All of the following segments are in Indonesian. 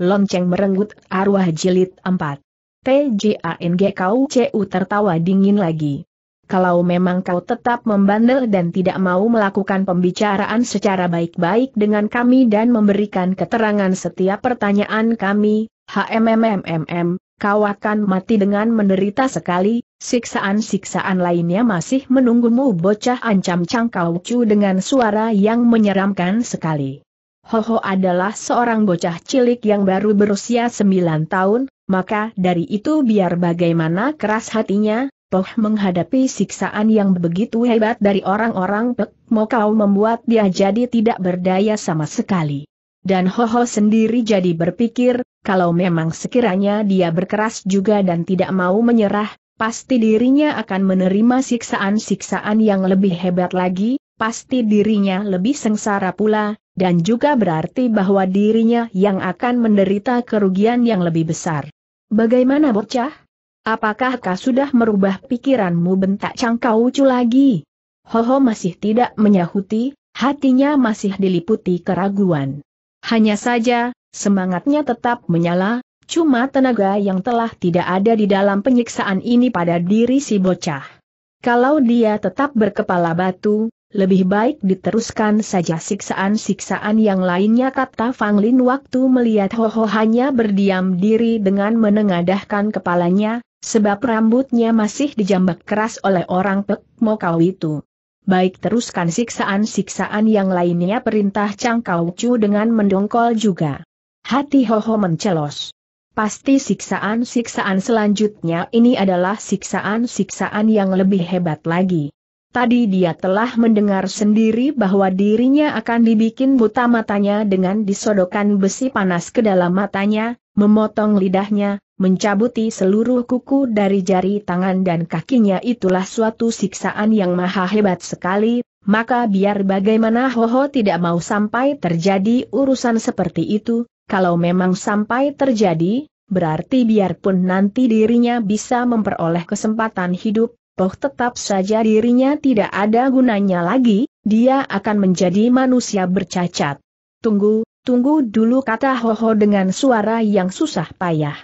lonceng merenggut arwah jilid 4. TJANGKUCU tertawa dingin lagi. Kalau memang kau tetap membandel dan tidak mau melakukan pembicaraan secara baik-baik dengan kami dan memberikan keterangan setiap pertanyaan kami, HMMMMM, kau akan mati dengan menderita sekali, siksaan-siksaan lainnya masih menunggumu bocah ancam Cangkau Cu dengan suara yang menyeramkan sekali. Hoho adalah seorang bocah cilik yang baru berusia 9 tahun, maka dari itu biar bagaimana keras hatinya, Poh menghadapi siksaan yang begitu hebat dari orang-orang Pek kau membuat dia jadi tidak berdaya sama sekali. Dan Hoho sendiri jadi berpikir, kalau memang sekiranya dia berkeras juga dan tidak mau menyerah, pasti dirinya akan menerima siksaan-siksaan yang lebih hebat lagi, pasti dirinya lebih sengsara pula, dan juga berarti bahwa dirinya yang akan menderita kerugian yang lebih besar. Bagaimana bocah? Apakah kau sudah merubah pikiranmu bentak cangkau ucu lagi? Hoho masih tidak menyahuti, hatinya masih diliputi keraguan. Hanya saja, semangatnya tetap menyala, cuma tenaga yang telah tidak ada di dalam penyiksaan ini pada diri si bocah. Kalau dia tetap berkepala batu, lebih baik diteruskan saja siksaan-siksaan yang lainnya kata Fang Lin waktu melihat Ho Ho hanya berdiam diri dengan menengadahkan kepalanya, sebab rambutnya masih dijambak keras oleh orang Pek Mokau itu. Baik teruskan siksaan-siksaan yang lainnya perintah Chang Kau Chu dengan mendongkol juga. Hati Ho Ho mencelos. Pasti siksaan-siksaan selanjutnya ini adalah siksaan-siksaan yang lebih hebat lagi. Tadi dia telah mendengar sendiri bahwa dirinya akan dibikin buta matanya dengan disodokan besi panas ke dalam matanya, memotong lidahnya, mencabuti seluruh kuku dari jari tangan dan kakinya itulah suatu siksaan yang maha hebat sekali, maka biar bagaimana Hoho tidak mau sampai terjadi urusan seperti itu, kalau memang sampai terjadi, berarti biarpun nanti dirinya bisa memperoleh kesempatan hidup, Poh tetap saja dirinya tidak ada gunanya lagi, dia akan menjadi manusia bercacat. Tunggu, tunggu dulu kata Hoho dengan suara yang susah payah.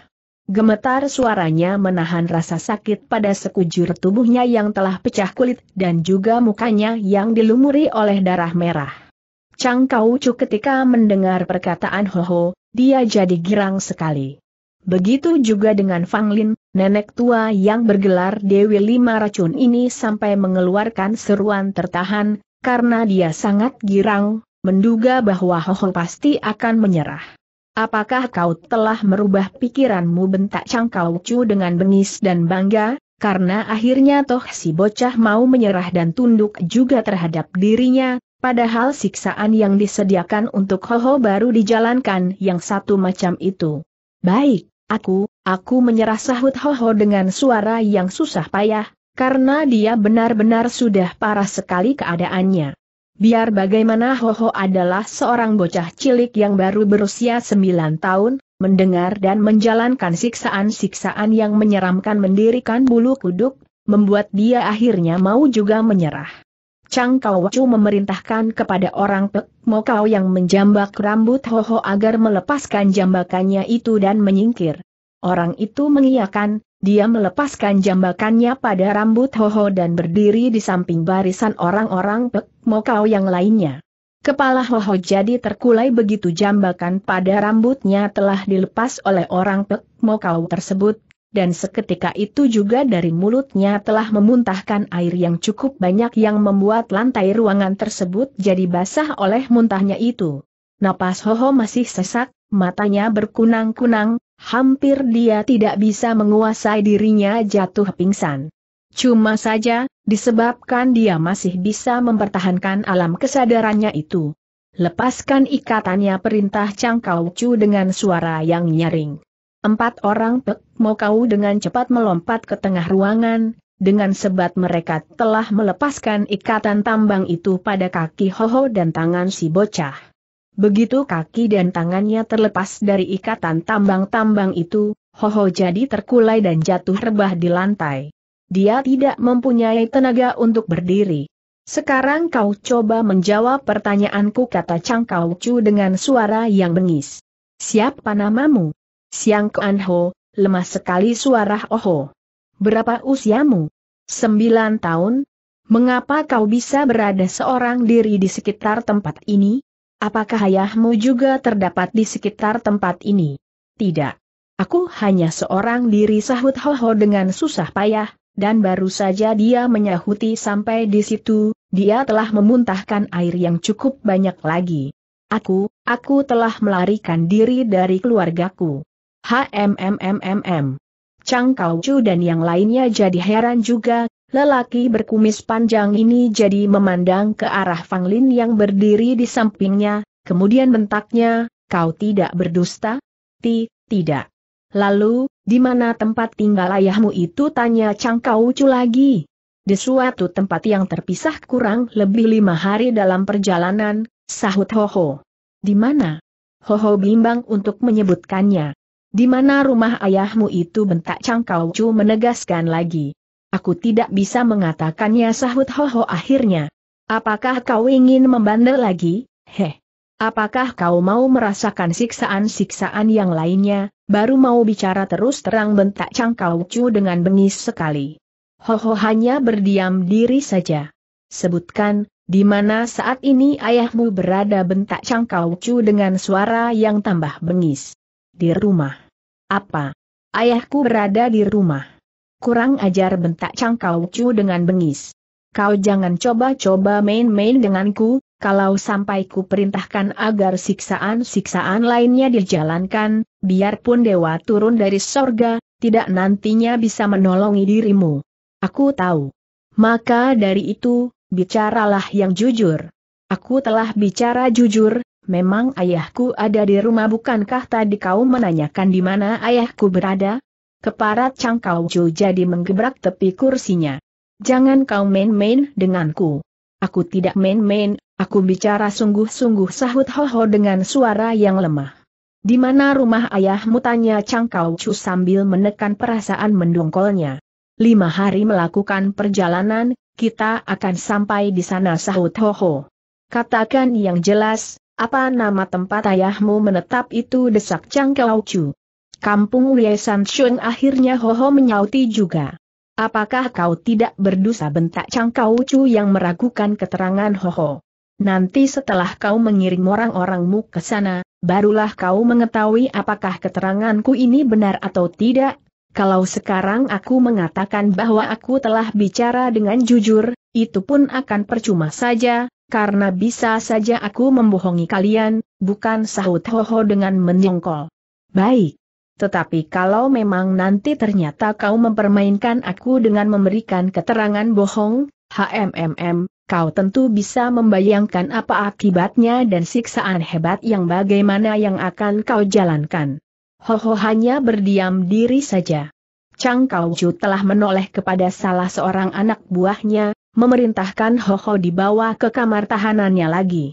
Gemetar suaranya menahan rasa sakit pada sekujur tubuhnya yang telah pecah kulit dan juga mukanya yang dilumuri oleh darah merah. Chang Kaucu ketika mendengar perkataan Hoho, dia jadi girang sekali. Begitu juga dengan Fang Lin, Nenek tua yang bergelar Dewi Lima Racun ini sampai mengeluarkan seruan tertahan, karena dia sangat girang, menduga bahwa Hoho pasti akan menyerah. Apakah kau telah merubah pikiranmu bentak Cangkau Cu dengan bengis dan bangga, karena akhirnya toh si bocah mau menyerah dan tunduk juga terhadap dirinya, Padahal siksaan yang disediakan untuk Hoho baru dijalankan yang satu macam itu. Baik, aku, Aku menyerah sahut Hoho dengan suara yang susah payah, karena dia benar-benar sudah parah sekali keadaannya. Biar bagaimana Hoho adalah seorang bocah cilik yang baru berusia 9 tahun, mendengar dan menjalankan siksaan-siksaan yang menyeramkan mendirikan bulu kuduk, membuat dia akhirnya mau juga menyerah. Chang Kau Wacu memerintahkan kepada orang Pek Mokau yang menjambak rambut Hoho agar melepaskan jambakannya itu dan menyingkir. Orang itu mengiyakan, dia melepaskan jambakannya pada rambut Hoho dan berdiri di samping barisan orang-orang Pek Mokau yang lainnya. Kepala Hoho jadi terkulai begitu jambakan pada rambutnya telah dilepas oleh orang Pek Mokau tersebut, dan seketika itu juga dari mulutnya telah memuntahkan air yang cukup banyak yang membuat lantai ruangan tersebut jadi basah oleh muntahnya itu. Napas Hoho masih sesak, matanya berkunang-kunang, Hampir dia tidak bisa menguasai dirinya jatuh pingsan. Cuma saja, disebabkan dia masih bisa mempertahankan alam kesadarannya itu. Lepaskan ikatannya perintah Chang Kau Chu dengan suara yang nyaring. Empat orang Pek Mo Kau dengan cepat melompat ke tengah ruangan, dengan sebat mereka telah melepaskan ikatan tambang itu pada kaki Hoho dan tangan si bocah. Begitu kaki dan tangannya terlepas dari ikatan tambang-tambang itu, Hoho jadi terkulai dan jatuh rebah di lantai. Dia tidak mempunyai tenaga untuk berdiri. Sekarang kau coba menjawab pertanyaanku kata Cangkau Cu dengan suara yang bengis. Siapa namamu? Siang Kuan Ho, lemah sekali suara Hoho. Berapa usiamu? Sembilan tahun? Mengapa kau bisa berada seorang diri di sekitar tempat ini? Apakah ayahmu juga terdapat di sekitar tempat ini? Tidak. Aku hanya seorang diri sahut Hoho dengan susah payah, dan baru saja dia menyahuti sampai di situ, dia telah memuntahkan air yang cukup banyak lagi. Aku, aku telah melarikan diri dari keluargaku. HMMMMM. Chang Kau Chu dan yang lainnya jadi heran juga, Lelaki berkumis panjang ini jadi memandang ke arah Fang Lin yang berdiri di sampingnya, kemudian bentaknya, kau tidak berdusta? Ti, tidak. Lalu, di mana tempat tinggal ayahmu itu tanya Cangkau Chu lagi? Di suatu tempat yang terpisah kurang lebih lima hari dalam perjalanan, sahut Hoho. Di mana? Hoho bimbang untuk menyebutkannya. Di mana rumah ayahmu itu bentak Cangkau Cu menegaskan lagi. Aku tidak bisa mengatakannya sahut Hoho akhirnya. Apakah kau ingin membandel lagi, heh? Apakah kau mau merasakan siksaan-siksaan yang lainnya, baru mau bicara terus terang bentak Cangkau Cu dengan bengis sekali. Hoho hanya berdiam diri saja. Sebutkan, di mana saat ini ayahmu berada bentak Cangkau Cu dengan suara yang tambah bengis. Di rumah. Apa? Ayahku berada di rumah. Kurang ajar bentak kau Cu dengan bengis. Kau jangan coba-coba main-main denganku, kalau sampai ku perintahkan agar siksaan-siksaan lainnya dijalankan, biarpun dewa turun dari sorga, tidak nantinya bisa menolongi dirimu. Aku tahu. Maka dari itu, bicaralah yang jujur. Aku telah bicara jujur, memang ayahku ada di rumah bukankah tadi kau menanyakan di mana ayahku berada? Keparat cangkau Chu jadi menggebrak tepi kursinya. Jangan kau main-main denganku. Aku tidak main-main, aku bicara sungguh-sungguh sahut Hoho dengan suara yang lemah. Di mana rumah ayahmu tanya Cangkau Chu sambil menekan perasaan mendongkolnya. Lima hari melakukan perjalanan, kita akan sampai di sana sahut Hoho. Katakan yang jelas, apa nama tempat ayahmu menetap itu desak Cangkau Chu kampung Wiesan Shun akhirnya Hoho menyauti juga. Apakah kau tidak berdosa bentak Cangkau Chu yang meragukan keterangan Hoho? Nanti setelah kau mengirim orang-orangmu ke sana, barulah kau mengetahui apakah keteranganku ini benar atau tidak. Kalau sekarang aku mengatakan bahwa aku telah bicara dengan jujur, itu pun akan percuma saja, karena bisa saja aku membohongi kalian, bukan sahut Hoho dengan menyongkol. Baik, tetapi kalau memang nanti ternyata kau mempermainkan aku dengan memberikan keterangan bohong, HMMM, kau tentu bisa membayangkan apa akibatnya dan siksaan hebat yang bagaimana yang akan kau jalankan. Hoho hanya berdiam diri saja. Chang Kauju telah menoleh kepada salah seorang anak buahnya, memerintahkan Hoho dibawa ke kamar tahanannya lagi.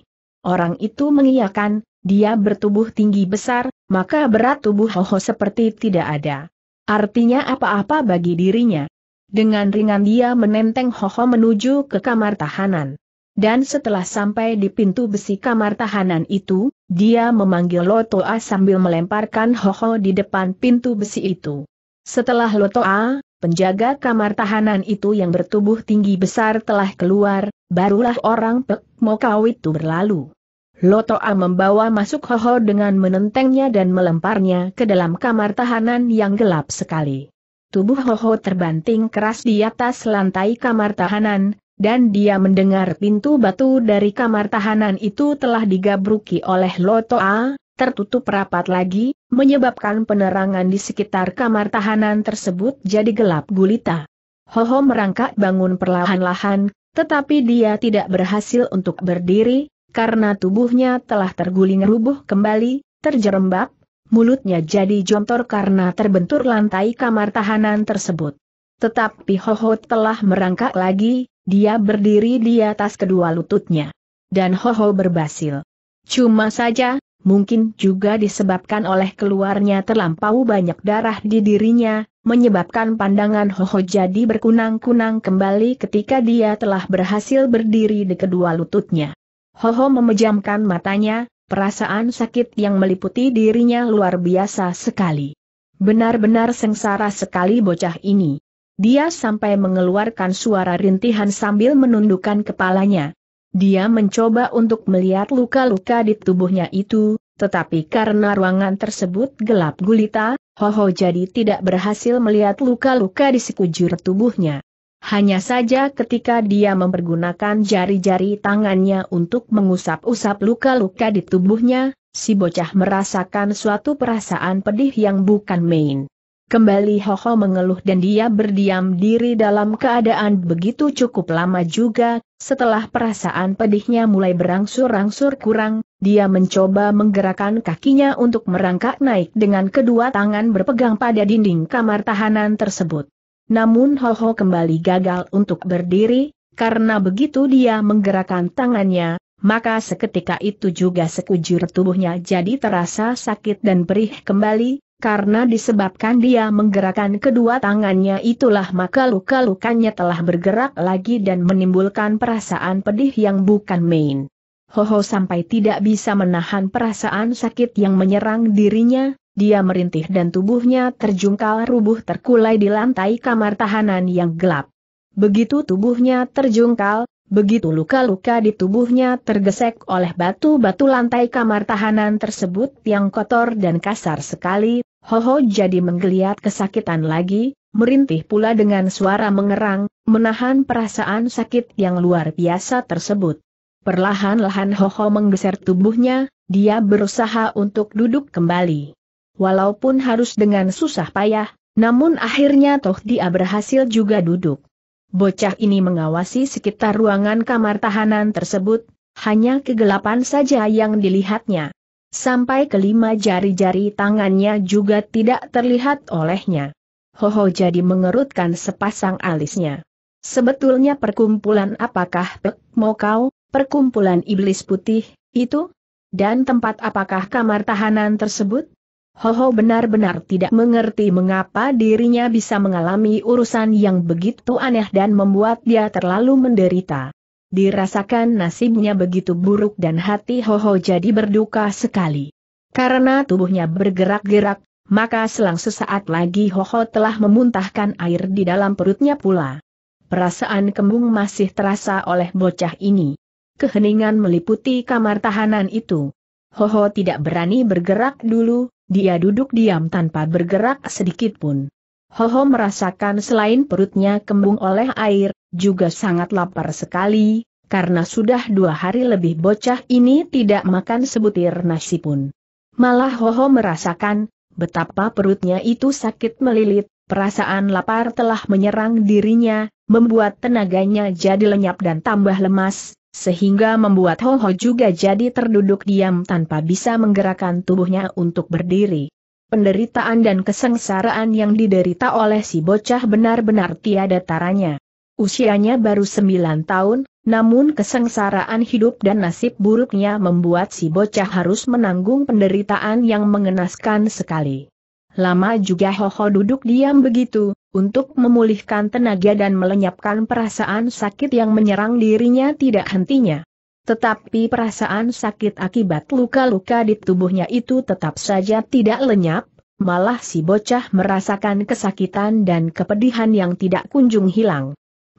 Orang itu mengiyakan, dia bertubuh tinggi besar, maka berat tubuh Hoho seperti tidak ada. Artinya apa-apa bagi dirinya. Dengan ringan dia menenteng Hoho menuju ke kamar tahanan. Dan setelah sampai di pintu besi kamar tahanan itu, dia memanggil Loto A sambil melemparkan Hoho di depan pintu besi itu. Setelah Loto A, penjaga kamar tahanan itu yang bertubuh tinggi besar telah keluar, barulah orang Pek Mokau itu berlalu. Lotoa membawa masuk Hoho dengan menentengnya dan melemparnya ke dalam kamar tahanan yang gelap sekali. Tubuh Hoho terbanting keras di atas lantai kamar tahanan, dan dia mendengar pintu batu dari kamar tahanan itu telah digabruki oleh Lotoa, tertutup rapat lagi, menyebabkan penerangan di sekitar kamar tahanan tersebut jadi gelap gulita. Hoho merangkak bangun perlahan-lahan, tetapi dia tidak berhasil untuk berdiri, karena tubuhnya telah terguling rubuh kembali, terjerembab, mulutnya jadi jontor karena terbentur lantai kamar tahanan tersebut. Tetapi Hoho telah merangkak lagi, dia berdiri di atas kedua lututnya. Dan Hoho berbasil. Cuma saja, mungkin juga disebabkan oleh keluarnya terlampau banyak darah di dirinya, menyebabkan pandangan Hoho jadi berkunang-kunang kembali ketika dia telah berhasil berdiri di kedua lututnya. Hoho memejamkan matanya, perasaan sakit yang meliputi dirinya luar biasa sekali. Benar-benar sengsara sekali bocah ini. Dia sampai mengeluarkan suara rintihan sambil menundukkan kepalanya. Dia mencoba untuk melihat luka-luka di tubuhnya itu, tetapi karena ruangan tersebut gelap gulita, Hoho jadi tidak berhasil melihat luka-luka di sekujur tubuhnya. Hanya saja ketika dia mempergunakan jari-jari tangannya untuk mengusap-usap luka-luka di tubuhnya, si bocah merasakan suatu perasaan pedih yang bukan main. Kembali Hoho mengeluh dan dia berdiam diri dalam keadaan begitu cukup lama juga, setelah perasaan pedihnya mulai berangsur-angsur kurang, dia mencoba menggerakkan kakinya untuk merangkak naik dengan kedua tangan berpegang pada dinding kamar tahanan tersebut. Namun Hoho kembali gagal untuk berdiri, karena begitu dia menggerakkan tangannya, maka seketika itu juga sekujur tubuhnya jadi terasa sakit dan perih kembali, karena disebabkan dia menggerakkan kedua tangannya itulah maka luka-lukanya telah bergerak lagi dan menimbulkan perasaan pedih yang bukan main. Hoho sampai tidak bisa menahan perasaan sakit yang menyerang dirinya, dia merintih dan tubuhnya terjungkal rubuh terkulai di lantai kamar tahanan yang gelap. Begitu tubuhnya terjungkal, begitu luka-luka di tubuhnya tergesek oleh batu-batu lantai kamar tahanan tersebut yang kotor dan kasar sekali, Hoho jadi menggeliat kesakitan lagi, merintih pula dengan suara mengerang, menahan perasaan sakit yang luar biasa tersebut. Perlahan-lahan Hoho menggeser tubuhnya, dia berusaha untuk duduk kembali walaupun harus dengan susah payah, namun akhirnya toh dia berhasil juga duduk. Bocah ini mengawasi sekitar ruangan kamar tahanan tersebut, hanya kegelapan saja yang dilihatnya. Sampai kelima jari-jari tangannya juga tidak terlihat olehnya. Hoho jadi mengerutkan sepasang alisnya. Sebetulnya perkumpulan apakah Pek mau perkumpulan iblis putih, itu? Dan tempat apakah kamar tahanan tersebut? Hoho benar-benar tidak mengerti mengapa dirinya bisa mengalami urusan yang begitu aneh dan membuat dia terlalu menderita. Dirasakan nasibnya begitu buruk dan hati Hoho jadi berduka sekali. Karena tubuhnya bergerak-gerak, maka selang sesaat lagi Hoho telah memuntahkan air di dalam perutnya pula. Perasaan kembung masih terasa oleh bocah ini. Keheningan meliputi kamar tahanan itu. Hoho tidak berani bergerak dulu, dia duduk diam tanpa bergerak sedikit pun. Ho merasakan selain perutnya kembung oleh air, juga sangat lapar sekali, karena sudah dua hari lebih bocah ini tidak makan sebutir nasi pun. Malah Ho Ho merasakan, betapa perutnya itu sakit melilit, perasaan lapar telah menyerang dirinya, membuat tenaganya jadi lenyap dan tambah lemas, sehingga membuat Ho Ho juga jadi terduduk diam tanpa bisa menggerakkan tubuhnya untuk berdiri. Penderitaan dan kesengsaraan yang diderita oleh si bocah benar-benar tiada taranya. Usianya baru 9 tahun, namun kesengsaraan hidup dan nasib buruknya membuat si bocah harus menanggung penderitaan yang mengenaskan sekali. Lama juga Ho Ho duduk diam begitu, untuk memulihkan tenaga dan melenyapkan perasaan sakit yang menyerang dirinya tidak hentinya. Tetapi perasaan sakit akibat luka-luka di tubuhnya itu tetap saja tidak lenyap, malah si bocah merasakan kesakitan dan kepedihan yang tidak kunjung hilang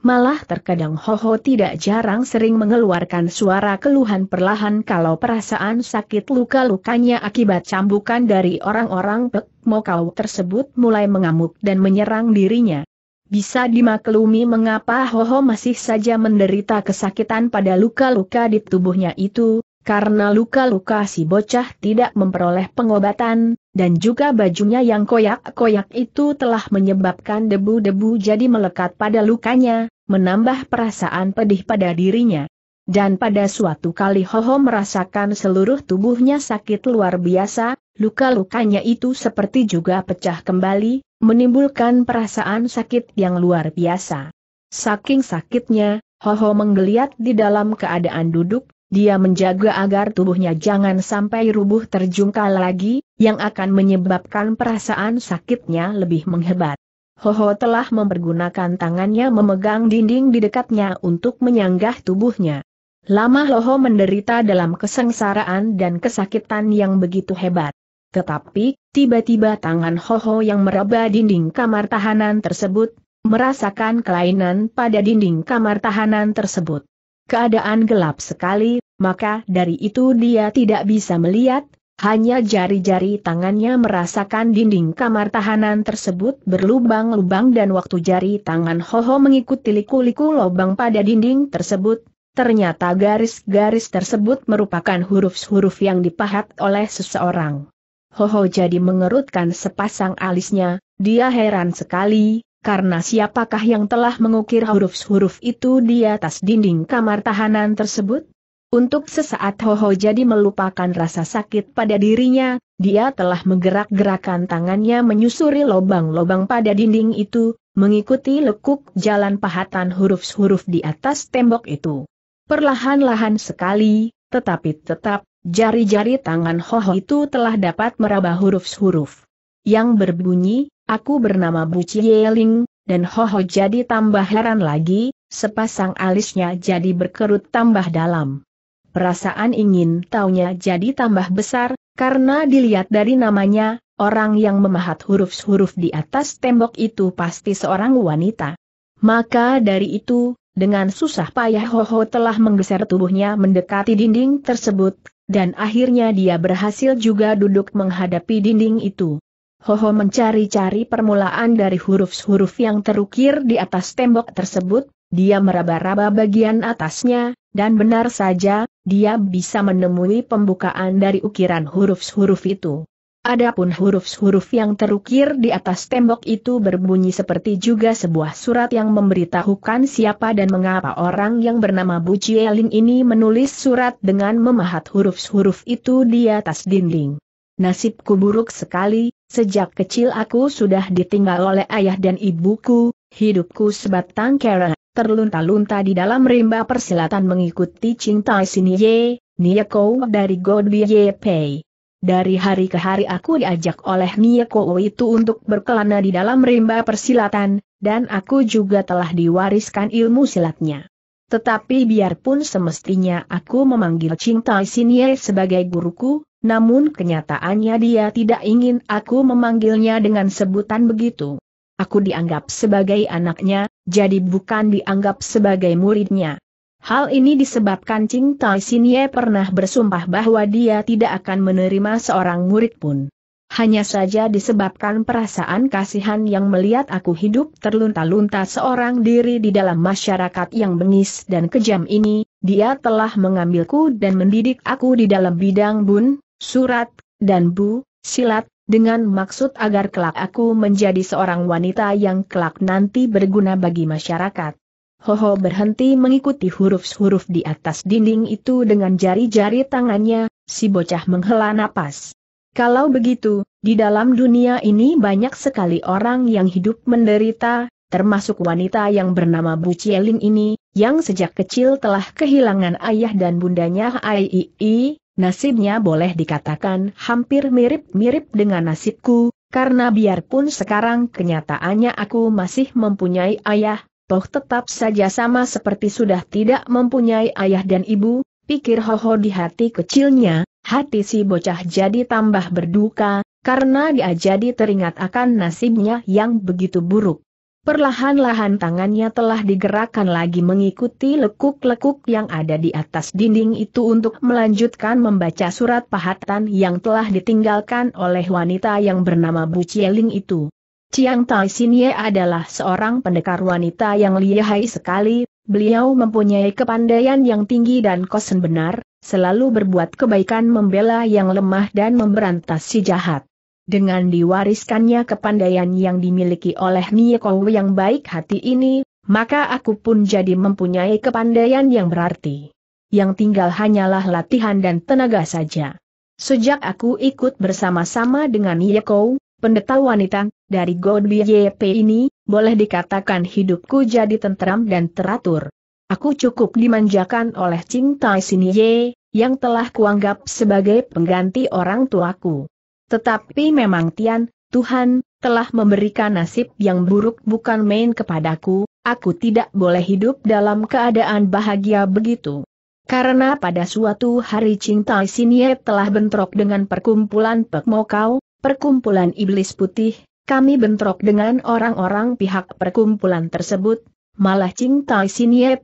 malah terkadang Hoho tidak jarang sering mengeluarkan suara keluhan perlahan kalau perasaan sakit luka-lukanya akibat cambukan dari orang-orang Pek Mokau tersebut mulai mengamuk dan menyerang dirinya. Bisa dimaklumi mengapa Hoho masih saja menderita kesakitan pada luka-luka di tubuhnya itu, karena luka-luka si bocah tidak memperoleh pengobatan, dan juga bajunya yang koyak-koyak itu telah menyebabkan debu-debu jadi melekat pada lukanya, menambah perasaan pedih pada dirinya. Dan pada suatu kali Hoho merasakan seluruh tubuhnya sakit luar biasa, luka-lukanya itu seperti juga pecah kembali, menimbulkan perasaan sakit yang luar biasa. Saking sakitnya, Hoho menggeliat di dalam keadaan duduk, dia menjaga agar tubuhnya jangan sampai rubuh terjungkal lagi, yang akan menyebabkan perasaan sakitnya lebih menghebat. Ho Ho telah mempergunakan tangannya memegang dinding di dekatnya untuk menyanggah tubuhnya. Lama Ho Ho menderita dalam kesengsaraan dan kesakitan yang begitu hebat. Tetapi, tiba-tiba tangan Ho Ho yang meraba dinding kamar tahanan tersebut, merasakan kelainan pada dinding kamar tahanan tersebut. Keadaan gelap sekali, maka dari itu dia tidak bisa melihat, hanya jari-jari tangannya merasakan dinding kamar tahanan tersebut berlubang-lubang dan waktu jari tangan Hoho mengikuti liku-liku lubang pada dinding tersebut, ternyata garis-garis tersebut merupakan huruf-huruf yang dipahat oleh seseorang. Hoho jadi mengerutkan sepasang alisnya, dia heran sekali, karena siapakah yang telah mengukir huruf-huruf itu di atas dinding kamar tahanan tersebut? Untuk sesaat Hoho jadi melupakan rasa sakit pada dirinya, dia telah menggerak-gerakan tangannya menyusuri lobang-lobang pada dinding itu, mengikuti lekuk jalan pahatan huruf-huruf di atas tembok itu. Perlahan-lahan sekali, tetapi tetap, jari-jari tangan Hoho itu telah dapat meraba huruf-huruf yang berbunyi, aku bernama Buci Yeling, dan Hoho jadi tambah heran lagi, sepasang alisnya jadi berkerut tambah dalam perasaan ingin taunya jadi tambah besar, karena dilihat dari namanya, orang yang memahat huruf-huruf di atas tembok itu pasti seorang wanita. Maka dari itu, dengan susah payah Hoho telah menggeser tubuhnya mendekati dinding tersebut, dan akhirnya dia berhasil juga duduk menghadapi dinding itu. Hoho mencari-cari permulaan dari huruf-huruf yang terukir di atas tembok tersebut, dia meraba-raba bagian atasnya, dan benar saja, dia bisa menemui pembukaan dari ukiran huruf-huruf itu. Adapun huruf-huruf yang terukir di atas tembok itu berbunyi seperti juga sebuah surat yang memberitahukan siapa dan mengapa orang yang bernama Bu Chieling ini menulis surat dengan memahat huruf-huruf itu di atas dinding. Nasibku buruk sekali, sejak kecil aku sudah ditinggal oleh ayah dan ibuku, hidupku sebatang kera terlunta-lunta di dalam rimba persilatan mengikuti cinta Tai Ye, Nieko dari God Ye Pei. Dari hari ke hari aku diajak oleh Nieko itu untuk berkelana di dalam rimba persilatan, dan aku juga telah diwariskan ilmu silatnya. Tetapi biarpun semestinya aku memanggil Ching Tai Sin Ye sebagai guruku, namun kenyataannya dia tidak ingin aku memanggilnya dengan sebutan begitu. Aku dianggap sebagai anaknya, jadi bukan dianggap sebagai muridnya. Hal ini disebabkan Ching Tai Sinye pernah bersumpah bahwa dia tidak akan menerima seorang murid pun. Hanya saja disebabkan perasaan kasihan yang melihat aku hidup terlunta-lunta seorang diri di dalam masyarakat yang bengis dan kejam ini, dia telah mengambilku dan mendidik aku di dalam bidang bun, surat, dan bu, silat, dengan maksud agar kelak aku menjadi seorang wanita yang kelak nanti berguna bagi masyarakat. Hoho berhenti mengikuti huruf-huruf di atas dinding itu dengan jari-jari tangannya, si bocah menghela napas. Kalau begitu, di dalam dunia ini banyak sekali orang yang hidup menderita, termasuk wanita yang bernama Bu Cieling ini, yang sejak kecil telah kehilangan ayah dan bundanya Ii. Nasibnya boleh dikatakan hampir mirip-mirip dengan nasibku, karena biarpun sekarang kenyataannya aku masih mempunyai ayah, toh tetap saja sama seperti sudah tidak mempunyai ayah dan ibu, pikir Hoho di hati kecilnya, hati si bocah jadi tambah berduka, karena dia jadi teringat akan nasibnya yang begitu buruk. Perlahan-lahan tangannya telah digerakkan lagi mengikuti lekuk-lekuk yang ada di atas dinding itu untuk melanjutkan membaca surat pahatan yang telah ditinggalkan oleh wanita yang bernama Bu Cieling itu. Chiang Tai Sinye adalah seorang pendekar wanita yang lihai sekali, beliau mempunyai kepandaian yang tinggi dan kosen benar, selalu berbuat kebaikan membela yang lemah dan memberantas si jahat. Dengan diwariskannya kepandaian yang dimiliki oleh Niekow yang baik hati ini, maka aku pun jadi mempunyai kepandaian yang berarti. Yang tinggal hanyalah latihan dan tenaga saja. Sejak aku ikut bersama-sama dengan Kou, pendeta wanita, dari Godby YP ini, boleh dikatakan hidupku jadi tentram dan teratur. Aku cukup dimanjakan oleh Ching Tai Sin yang telah kuanggap sebagai pengganti orang tuaku. Tetapi memang Tian, Tuhan, telah memberikan nasib yang buruk bukan main kepadaku, aku tidak boleh hidup dalam keadaan bahagia begitu. Karena pada suatu hari Ching Tai telah bentrok dengan perkumpulan Pekmokau, perkumpulan Iblis Putih, kami bentrok dengan orang-orang pihak perkumpulan tersebut, malah Ching Tai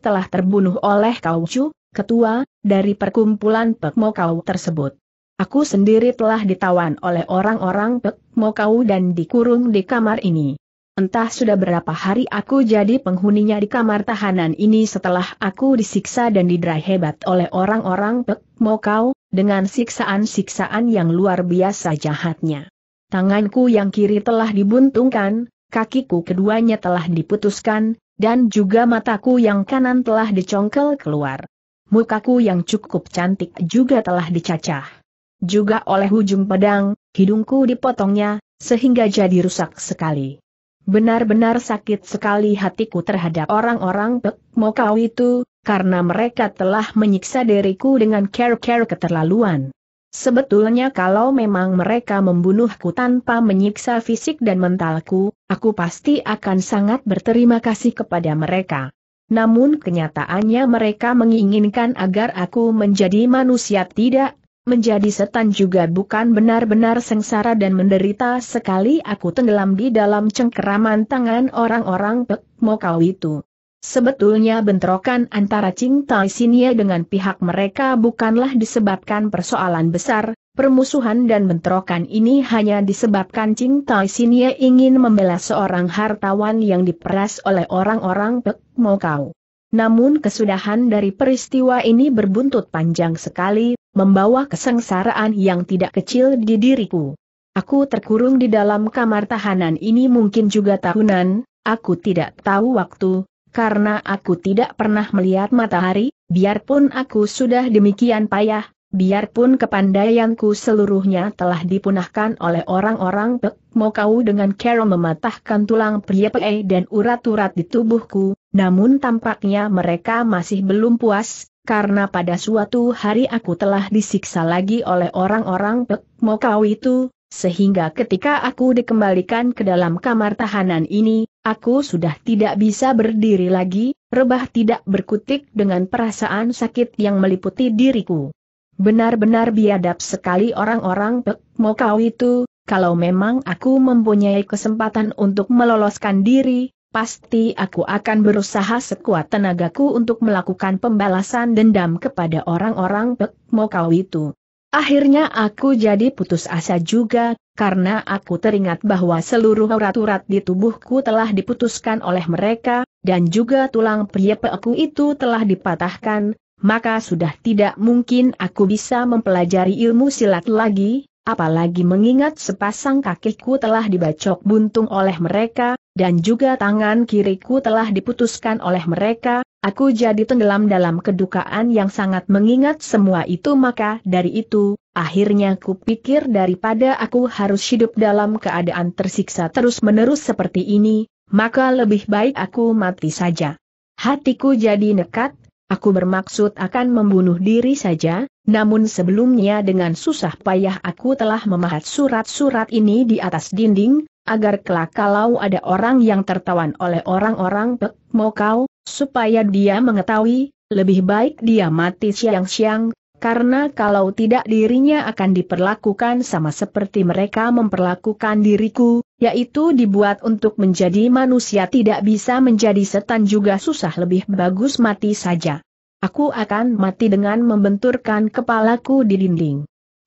telah terbunuh oleh Kau Chu, ketua, dari perkumpulan Pekmokau tersebut. Aku sendiri telah ditawan oleh orang-orang Pek Mokau dan dikurung di kamar ini. Entah sudah berapa hari aku jadi penghuninya di kamar tahanan ini setelah aku disiksa dan didera hebat oleh orang-orang Pek Mokau, dengan siksaan-siksaan yang luar biasa jahatnya. Tanganku yang kiri telah dibuntungkan, kakiku keduanya telah diputuskan, dan juga mataku yang kanan telah dicongkel keluar. Mukaku yang cukup cantik juga telah dicacah juga oleh ujung pedang, hidungku dipotongnya, sehingga jadi rusak sekali. Benar-benar sakit sekali hatiku terhadap orang-orang Mokau itu, karena mereka telah menyiksa diriku dengan care-care keterlaluan. Sebetulnya kalau memang mereka membunuhku tanpa menyiksa fisik dan mentalku, aku pasti akan sangat berterima kasih kepada mereka. Namun kenyataannya mereka menginginkan agar aku menjadi manusia tidak Menjadi setan juga bukan benar-benar sengsara dan menderita sekali aku tenggelam di dalam cengkeraman tangan orang-orang Pek Mokau itu. Sebetulnya bentrokan antara Ching Tai Sinye dengan pihak mereka bukanlah disebabkan persoalan besar, permusuhan dan bentrokan ini hanya disebabkan Ching Tai Sinye ingin membela seorang hartawan yang diperas oleh orang-orang Pek Mokau. Namun kesudahan dari peristiwa ini berbuntut panjang sekali, membawa kesengsaraan yang tidak kecil di diriku. Aku terkurung di dalam kamar tahanan ini mungkin juga tahunan, aku tidak tahu waktu, karena aku tidak pernah melihat matahari, biarpun aku sudah demikian payah, biarpun kepandaianku seluruhnya telah dipunahkan oleh orang-orang pek kau dengan cara mematahkan tulang pria prie dan urat-urat di tubuhku, namun tampaknya mereka masih belum puas, karena pada suatu hari aku telah disiksa lagi oleh orang-orang Pek Mokau itu, sehingga ketika aku dikembalikan ke dalam kamar tahanan ini, aku sudah tidak bisa berdiri lagi, rebah tidak berkutik dengan perasaan sakit yang meliputi diriku. Benar-benar biadab sekali orang-orang Pek Mokau itu, kalau memang aku mempunyai kesempatan untuk meloloskan diri, pasti aku akan berusaha sekuat tenagaku untuk melakukan pembalasan dendam kepada orang-orang Pek Mokau itu. Akhirnya aku jadi putus asa juga, karena aku teringat bahwa seluruh urat-urat di tubuhku telah diputuskan oleh mereka, dan juga tulang pria peku itu telah dipatahkan, maka sudah tidak mungkin aku bisa mempelajari ilmu silat lagi, apalagi mengingat sepasang kakiku telah dibacok buntung oleh mereka, dan juga tangan kiriku telah diputuskan oleh mereka, aku jadi tenggelam dalam kedukaan yang sangat mengingat semua itu maka dari itu, akhirnya kupikir daripada aku harus hidup dalam keadaan tersiksa terus-menerus seperti ini, maka lebih baik aku mati saja. Hatiku jadi nekat, aku bermaksud akan membunuh diri saja, namun sebelumnya dengan susah payah aku telah memahat surat-surat ini di atas dinding, agar kelak kalau ada orang yang tertawan oleh orang-orang pek mau kau, supaya dia mengetahui, lebih baik dia mati siang-siang, karena kalau tidak dirinya akan diperlakukan sama seperti mereka memperlakukan diriku, yaitu dibuat untuk menjadi manusia tidak bisa menjadi setan juga susah lebih bagus mati saja. Aku akan mati dengan membenturkan kepalaku di dinding.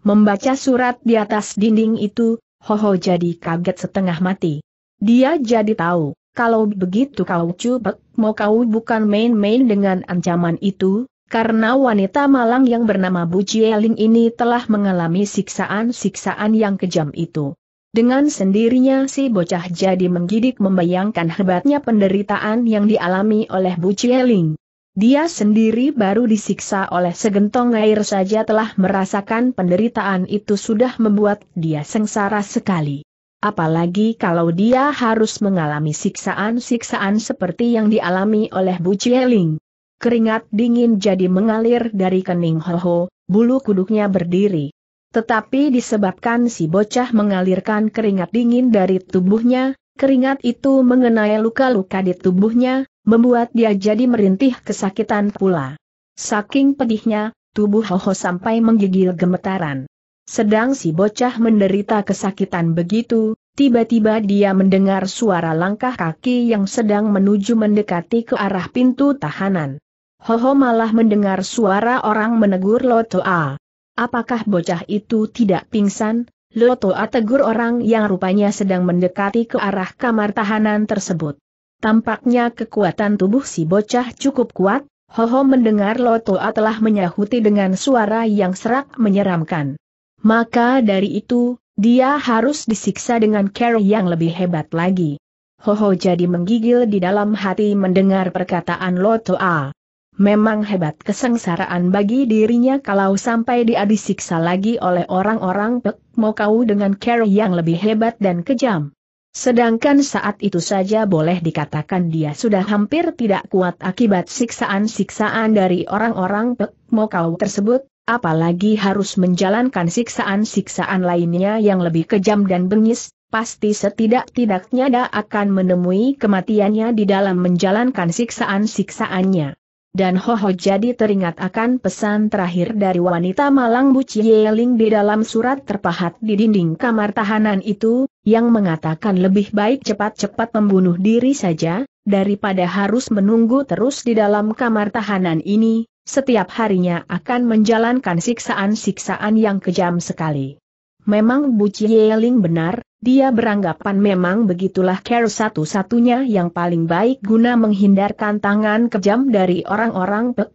Membaca surat di atas dinding itu, Hoho jadi kaget setengah mati. Dia jadi tahu, kalau begitu kau coba, mau kau bukan main-main dengan ancaman itu, karena wanita malang yang bernama Bu Jieling ini telah mengalami siksaan-siksaan yang kejam itu. Dengan sendirinya si bocah jadi menggidik membayangkan hebatnya penderitaan yang dialami oleh Bu Jieling. Dia sendiri baru disiksa oleh segentong air saja telah merasakan penderitaan itu sudah membuat dia sengsara sekali. Apalagi kalau dia harus mengalami siksaan-siksaan seperti yang dialami oleh Bu Chieling. Keringat dingin jadi mengalir dari kening Hoho, bulu kuduknya berdiri. Tetapi disebabkan si bocah mengalirkan keringat dingin dari tubuhnya, keringat itu mengenai luka-luka di tubuhnya, membuat dia jadi merintih kesakitan pula. Saking pedihnya, tubuh Hoho sampai menggigil gemetaran. Sedang si bocah menderita kesakitan begitu, tiba-tiba dia mendengar suara langkah kaki yang sedang menuju mendekati ke arah pintu tahanan. Hoho malah mendengar suara orang menegur Lotoa. Apakah bocah itu tidak pingsan? Lotoa tegur orang yang rupanya sedang mendekati ke arah kamar tahanan tersebut. Tampaknya kekuatan tubuh si bocah cukup kuat, Hoho mendengar Lotoa telah menyahuti dengan suara yang serak menyeramkan. Maka dari itu, dia harus disiksa dengan care yang lebih hebat lagi. Hoho jadi menggigil di dalam hati mendengar perkataan Lotoa. Memang hebat kesengsaraan bagi dirinya kalau sampai dia disiksa lagi oleh orang-orang Pek Mokau dengan care yang lebih hebat dan kejam. Sedangkan saat itu saja boleh dikatakan dia sudah hampir tidak kuat akibat siksaan-siksaan dari orang-orang Pek tersebut, apalagi harus menjalankan siksaan-siksaan lainnya yang lebih kejam dan bengis, pasti setidak-tidaknya dia akan menemui kematiannya di dalam menjalankan siksaan-siksaannya dan Hoho jadi teringat akan pesan terakhir dari wanita malang Bu Yeling di dalam surat terpahat di dinding kamar tahanan itu, yang mengatakan lebih baik cepat-cepat membunuh diri saja, daripada harus menunggu terus di dalam kamar tahanan ini, setiap harinya akan menjalankan siksaan-siksaan yang kejam sekali. Memang Buci Cieling benar, dia beranggapan memang begitulah care satu-satunya yang paling baik guna menghindarkan tangan kejam dari orang-orang Pek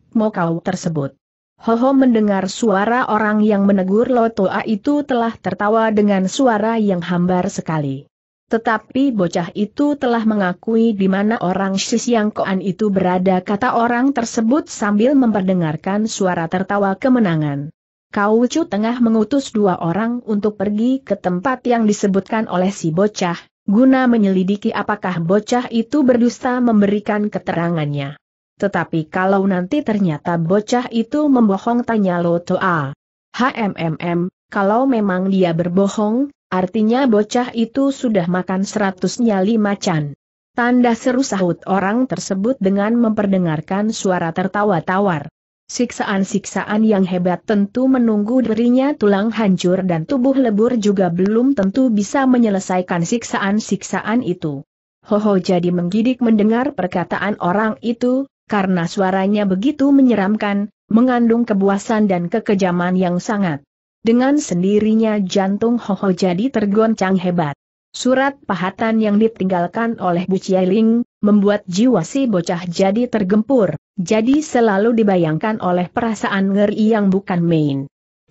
tersebut. Hoho mendengar suara orang yang menegur Lotoa itu telah tertawa dengan suara yang hambar sekali. Tetapi bocah itu telah mengakui di mana orang Siang Koan itu berada kata orang tersebut sambil memperdengarkan suara tertawa kemenangan. Kau Ucu tengah mengutus dua orang untuk pergi ke tempat yang disebutkan oleh si bocah, guna menyelidiki apakah bocah itu berdusta memberikan keterangannya. Tetapi kalau nanti ternyata bocah itu membohong tanya lo Toa. HMMM, kalau memang dia berbohong, artinya bocah itu sudah makan seratus nyali macan. Tanda seru sahut orang tersebut dengan memperdengarkan suara tertawa tawar. Siksaan-siksaan yang hebat tentu menunggu dirinya tulang hancur dan tubuh lebur juga belum tentu bisa menyelesaikan siksaan-siksaan itu. Hoho jadi menggidik mendengar perkataan orang itu, karena suaranya begitu menyeramkan, mengandung kebuasan dan kekejaman yang sangat. Dengan sendirinya jantung Hoho jadi tergoncang hebat. Surat pahatan yang ditinggalkan oleh Bu Ling membuat jiwa si bocah jadi tergempur, jadi selalu dibayangkan oleh perasaan ngeri yang bukan main.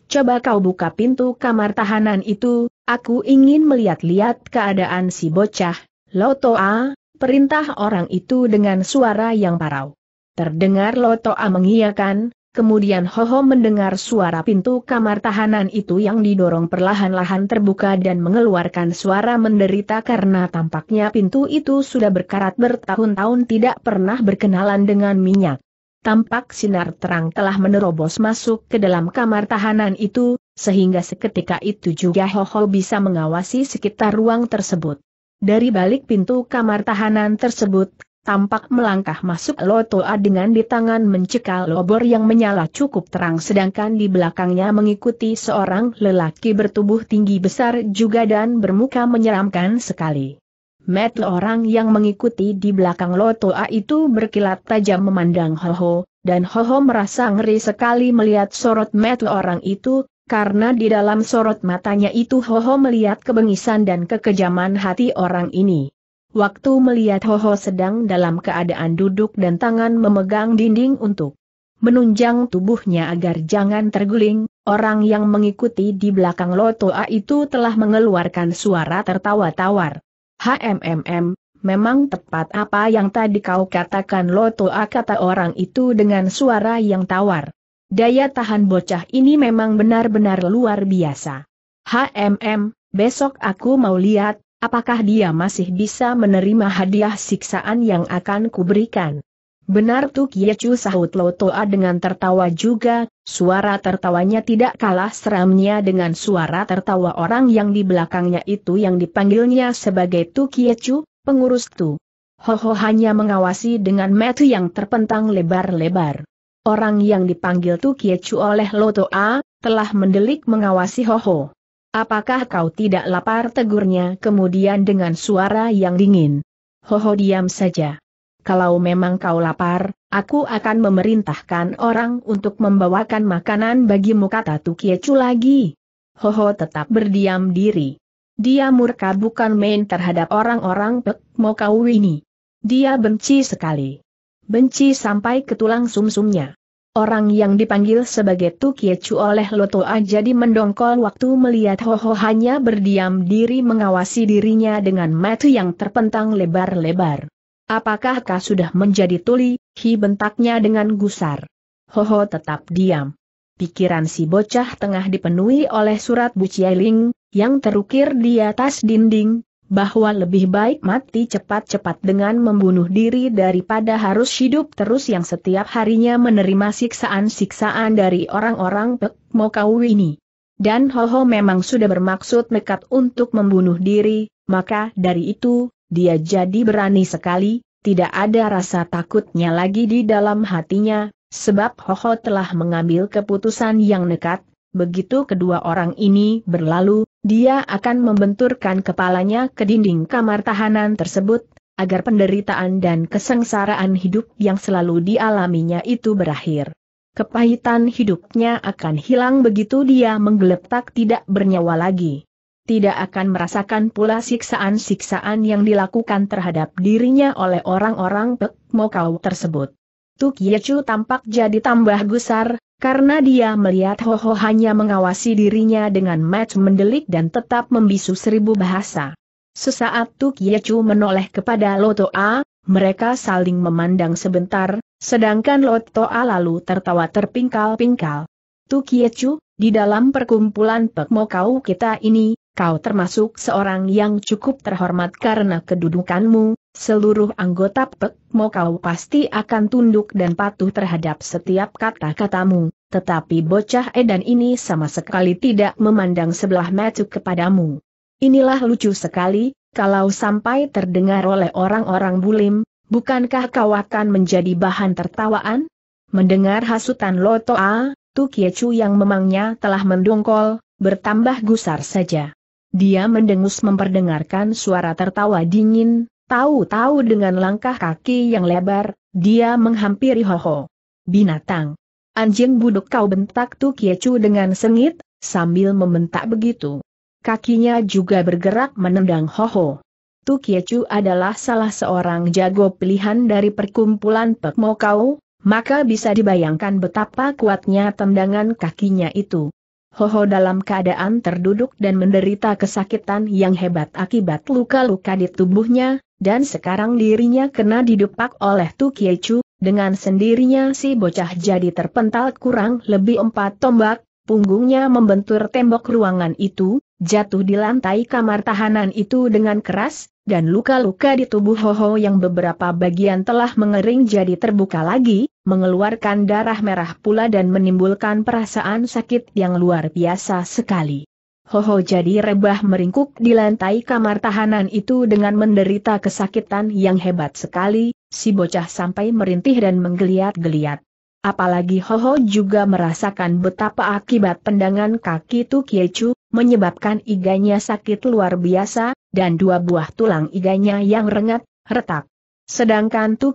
Coba kau buka pintu kamar tahanan itu, aku ingin melihat-lihat keadaan si bocah, Lotoa, perintah orang itu dengan suara yang parau. Terdengar Lotoa mengiyakan, Kemudian Hoho mendengar suara pintu kamar tahanan itu yang didorong perlahan-lahan terbuka dan mengeluarkan suara menderita karena tampaknya pintu itu sudah berkarat bertahun-tahun tidak pernah berkenalan dengan minyak. Tampak sinar terang telah menerobos masuk ke dalam kamar tahanan itu, sehingga seketika itu juga Hoho bisa mengawasi sekitar ruang tersebut. Dari balik pintu kamar tahanan tersebut, tampak melangkah masuk Lotoa dengan di tangan mencekal obor yang menyala cukup terang sedangkan di belakangnya mengikuti seorang lelaki bertubuh tinggi besar juga dan bermuka menyeramkan sekali. Met orang yang mengikuti di belakang Lotoa itu berkilat tajam memandang Hoho, dan Hoho merasa ngeri sekali melihat sorot Met orang itu, karena di dalam sorot matanya itu Hoho melihat kebengisan dan kekejaman hati orang ini waktu melihat Hoho sedang dalam keadaan duduk dan tangan memegang dinding untuk menunjang tubuhnya agar jangan terguling, orang yang mengikuti di belakang Lotoa itu telah mengeluarkan suara tertawa tawar. HMMM, memang tepat apa yang tadi kau katakan Lotoa kata orang itu dengan suara yang tawar. Daya tahan bocah ini memang benar-benar luar biasa. HMM, besok aku mau lihat, Apakah dia masih bisa menerima hadiah siksaan yang akan kuberikan? Benar tuh Kiecu sahut Lotoa dengan tertawa juga, suara tertawanya tidak kalah seramnya dengan suara tertawa orang yang di belakangnya itu yang dipanggilnya sebagai Tu Kiecu, pengurus Tu. Hoho hanya mengawasi dengan metu yang terpentang lebar-lebar. Orang yang dipanggil Tu Kiecu oleh Lotoa, telah mendelik mengawasi Hoho. Apakah kau tidak lapar tegurnya kemudian dengan suara yang dingin? Hoho diam saja. Kalau memang kau lapar, aku akan memerintahkan orang untuk membawakan makanan bagimu kata Tukiecu lagi. Hoho tetap berdiam diri. Dia murka bukan main terhadap orang-orang Pek kau ini. Dia benci sekali. Benci sampai ke tulang sumsumnya. Orang yang dipanggil sebagai Chu oleh Lotoa jadi mendongkol waktu melihat Hoho hanya berdiam diri mengawasi dirinya dengan mata yang terpentang lebar-lebar. Apakah kau sudah menjadi tuli, hi bentaknya dengan gusar. Hoho tetap diam. Pikiran si bocah tengah dipenuhi oleh surat bucieling yang terukir di atas dinding, bahwa lebih baik mati cepat-cepat dengan membunuh diri daripada harus hidup terus yang setiap harinya menerima siksaan-siksaan dari orang-orang Mokau ini. Dan Hoho memang sudah bermaksud nekat untuk membunuh diri, maka dari itu, dia jadi berani sekali, tidak ada rasa takutnya lagi di dalam hatinya, sebab Hoho telah mengambil keputusan yang nekat, begitu kedua orang ini berlalu, dia akan membenturkan kepalanya ke dinding kamar tahanan tersebut, agar penderitaan dan kesengsaraan hidup yang selalu dialaminya itu berakhir. Kepahitan hidupnya akan hilang begitu dia menggeletak tidak bernyawa lagi. Tidak akan merasakan pula siksaan-siksaan yang dilakukan terhadap dirinya oleh orang-orang Pek Mokau tersebut. Tuk Yechu tampak jadi tambah gusar, karena dia melihat Ho Ho hanya mengawasi dirinya dengan match mendelik dan tetap membisu seribu bahasa. Sesaat Tuk Yechu menoleh kepada Loto A, mereka saling memandang sebentar, sedangkan Loto A lalu tertawa terpingkal-pingkal. Tuk Yechu, di dalam perkumpulan pekmokau kau kita ini, kau termasuk seorang yang cukup terhormat karena kedudukanmu, seluruh anggota Pek Mokau pasti akan tunduk dan patuh terhadap setiap kata-katamu, tetapi bocah edan ini sama sekali tidak memandang sebelah mata kepadamu. Inilah lucu sekali, kalau sampai terdengar oleh orang-orang bulim, bukankah kau akan menjadi bahan tertawaan? Mendengar hasutan Lotoa, Tu Chu yang memangnya telah mendongkol, bertambah gusar saja. Dia mendengus memperdengarkan suara tertawa dingin, Tahu-tahu dengan langkah kaki yang lebar, dia menghampiri Hoho. Binatang. Anjing buduk kau bentak Tu Kiecu dengan sengit, sambil membentak begitu. Kakinya juga bergerak menendang Hoho. Tu Kiecu adalah salah seorang jago pilihan dari perkumpulan Pekmokau, maka bisa dibayangkan betapa kuatnya tendangan kakinya itu. Hoho dalam keadaan terduduk dan menderita kesakitan yang hebat akibat luka-luka di tubuhnya, dan sekarang dirinya kena didupak oleh Tu Kiechu, dengan sendirinya si bocah jadi terpental kurang lebih empat tombak, punggungnya membentur tembok ruangan itu, jatuh di lantai kamar tahanan itu dengan keras, dan luka-luka di tubuh Hoho yang beberapa bagian telah mengering jadi terbuka lagi, mengeluarkan darah merah pula dan menimbulkan perasaan sakit yang luar biasa sekali. Hoho jadi rebah meringkuk di lantai kamar tahanan itu dengan menderita kesakitan yang hebat sekali, si bocah sampai merintih dan menggeliat-geliat. Apalagi Hoho juga merasakan betapa akibat pendangan kaki Tu menyebabkan iganya sakit luar biasa, dan dua buah tulang iganya yang rengat, retak. Sedangkan Tu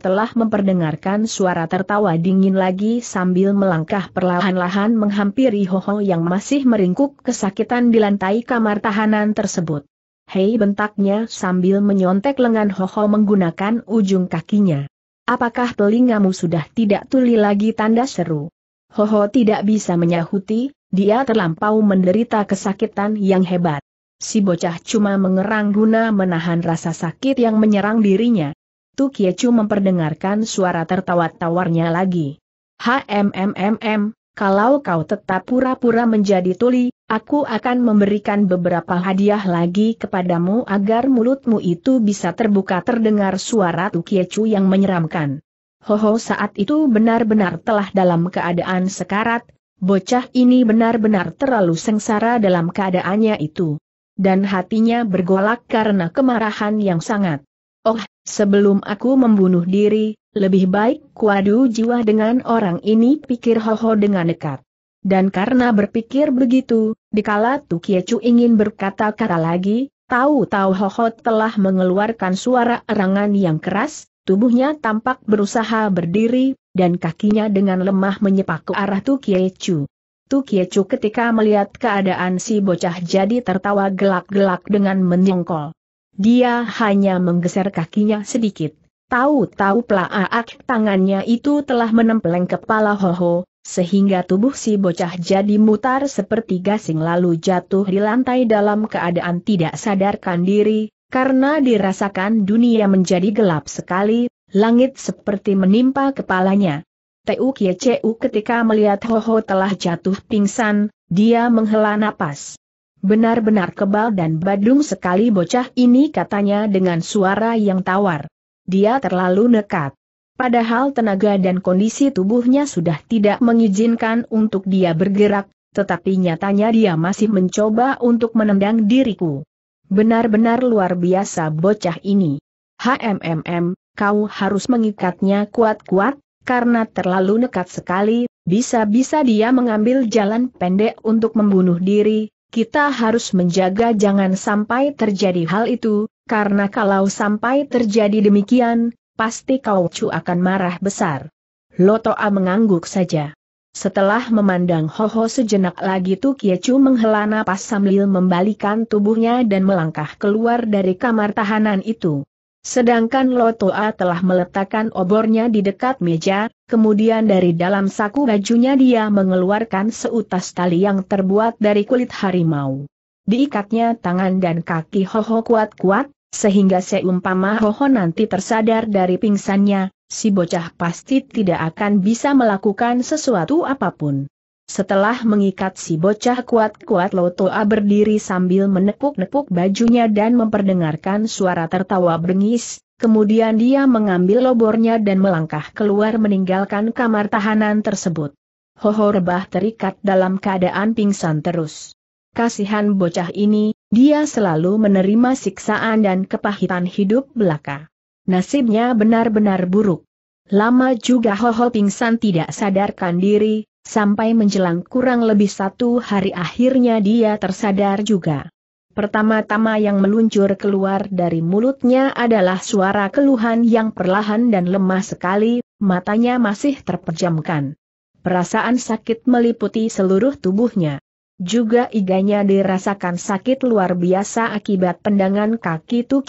telah memperdengarkan suara tertawa dingin lagi sambil melangkah perlahan-lahan menghampiri Hoho yang masih meringkuk kesakitan di lantai kamar tahanan tersebut. Hei bentaknya sambil menyontek lengan Hoho menggunakan ujung kakinya. Apakah telingamu sudah tidak tuli lagi tanda seru? Hoho tidak bisa menyahuti, dia terlampau menderita kesakitan yang hebat si bocah cuma mengerang guna menahan rasa sakit yang menyerang dirinya. Tu Kiecu memperdengarkan suara tertawa-tawarnya lagi. HMMMM, kalau kau tetap pura-pura menjadi tuli, aku akan memberikan beberapa hadiah lagi kepadamu agar mulutmu itu bisa terbuka terdengar suara Tu Kiecu yang menyeramkan. Hoho saat itu benar-benar telah dalam keadaan sekarat, bocah ini benar-benar terlalu sengsara dalam keadaannya itu dan hatinya bergolak karena kemarahan yang sangat. Oh, sebelum aku membunuh diri, lebih baik kuadu jiwa dengan orang ini pikir Hoho dengan dekat. Dan karena berpikir begitu, dikala Tukiecu ingin berkata-kata lagi, tahu-tahu Hoho telah mengeluarkan suara erangan yang keras, tubuhnya tampak berusaha berdiri, dan kakinya dengan lemah menyepak ke arah Tukiecu. Tu Kiecu ketika melihat keadaan si bocah jadi tertawa gelak-gelak dengan menyongkol. Dia hanya menggeser kakinya sedikit. Tahu-tahu pelaak tangannya itu telah menempeleng kepala Hoho, sehingga tubuh si bocah jadi mutar seperti gasing lalu jatuh di lantai dalam keadaan tidak sadarkan diri, karena dirasakan dunia menjadi gelap sekali, langit seperti menimpa kepalanya. Teu Kie ketika melihat Ho Ho telah jatuh pingsan, dia menghela napas. Benar-benar kebal dan badung sekali bocah ini katanya dengan suara yang tawar. Dia terlalu nekat. Padahal tenaga dan kondisi tubuhnya sudah tidak mengizinkan untuk dia bergerak, tetapi nyatanya dia masih mencoba untuk menendang diriku. Benar-benar luar biasa bocah ini. HMMM, kau harus mengikatnya kuat-kuat, karena terlalu nekat sekali, bisa-bisa dia mengambil jalan pendek untuk membunuh diri, kita harus menjaga jangan sampai terjadi hal itu, karena kalau sampai terjadi demikian, pasti kau cu akan marah besar. Lotoa mengangguk saja. Setelah memandang Hoho sejenak lagi Tu Kiecu menghela napas sambil membalikan tubuhnya dan melangkah keluar dari kamar tahanan itu. Sedangkan Lotoa telah meletakkan obornya di dekat meja, kemudian dari dalam saku bajunya dia mengeluarkan seutas tali yang terbuat dari kulit harimau. Diikatnya tangan dan kaki Hoho kuat-kuat, sehingga seumpama Hoho nanti tersadar dari pingsannya, si bocah pasti tidak akan bisa melakukan sesuatu apapun. Setelah mengikat si bocah kuat-kuat Lotoa berdiri sambil menepuk-nepuk bajunya dan memperdengarkan suara tertawa bengis, kemudian dia mengambil lobornya dan melangkah keluar meninggalkan kamar tahanan tersebut. Hoho rebah terikat dalam keadaan pingsan terus. Kasihan bocah ini, dia selalu menerima siksaan dan kepahitan hidup belaka. Nasibnya benar-benar buruk. Lama juga Hoho pingsan tidak sadarkan diri, Sampai menjelang kurang lebih satu hari akhirnya dia tersadar juga. Pertama-tama yang meluncur keluar dari mulutnya adalah suara keluhan yang perlahan dan lemah sekali, matanya masih terpejamkan. Perasaan sakit meliputi seluruh tubuhnya. Juga iganya dirasakan sakit luar biasa akibat pendangan kaki Tu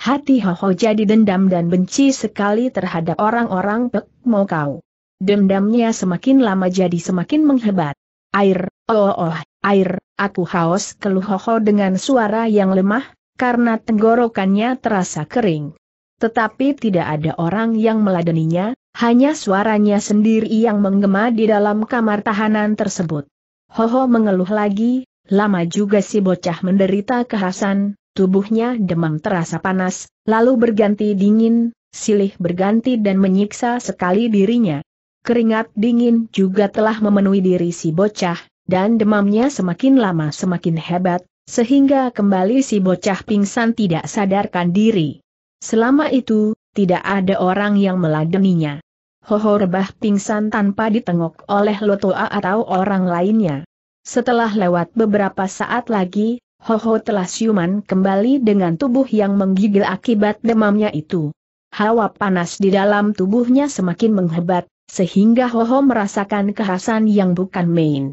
Hati Hoho jadi dendam dan benci sekali terhadap orang-orang Pek Mau dendamnya semakin lama jadi semakin menghebat. Air, oh oh, air, aku haus keluhoho dengan suara yang lemah, karena tenggorokannya terasa kering. Tetapi tidak ada orang yang meladeninya, hanya suaranya sendiri yang menggema di dalam kamar tahanan tersebut. Hoho mengeluh lagi, lama juga si bocah menderita kehasan, tubuhnya demam terasa panas, lalu berganti dingin, silih berganti dan menyiksa sekali dirinya keringat dingin juga telah memenuhi diri si bocah, dan demamnya semakin lama semakin hebat, sehingga kembali si bocah pingsan tidak sadarkan diri. Selama itu, tidak ada orang yang meladeninya. Hoho rebah pingsan tanpa ditengok oleh Lotoa atau orang lainnya. Setelah lewat beberapa saat lagi, Hoho telah siuman kembali dengan tubuh yang menggigil akibat demamnya itu. Hawa panas di dalam tubuhnya semakin menghebat, sehingga Hoho merasakan kehasan yang bukan main.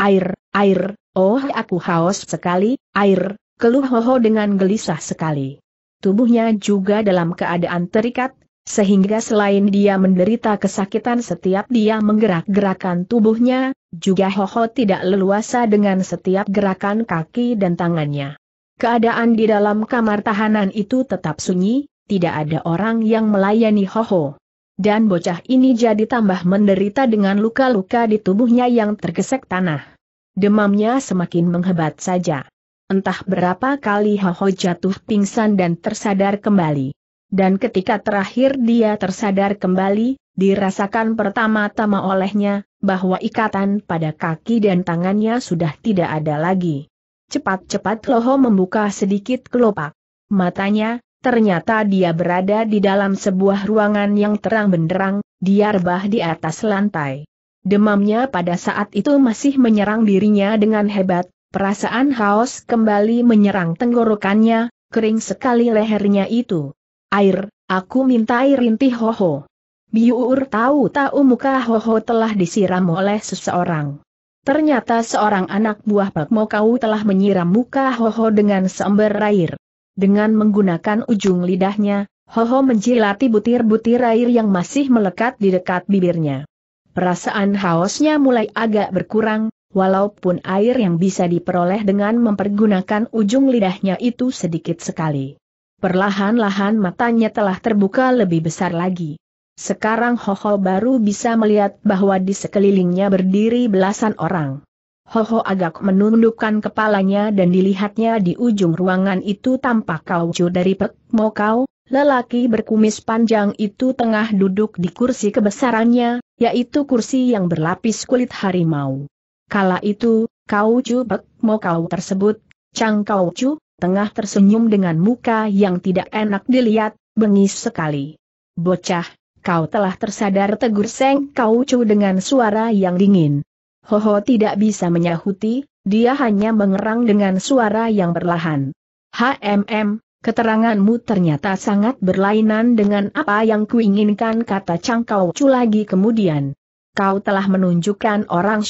Air, air, oh aku haus sekali, air, keluh Hoho dengan gelisah sekali. Tubuhnya juga dalam keadaan terikat, sehingga selain dia menderita kesakitan setiap dia menggerak-gerakan tubuhnya, juga Hoho tidak leluasa dengan setiap gerakan kaki dan tangannya. Keadaan di dalam kamar tahanan itu tetap sunyi, tidak ada orang yang melayani Hoho dan bocah ini jadi tambah menderita dengan luka-luka di tubuhnya yang tergesek tanah. Demamnya semakin menghebat saja. Entah berapa kali Hoho jatuh pingsan dan tersadar kembali. Dan ketika terakhir dia tersadar kembali, dirasakan pertama-tama olehnya, bahwa ikatan pada kaki dan tangannya sudah tidak ada lagi. Cepat-cepat Loho membuka sedikit kelopak. Matanya, Ternyata dia berada di dalam sebuah ruangan yang terang benderang, diarbah di atas lantai. Demamnya pada saat itu masih menyerang dirinya dengan hebat, perasaan haus kembali menyerang tenggorokannya, kering sekali lehernya itu. Air, aku minta air inti Hoho. Biur tahu-tahu muka Hoho telah disiram oleh seseorang. Ternyata seorang anak buah Pak Mokau telah menyiram muka Hoho dengan seember air. Dengan menggunakan ujung lidahnya, Hoho menjilati butir-butir air yang masih melekat di dekat bibirnya. Perasaan hausnya mulai agak berkurang, walaupun air yang bisa diperoleh dengan mempergunakan ujung lidahnya itu sedikit sekali. Perlahan-lahan matanya telah terbuka lebih besar lagi. Sekarang Hoho baru bisa melihat bahwa di sekelilingnya berdiri belasan orang. Hoho agak menundukkan kepalanya dan dilihatnya di ujung ruangan itu tampak kaucu dari Pek Mo Kau, lelaki berkumis panjang itu tengah duduk di kursi kebesarannya, yaitu kursi yang berlapis kulit harimau. Kala itu, kaucu Pek Mo Kau tersebut, Chang Kaucu, tengah tersenyum dengan muka yang tidak enak dilihat, bengis sekali. Bocah, kau telah tersadar tegur Seng Kaucu dengan suara yang dingin. Hoho tidak bisa menyahuti, dia hanya mengerang dengan suara yang perlahan. HMM, keteranganmu ternyata sangat berlainan dengan apa yang kuinginkan kata Cangkau Cu lagi kemudian. Kau telah menunjukkan orang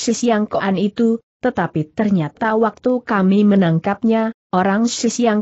Koan itu, tetapi ternyata waktu kami menangkapnya, orang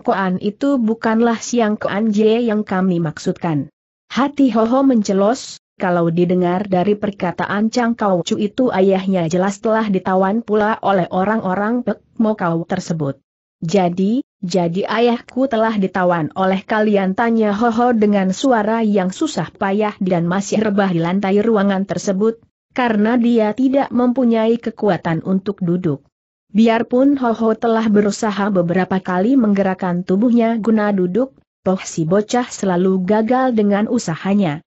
Koan itu bukanlah siang Siangkoan J yang kami maksudkan. Hati Hoho mencelos, kalau didengar dari perkataan Chang Kau itu ayahnya jelas telah ditawan pula oleh orang-orang Pek Mo Kau tersebut. Jadi, jadi ayahku telah ditawan oleh kalian tanya Hoho dengan suara yang susah payah dan masih rebah di lantai ruangan tersebut, karena dia tidak mempunyai kekuatan untuk duduk. Biarpun Hoho telah berusaha beberapa kali menggerakkan tubuhnya guna duduk, Poh si bocah selalu gagal dengan usahanya.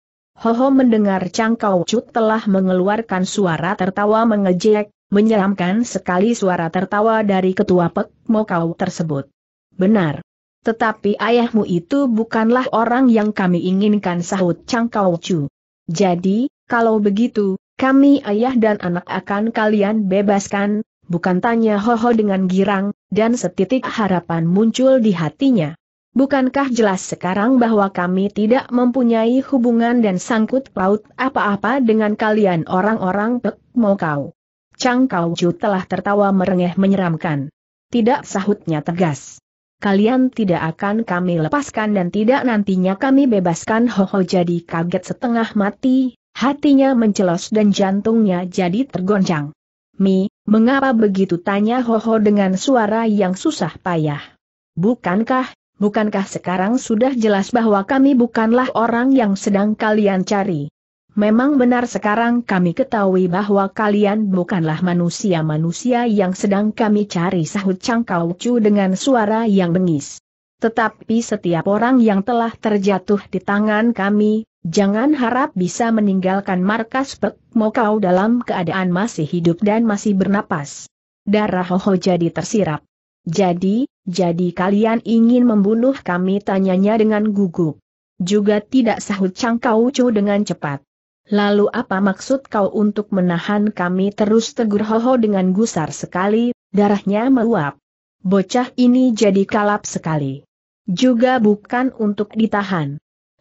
Ho mendengar Kau Chu telah mengeluarkan suara tertawa mengejek, menyeramkan sekali suara tertawa dari ketua Pek kau tersebut. Benar. Tetapi ayahmu itu bukanlah orang yang kami inginkan sahut Kau Chu. Jadi, kalau begitu, kami ayah dan anak akan kalian bebaskan, bukan tanya Ho dengan girang, dan setitik harapan muncul di hatinya. Bukankah jelas sekarang bahwa kami tidak mempunyai hubungan dan sangkut paut apa-apa dengan kalian orang-orang pek mau kau? Chang Kau Ju telah tertawa merengeh menyeramkan. Tidak sahutnya tegas. Kalian tidak akan kami lepaskan dan tidak nantinya kami bebaskan Hoho jadi kaget setengah mati, hatinya mencelos dan jantungnya jadi tergoncang. Mi, mengapa begitu tanya Hoho dengan suara yang susah payah? Bukankah Bukankah sekarang sudah jelas bahwa kami bukanlah orang yang sedang kalian cari? Memang benar sekarang kami ketahui bahwa kalian bukanlah manusia-manusia yang sedang kami cari sahut Cangkau Cu dengan suara yang bengis. Tetapi setiap orang yang telah terjatuh di tangan kami, jangan harap bisa meninggalkan markas Pek Mokau dalam keadaan masih hidup dan masih bernapas. Darah Hoho jadi tersirap. Jadi, jadi kalian ingin membunuh kami tanyanya dengan gugup. Juga tidak sahut Cangkau Cu dengan cepat. Lalu apa maksud kau untuk menahan kami terus tegur Hoho dengan gusar sekali, darahnya meluap. Bocah ini jadi kalap sekali. Juga bukan untuk ditahan.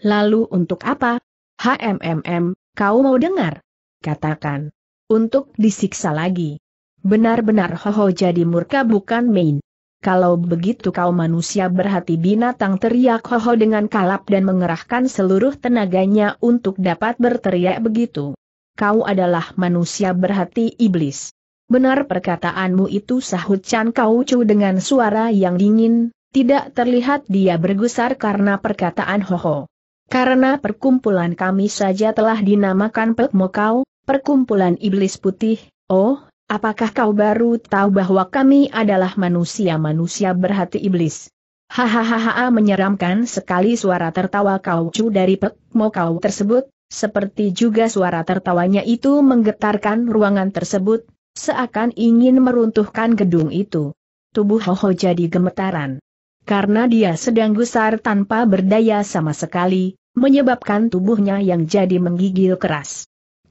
Lalu untuk apa? HMMM, kau mau dengar? Katakan. Untuk disiksa lagi. Benar-benar Hoho jadi murka bukan main. Kalau begitu kau manusia berhati binatang teriak Hoho dengan kalap dan mengerahkan seluruh tenaganya untuk dapat berteriak begitu. Kau adalah manusia berhati iblis. Benar perkataanmu itu sahut Chan Kau dengan suara yang dingin, tidak terlihat dia bergusar karena perkataan Hoho. Karena perkumpulan kami saja telah dinamakan Pekmokau, perkumpulan iblis putih, oh, Apakah kau baru tahu bahwa kami adalah manusia-manusia berhati iblis? Hahaha menyeramkan sekali suara tertawa kau cu dari Pek Mo kau tersebut, seperti juga suara tertawanya itu menggetarkan ruangan tersebut, seakan ingin meruntuhkan gedung itu. Tubuh Hoho jadi gemetaran. Karena dia sedang gusar tanpa berdaya sama sekali, menyebabkan tubuhnya yang jadi menggigil keras.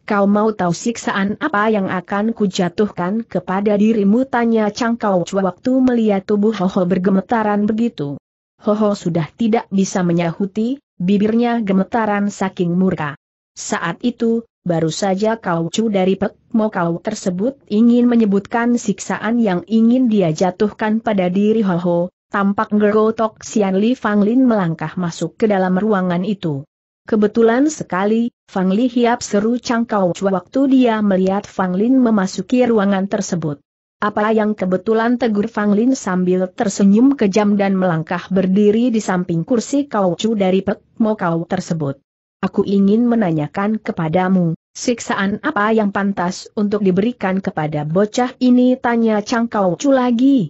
Kau mau tahu siksaan apa yang akan kujatuhkan kepada dirimu? Tanya Cangkau Chua waktu melihat tubuh Hoho bergemetaran begitu. Hoho sudah tidak bisa menyahuti, bibirnya gemetaran saking murka. Saat itu, baru saja Kau Cu dari Pek Mo Kau tersebut ingin menyebutkan siksaan yang ingin dia jatuhkan pada diri Hoho, tampak Ngergotok Sian Li Fang Lin melangkah masuk ke dalam ruangan itu. Kebetulan sekali, Fang Li hiap seru Cangkau waktu dia melihat Fang Lin memasuki ruangan tersebut. Apa yang kebetulan tegur Fang Lin sambil tersenyum kejam dan melangkah berdiri di samping kursi Kau Chu dari Pek Mo Kau tersebut. Aku ingin menanyakan kepadamu, siksaan apa yang pantas untuk diberikan kepada bocah ini tanya Chang Chu lagi.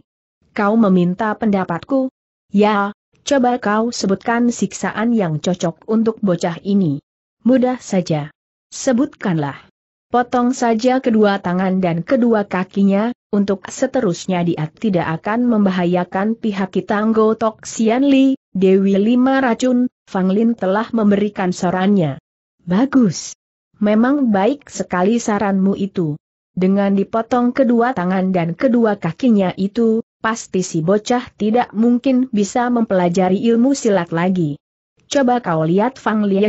Kau meminta pendapatku? Ya, coba kau sebutkan siksaan yang cocok untuk bocah ini mudah saja. Sebutkanlah. Potong saja kedua tangan dan kedua kakinya, untuk seterusnya dia tidak akan membahayakan pihak Kitanggo Tok Sian Li, Dewi Lima Racun, Fang Lin telah memberikan sarannya. Bagus. Memang baik sekali saranmu itu. Dengan dipotong kedua tangan dan kedua kakinya itu, pasti si bocah tidak mungkin bisa mempelajari ilmu silat lagi. Coba kau lihat Fang Lieh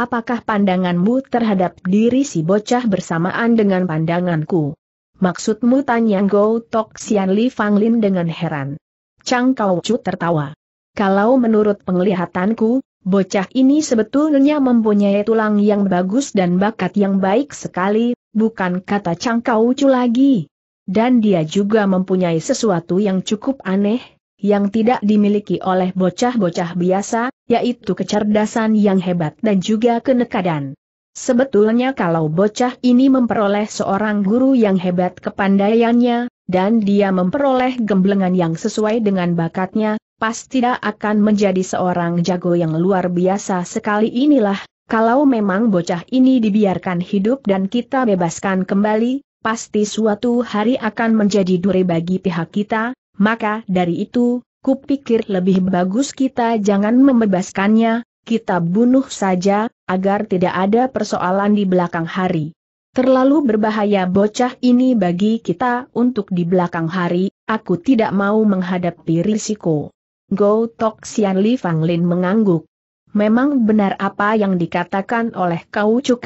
Apakah pandanganmu terhadap diri si bocah bersamaan dengan pandanganku? Maksudmu tanya Go Tok Sian Li Fanglin dengan heran. Chang Kau Chu tertawa. Kalau menurut penglihatanku, bocah ini sebetulnya mempunyai tulang yang bagus dan bakat yang baik sekali, bukan kata Chang Kau Chu lagi. Dan dia juga mempunyai sesuatu yang cukup aneh, yang tidak dimiliki oleh bocah-bocah biasa, yaitu kecerdasan yang hebat dan juga kenekadan. Sebetulnya kalau bocah ini memperoleh seorang guru yang hebat kepandaiannya, dan dia memperoleh gemblengan yang sesuai dengan bakatnya, pasti tidak akan menjadi seorang jago yang luar biasa sekali inilah, kalau memang bocah ini dibiarkan hidup dan kita bebaskan kembali, pasti suatu hari akan menjadi duri bagi pihak kita, maka dari itu, kupikir lebih bagus kita jangan membebaskannya, kita bunuh saja, agar tidak ada persoalan di belakang hari. Terlalu berbahaya bocah ini bagi kita untuk di belakang hari, aku tidak mau menghadapi risiko. Go Tok Sian Li Fang Lin mengangguk. Memang benar apa yang dikatakan oleh kau cuk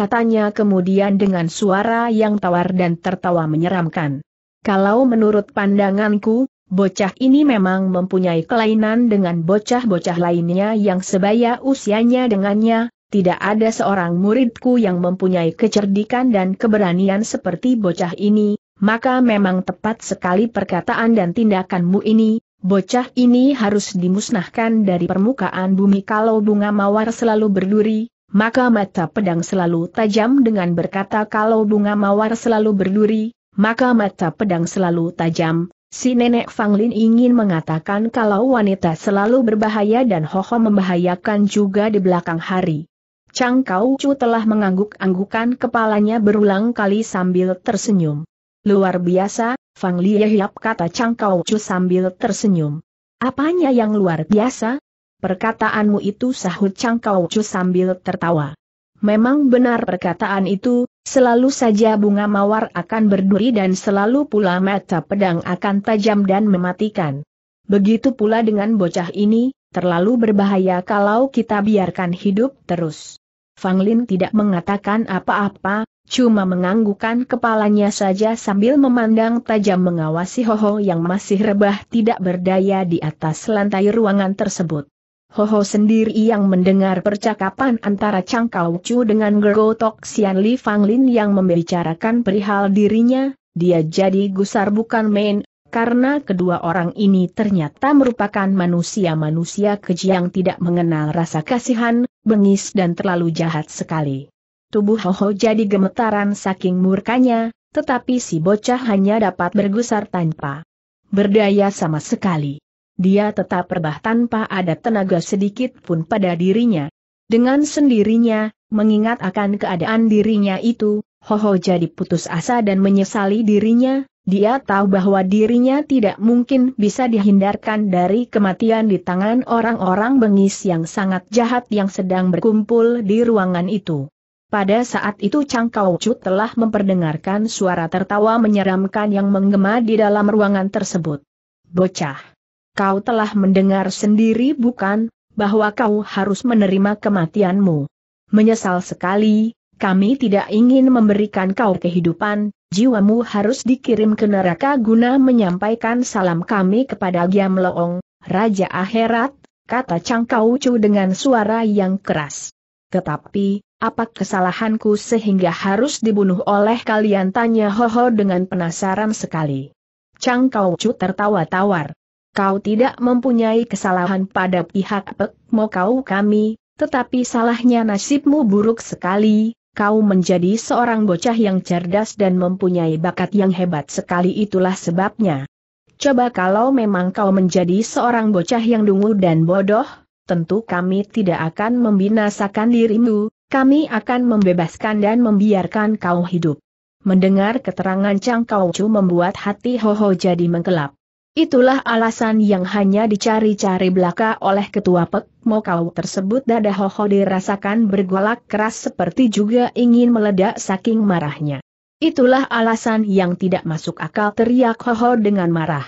kemudian dengan suara yang tawar dan tertawa menyeramkan. Kalau menurut pandanganku, Bocah ini memang mempunyai kelainan dengan bocah-bocah lainnya yang sebaya usianya dengannya, tidak ada seorang muridku yang mempunyai kecerdikan dan keberanian seperti bocah ini, maka memang tepat sekali perkataan dan tindakanmu ini, bocah ini harus dimusnahkan dari permukaan bumi kalau bunga mawar selalu berduri, maka mata pedang selalu tajam dengan berkata kalau bunga mawar selalu berduri, maka mata pedang selalu tajam, Si nenek Fang Lin ingin mengatakan kalau wanita selalu berbahaya dan Hoho membahayakan juga di belakang hari. Chang Kau Chu telah mengangguk-anggukan kepalanya berulang kali sambil tersenyum. Luar biasa, Fang Li Yehyap kata Chang Kau Chu sambil tersenyum. Apanya yang luar biasa? Perkataanmu itu sahut Chang Kau Chu sambil tertawa. Memang benar perkataan itu, Selalu saja bunga mawar akan berduri dan selalu pula mata pedang akan tajam dan mematikan. Begitu pula dengan bocah ini, terlalu berbahaya kalau kita biarkan hidup terus. Fang Lin tidak mengatakan apa-apa, cuma menganggukkan kepalanya saja sambil memandang tajam mengawasi Hoho yang masih rebah tidak berdaya di atas lantai ruangan tersebut. Hoho sendiri yang mendengar percakapan antara Cangkau Chu dengan Tok Xian Li Fanglin yang membicarakan perihal dirinya, dia jadi gusar bukan main, karena kedua orang ini ternyata merupakan manusia-manusia keji yang tidak mengenal rasa kasihan, bengis dan terlalu jahat sekali. Tubuh Hoho jadi gemetaran saking murkanya, tetapi si bocah hanya dapat bergusar tanpa berdaya sama sekali dia tetap rebah tanpa ada tenaga sedikit pun pada dirinya. Dengan sendirinya, mengingat akan keadaan dirinya itu, Hoho jadi putus asa dan menyesali dirinya, dia tahu bahwa dirinya tidak mungkin bisa dihindarkan dari kematian di tangan orang-orang bengis yang sangat jahat yang sedang berkumpul di ruangan itu. Pada saat itu Chang Kau telah memperdengarkan suara tertawa menyeramkan yang menggema di dalam ruangan tersebut. Bocah! Kau telah mendengar sendiri bukan, bahwa kau harus menerima kematianmu. Menyesal sekali, kami tidak ingin memberikan kau kehidupan, jiwamu harus dikirim ke neraka guna menyampaikan salam kami kepada Giam Loong, Raja Akhirat, kata Kau Chu dengan suara yang keras. Tetapi, apa kesalahanku sehingga harus dibunuh oleh kalian tanya Ho Ho dengan penasaran sekali. Chang Kau Chu tertawa tawar kau tidak mempunyai kesalahan pada pihak Pek Mo kau kami, tetapi salahnya nasibmu buruk sekali, kau menjadi seorang bocah yang cerdas dan mempunyai bakat yang hebat sekali itulah sebabnya. Coba kalau memang kau menjadi seorang bocah yang dungu dan bodoh, tentu kami tidak akan membinasakan dirimu, kami akan membebaskan dan membiarkan kau hidup. Mendengar keterangan Chang Kau Chu membuat hati Ho Ho jadi mengkelap. Itulah alasan yang hanya dicari-cari belaka oleh ketua Pek Mokau tersebut dada Hoho dirasakan bergolak keras seperti juga ingin meledak saking marahnya. Itulah alasan yang tidak masuk akal teriak Hoho dengan marah.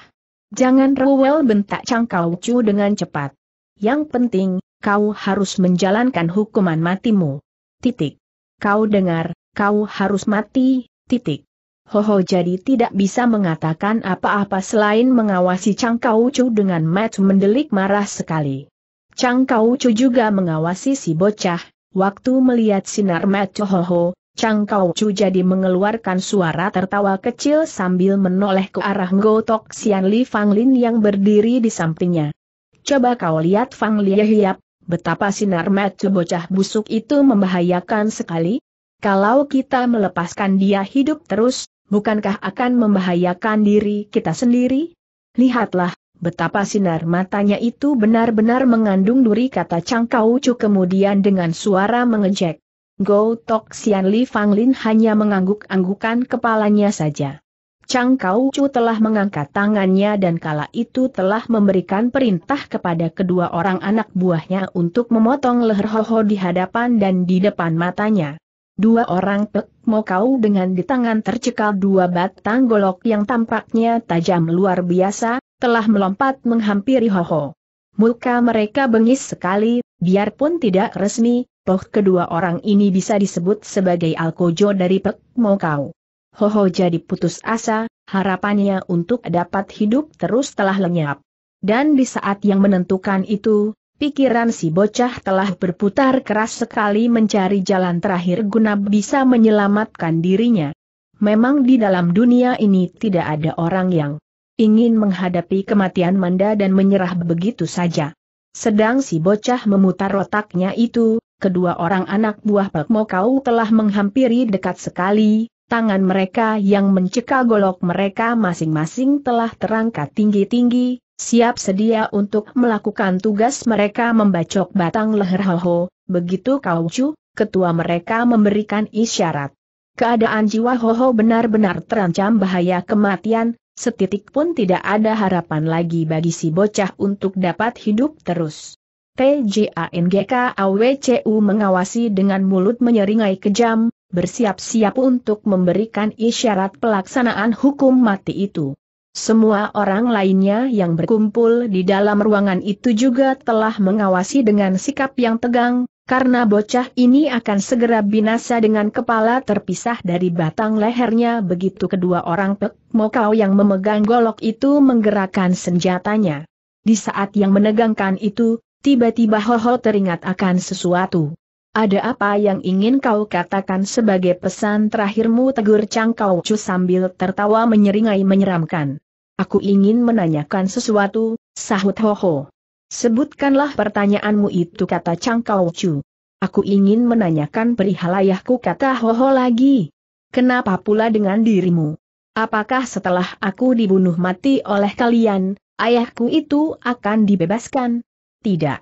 Jangan rewel bentak Cangkau Cu dengan cepat. Yang penting, kau harus menjalankan hukuman matimu. Titik. Kau dengar, kau harus mati, titik. Hoho jadi tidak bisa mengatakan apa-apa selain mengawasi Chang Kaucu dengan mat mendelik marah sekali. Chang Kaucu juga mengawasi si bocah, waktu melihat sinar mat Hoho, Chang Kaucu jadi mengeluarkan suara tertawa kecil sambil menoleh ke arah Gotok Xian Li Fang Lin yang berdiri di sampingnya. Coba kau lihat Fang Li betapa sinar mat bocah busuk itu membahayakan sekali, kalau kita melepaskan dia hidup terus, bukankah akan membahayakan diri kita sendiri? Lihatlah, betapa sinar matanya itu benar-benar mengandung duri kata Kau Kaucu kemudian dengan suara mengejek. Go Tok Sian Li Lin hanya mengangguk-anggukan kepalanya saja. Kau Kaucu telah mengangkat tangannya dan kala itu telah memberikan perintah kepada kedua orang anak buahnya untuk memotong leher Hoho di hadapan dan di depan matanya. Dua orang pek mau kau dengan di tangan tercekal dua batang golok yang tampaknya tajam luar biasa, telah melompat menghampiri Hoho. Muka mereka bengis sekali, biarpun tidak resmi, toh kedua orang ini bisa disebut sebagai alkojo dari pek mau kau. Hoho jadi putus asa, harapannya untuk dapat hidup terus telah lenyap. Dan di saat yang menentukan itu, Pikiran si bocah telah berputar keras sekali mencari jalan terakhir guna bisa menyelamatkan dirinya. Memang di dalam dunia ini tidak ada orang yang ingin menghadapi kematian manda dan menyerah begitu saja. Sedang si bocah memutar otaknya itu, kedua orang anak buah Pak Mokau telah menghampiri dekat sekali, tangan mereka yang mencekal golok mereka masing-masing telah terangkat tinggi-tinggi, siap sedia untuk melakukan tugas mereka membacok batang leher Hoho, begitu Kau ketua mereka memberikan isyarat. Keadaan jiwa Hoho benar-benar terancam bahaya kematian, setitik pun tidak ada harapan lagi bagi si bocah untuk dapat hidup terus. TJANGKAWCU mengawasi dengan mulut menyeringai kejam, bersiap-siap untuk memberikan isyarat pelaksanaan hukum mati itu. Semua orang lainnya yang berkumpul di dalam ruangan itu juga telah mengawasi dengan sikap yang tegang, karena bocah ini akan segera binasa dengan kepala terpisah dari batang lehernya begitu kedua orang Pek Mokau yang memegang golok itu menggerakkan senjatanya. Di saat yang menegangkan itu, tiba-tiba Hoho teringat akan sesuatu. Ada apa yang ingin kau katakan sebagai pesan terakhirmu tegur Cangkau Cu sambil tertawa menyeringai menyeramkan. Aku ingin menanyakan sesuatu, sahut Ho Ho. Sebutkanlah pertanyaanmu itu kata Cangkau Chu. Aku ingin menanyakan perihal ayahku kata Ho Ho lagi. Kenapa pula dengan dirimu? Apakah setelah aku dibunuh mati oleh kalian, ayahku itu akan dibebaskan? Tidak.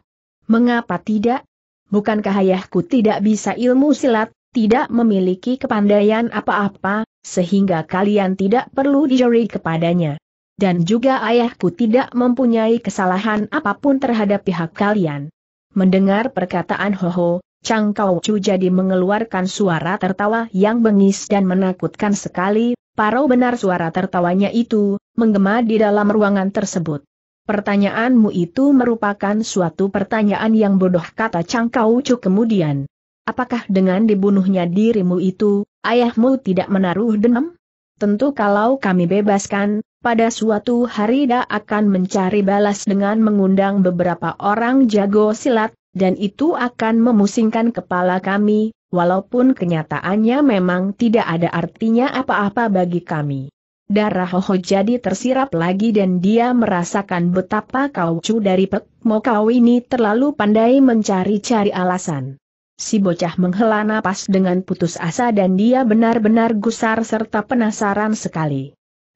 Mengapa tidak? Bukankah ayahku tidak bisa ilmu silat, tidak memiliki kepandaian apa-apa, sehingga kalian tidak perlu dijari kepadanya dan juga ayahku tidak mempunyai kesalahan apapun terhadap pihak kalian. Mendengar perkataan Hoho, Chang Kau Chu jadi mengeluarkan suara tertawa yang bengis dan menakutkan sekali, paro benar suara tertawanya itu, menggema di dalam ruangan tersebut. Pertanyaanmu itu merupakan suatu pertanyaan yang bodoh kata Chang Kau Chu kemudian. Apakah dengan dibunuhnya dirimu itu, ayahmu tidak menaruh dendam? Tentu kalau kami bebaskan, pada suatu hari dia akan mencari balas dengan mengundang beberapa orang jago silat, dan itu akan memusingkan kepala kami, walaupun kenyataannya memang tidak ada artinya apa-apa bagi kami. Darah Hoho jadi tersirap lagi dan dia merasakan betapa kaucu dari Pek Kau ini terlalu pandai mencari-cari alasan. Si bocah menghela napas dengan putus asa dan dia benar-benar gusar serta penasaran sekali.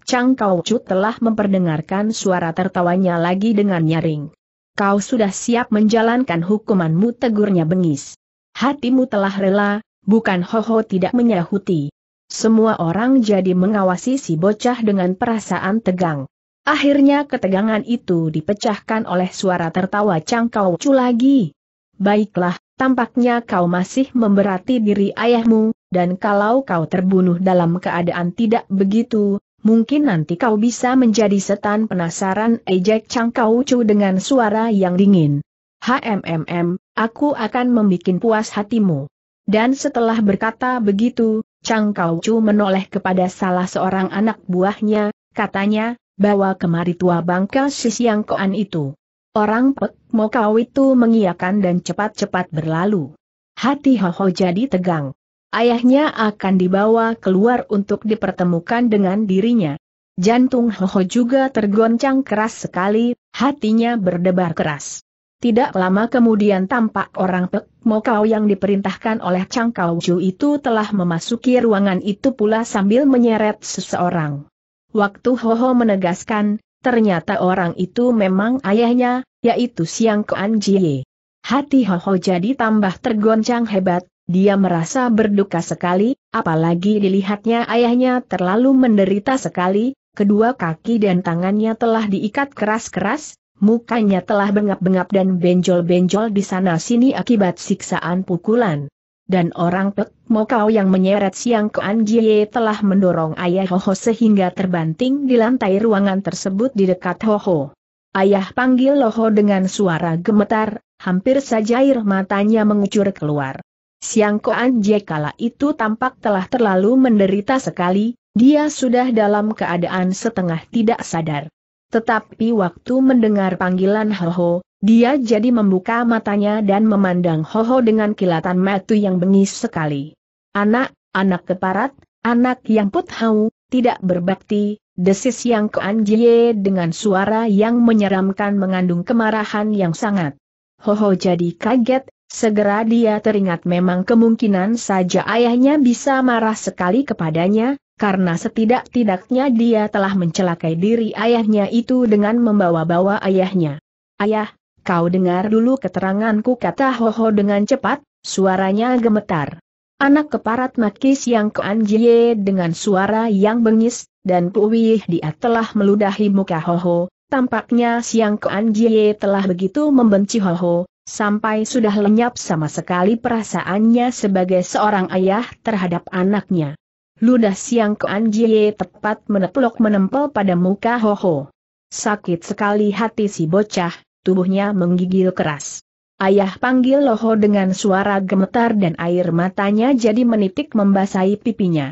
Chang Kau Chu telah memperdengarkan suara tertawanya lagi dengan nyaring. Kau sudah siap menjalankan hukumanmu tegurnya bengis. Hatimu telah rela, bukan Ho Ho tidak menyahuti. Semua orang jadi mengawasi si bocah dengan perasaan tegang. Akhirnya ketegangan itu dipecahkan oleh suara tertawa Chang Kau Chu lagi. Baiklah, tampaknya kau masih memberati diri ayahmu, dan kalau kau terbunuh dalam keadaan tidak begitu, Mungkin nanti kau bisa menjadi setan penasaran ejek cangkau cu dengan suara yang dingin. HMMM, aku akan membuat puas hatimu. Dan setelah berkata begitu, Cangkau Chu menoleh kepada salah seorang anak buahnya, katanya, bawa kemari tua bangka Siang Koan itu. Orang Pek Mokau itu mengiakan dan cepat-cepat berlalu. Hati Hoho jadi tegang ayahnya akan dibawa keluar untuk dipertemukan dengan dirinya. Jantung Hoho juga tergoncang keras sekali, hatinya berdebar keras. Tidak lama kemudian tampak orang Pek Mokau yang diperintahkan oleh Chang Kau Ju itu telah memasuki ruangan itu pula sambil menyeret seseorang. Waktu Hoho menegaskan, ternyata orang itu memang ayahnya, yaitu Siang Kuan Jie. Hati Hoho jadi tambah tergoncang hebat, dia merasa berduka sekali, apalagi dilihatnya ayahnya terlalu menderita sekali, kedua kaki dan tangannya telah diikat keras-keras, mukanya telah bengap-bengap dan benjol-benjol di sana-sini akibat siksaan pukulan. Dan orang Pek Mokau yang menyeret siang ke Anjie telah mendorong ayah Hoho sehingga terbanting di lantai ruangan tersebut di dekat Hoho. Ayah panggil Loho dengan suara gemetar, hampir saja air matanya mengucur keluar. Siang Koan kala itu tampak telah terlalu menderita sekali, dia sudah dalam keadaan setengah tidak sadar. Tetapi waktu mendengar panggilan Ho Ho, dia jadi membuka matanya dan memandang Ho Ho dengan kilatan mata yang bengis sekali. Anak, anak keparat, anak yang puthau, tidak berbakti, desis yang keanjie dengan suara yang menyeramkan mengandung kemarahan yang sangat. Ho Ho jadi kaget, Segera dia teringat memang kemungkinan saja ayahnya bisa marah sekali kepadanya, karena setidak-tidaknya dia telah mencelakai diri ayahnya itu dengan membawa-bawa ayahnya. Ayah, kau dengar dulu keteranganku kata Hoho dengan cepat, suaranya gemetar. Anak keparat Makis yang keanjie dengan suara yang bengis, dan puwih dia telah meludahi muka Hoho, tampaknya Siang Keanjie telah begitu membenci Hoho, sampai sudah lenyap sama sekali perasaannya sebagai seorang ayah terhadap anaknya. Ludah siang ke Anjie tepat meneplok menempel pada muka Hoho. Sakit sekali hati si bocah, tubuhnya menggigil keras. Ayah panggil Loho dengan suara gemetar dan air matanya jadi menitik membasahi pipinya.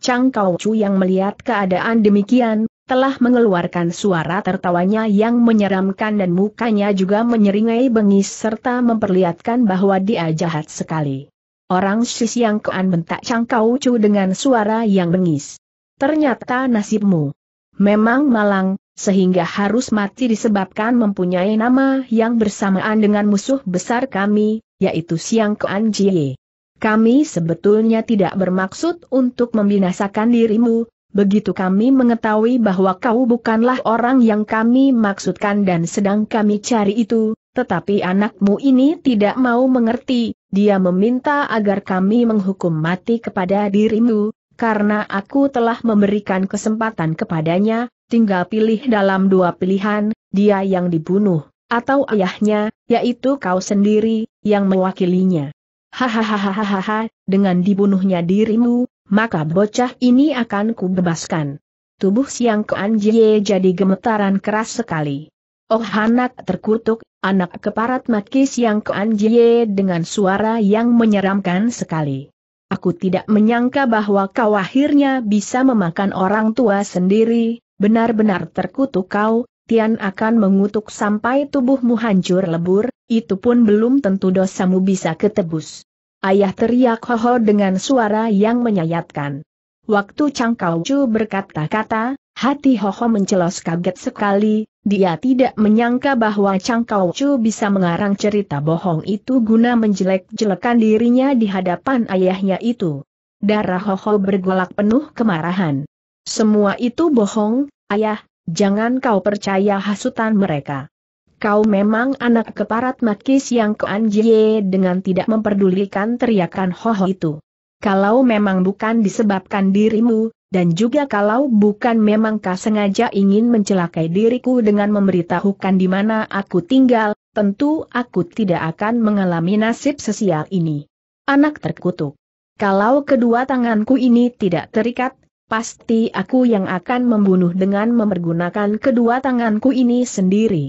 Chang Kau Chu yang melihat keadaan demikian, telah mengeluarkan suara tertawanya yang menyeramkan dan mukanya juga menyeringai bengis serta memperlihatkan bahwa dia jahat sekali. Orang yang Kean bentak cangkau cu dengan suara yang bengis. Ternyata nasibmu memang malang, sehingga harus mati disebabkan mempunyai nama yang bersamaan dengan musuh besar kami, yaitu Siang Kean Jie. Kami sebetulnya tidak bermaksud untuk membinasakan dirimu, Begitu kami mengetahui bahwa kau bukanlah orang yang kami maksudkan dan sedang kami cari itu, tetapi anakmu ini tidak mau mengerti, dia meminta agar kami menghukum mati kepada dirimu, karena aku telah memberikan kesempatan kepadanya, tinggal pilih dalam dua pilihan, dia yang dibunuh, atau ayahnya, yaitu kau sendiri, yang mewakilinya. Hahaha, dengan dibunuhnya dirimu, maka bocah ini akan kubebaskan. Tubuh Siang ke jadi gemetaran keras sekali. Oh anak terkutuk, anak keparat maki Siang ke dengan suara yang menyeramkan sekali. Aku tidak menyangka bahwa kau akhirnya bisa memakan orang tua sendiri, benar-benar terkutuk kau, Tian akan mengutuk sampai tubuhmu hancur lebur, itu pun belum tentu dosamu bisa ketebus. Ayah teriak hoho dengan suara yang menyayatkan. Waktu Chang Kau Chu berkata-kata, hati hoho mencelos kaget sekali, dia tidak menyangka bahwa Chang Kau Chu bisa mengarang cerita bohong itu guna menjelek-jelekan dirinya di hadapan ayahnya itu. Darah hoho bergolak penuh kemarahan. Semua itu bohong, ayah, jangan kau percaya hasutan mereka kau memang anak keparat makis yang keanjie dengan tidak memperdulikan teriakan hoho itu. Kalau memang bukan disebabkan dirimu, dan juga kalau bukan memang kau sengaja ingin mencelakai diriku dengan memberitahukan di mana aku tinggal, tentu aku tidak akan mengalami nasib sesial ini. Anak terkutuk. Kalau kedua tanganku ini tidak terikat, pasti aku yang akan membunuh dengan mempergunakan kedua tanganku ini sendiri.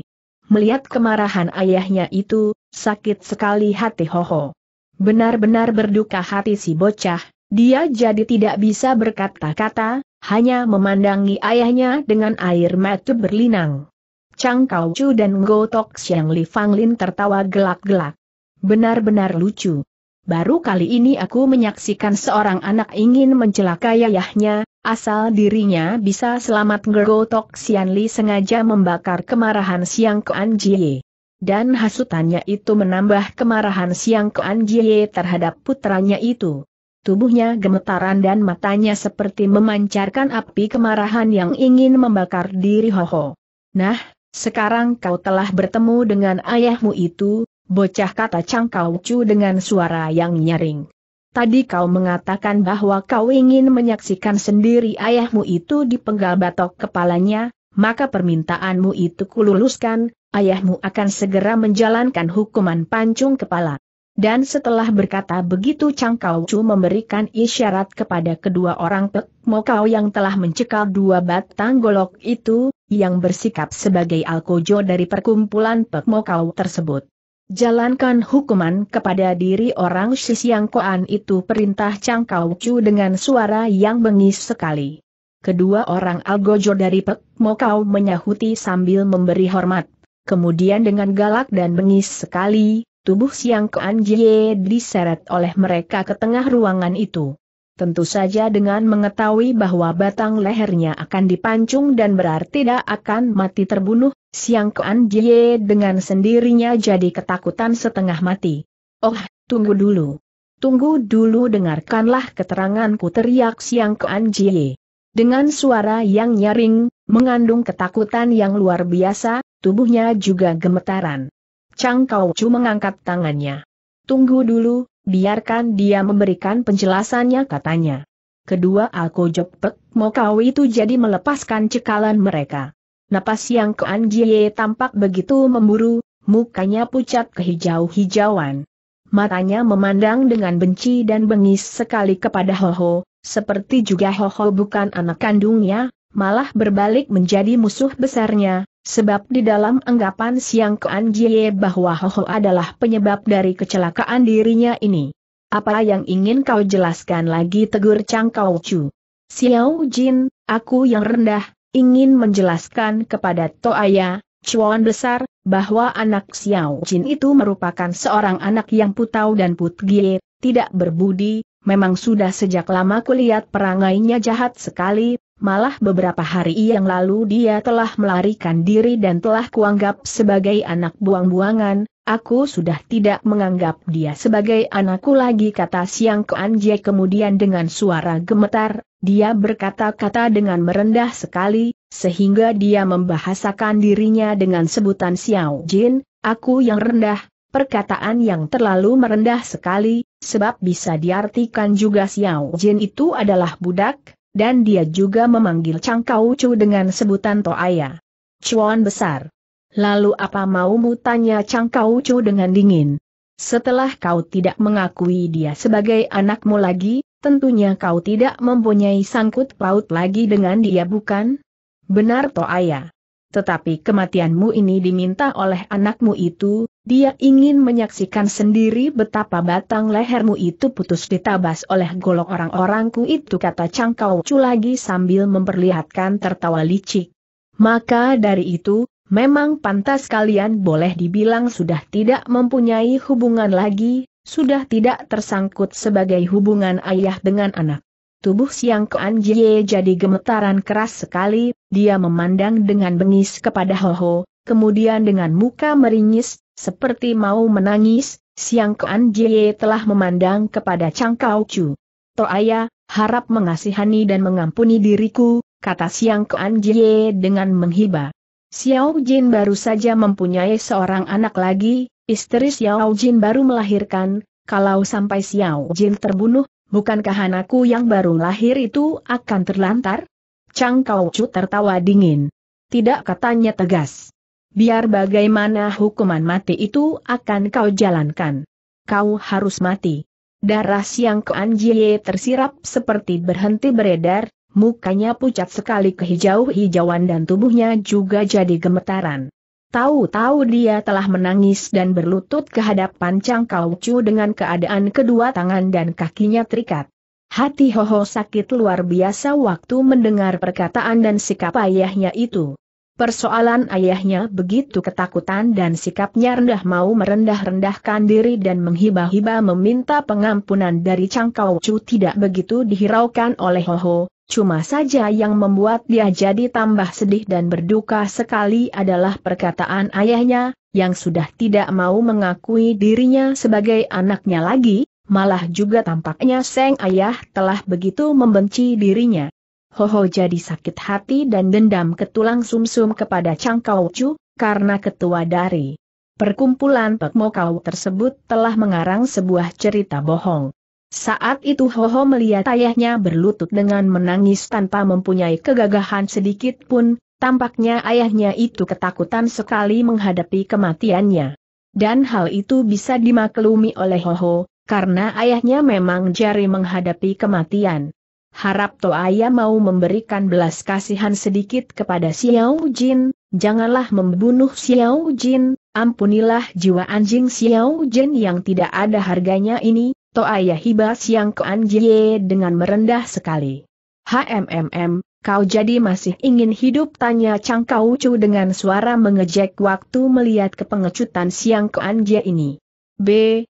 Melihat kemarahan ayahnya itu, sakit sekali hati Hoho. Benar-benar berduka hati si bocah, dia jadi tidak bisa berkata-kata, hanya memandangi ayahnya dengan air mata berlinang. Chang Kau Chu dan Go Tok Xiang Li Fang Lin tertawa gelak-gelak. Benar-benar lucu. Baru kali ini aku menyaksikan seorang anak ingin mencelakai ayahnya, Asal dirinya bisa selamat Gergotok Xianli sengaja membakar kemarahan Siang Kuan Jie. Dan hasutannya itu menambah kemarahan Siang Kuan Jie terhadap putranya itu. Tubuhnya gemetaran dan matanya seperti memancarkan api kemarahan yang ingin membakar diri Hoho. Nah, sekarang kau telah bertemu dengan ayahmu itu, bocah kata Cangkau Chu dengan suara yang nyaring. Tadi kau mengatakan bahwa kau ingin menyaksikan sendiri ayahmu itu dipenggal batok kepalanya, maka permintaanmu itu kululuskan, ayahmu akan segera menjalankan hukuman pancung kepala. Dan setelah berkata begitu kau Chu memberikan isyarat kepada kedua orang Pek Kau yang telah mencekal dua batang golok itu, yang bersikap sebagai alkojo dari perkumpulan Pek Kau tersebut. Jalankan hukuman kepada diri orang Shisyang Koan itu perintah Chang Kau Chu dengan suara yang bengis sekali. Kedua orang Algojo dari Pek Mo Kau menyahuti sambil memberi hormat. Kemudian dengan galak dan bengis sekali, tubuh Siang Koan Jie diseret oleh mereka ke tengah ruangan itu. Tentu saja dengan mengetahui bahwa batang lehernya akan dipancung dan berarti tidak akan mati terbunuh, Siang Kuan Jie dengan sendirinya jadi ketakutan setengah mati. Oh, tunggu dulu. Tunggu dulu dengarkanlah keteranganku teriak Siang Kuan Jie. Dengan suara yang nyaring, mengandung ketakutan yang luar biasa, tubuhnya juga gemetaran. Chang Kau Chu mengangkat tangannya. Tunggu dulu, biarkan dia memberikan penjelasannya katanya. Kedua Alko Jokpek Mokau itu jadi melepaskan cekalan mereka. Napas yang ke Anjie tampak begitu memburu, mukanya pucat kehijau-hijauan. Matanya memandang dengan benci dan bengis sekali kepada Hoho, seperti juga Hoho bukan anak kandungnya, malah berbalik menjadi musuh besarnya, sebab di dalam anggapan Siang ke Anjie bahwa Hoho adalah penyebab dari kecelakaan dirinya ini. Apa yang ingin kau jelaskan lagi tegur Chang Kau Chu? Xiao Jin, aku yang rendah, ingin menjelaskan kepada Toaya, Chuan besar, bahwa anak Xiao Jin itu merupakan seorang anak yang putau dan putgie, tidak berbudi, memang sudah sejak lama kulihat perangainya jahat sekali, malah beberapa hari yang lalu dia telah melarikan diri dan telah kuanggap sebagai anak buang-buangan, Aku sudah tidak menganggap dia sebagai anakku lagi kata Siang Kuan Jie kemudian dengan suara gemetar, dia berkata-kata dengan merendah sekali, sehingga dia membahasakan dirinya dengan sebutan Xiao Jin, aku yang rendah, perkataan yang terlalu merendah sekali, sebab bisa diartikan juga Xiao Jin itu adalah budak, dan dia juga memanggil Chang Kau Chu dengan sebutan Toaya. Cuan besar. Lalu apa maumu tanya Cangkau Chu dengan dingin. Setelah kau tidak mengakui dia sebagai anakmu lagi, tentunya kau tidak mempunyai sangkut paut lagi dengan dia bukan? Benar toh ayah. Tetapi kematianmu ini diminta oleh anakmu itu, dia ingin menyaksikan sendiri betapa batang lehermu itu putus ditabas oleh golok orang-orangku itu kata Cangkau Cu lagi sambil memperlihatkan tertawa licik. Maka dari itu, Memang pantas kalian boleh dibilang sudah tidak mempunyai hubungan lagi, sudah tidak tersangkut sebagai hubungan ayah dengan anak. Tubuh Siang Kuan Jie jadi gemetaran keras sekali, dia memandang dengan bengis kepada Ho Ho, kemudian dengan muka meringis, seperti mau menangis, Siang Kuan Jie telah memandang kepada Chang Kau Chu. To Ayah, harap mengasihani dan mengampuni diriku, kata Siang Kuan Jie dengan menghibah. Xiao Jin baru saja mempunyai seorang anak lagi, istri Xiao Jin baru melahirkan, kalau sampai Xiao Jin terbunuh, bukankah anakku yang baru lahir itu akan terlantar? Chang Kau Chu tertawa dingin. Tidak katanya tegas. Biar bagaimana hukuman mati itu akan kau jalankan. Kau harus mati. Darah Siang Kuan Jie tersirap seperti berhenti beredar, mukanya pucat sekali kehijau-hijauan dan tubuhnya juga jadi gemetaran. Tahu-tahu dia telah menangis dan berlutut ke hadapan Chang Kau Chu dengan keadaan kedua tangan dan kakinya terikat. Hati Hoho sakit luar biasa waktu mendengar perkataan dan sikap ayahnya itu. Persoalan ayahnya begitu ketakutan dan sikapnya rendah mau merendah-rendahkan diri dan menghibah-hibah meminta pengampunan dari Chang Kau Chu tidak begitu dihiraukan oleh Hoho, Cuma saja yang membuat dia jadi tambah sedih dan berduka sekali adalah perkataan ayahnya, yang sudah tidak mau mengakui dirinya sebagai anaknya lagi, malah juga tampaknya Seng Ayah telah begitu membenci dirinya. Hoho jadi sakit hati dan dendam ketulang sumsum -sum kepada Chang Kau Chu, karena ketua dari perkumpulan Pekmo tersebut telah mengarang sebuah cerita bohong. Saat itu Hoho melihat ayahnya berlutut dengan menangis tanpa mempunyai kegagahan sedikit pun, tampaknya ayahnya itu ketakutan sekali menghadapi kematiannya. Dan hal itu bisa dimaklumi oleh Hoho, karena ayahnya memang jari menghadapi kematian. Harap ayah mau memberikan belas kasihan sedikit kepada Xiao Jin, janganlah membunuh Xiao Jin, ampunilah jiwa anjing Xiao Jin yang tidak ada harganya ini, Toaya Hibas yang ke Anjie dengan merendah sekali. HMMM, kau jadi masih ingin hidup tanya Chang Kau Chu dengan suara mengejek waktu melihat kepengecutan Siang ke Anjie ini. B,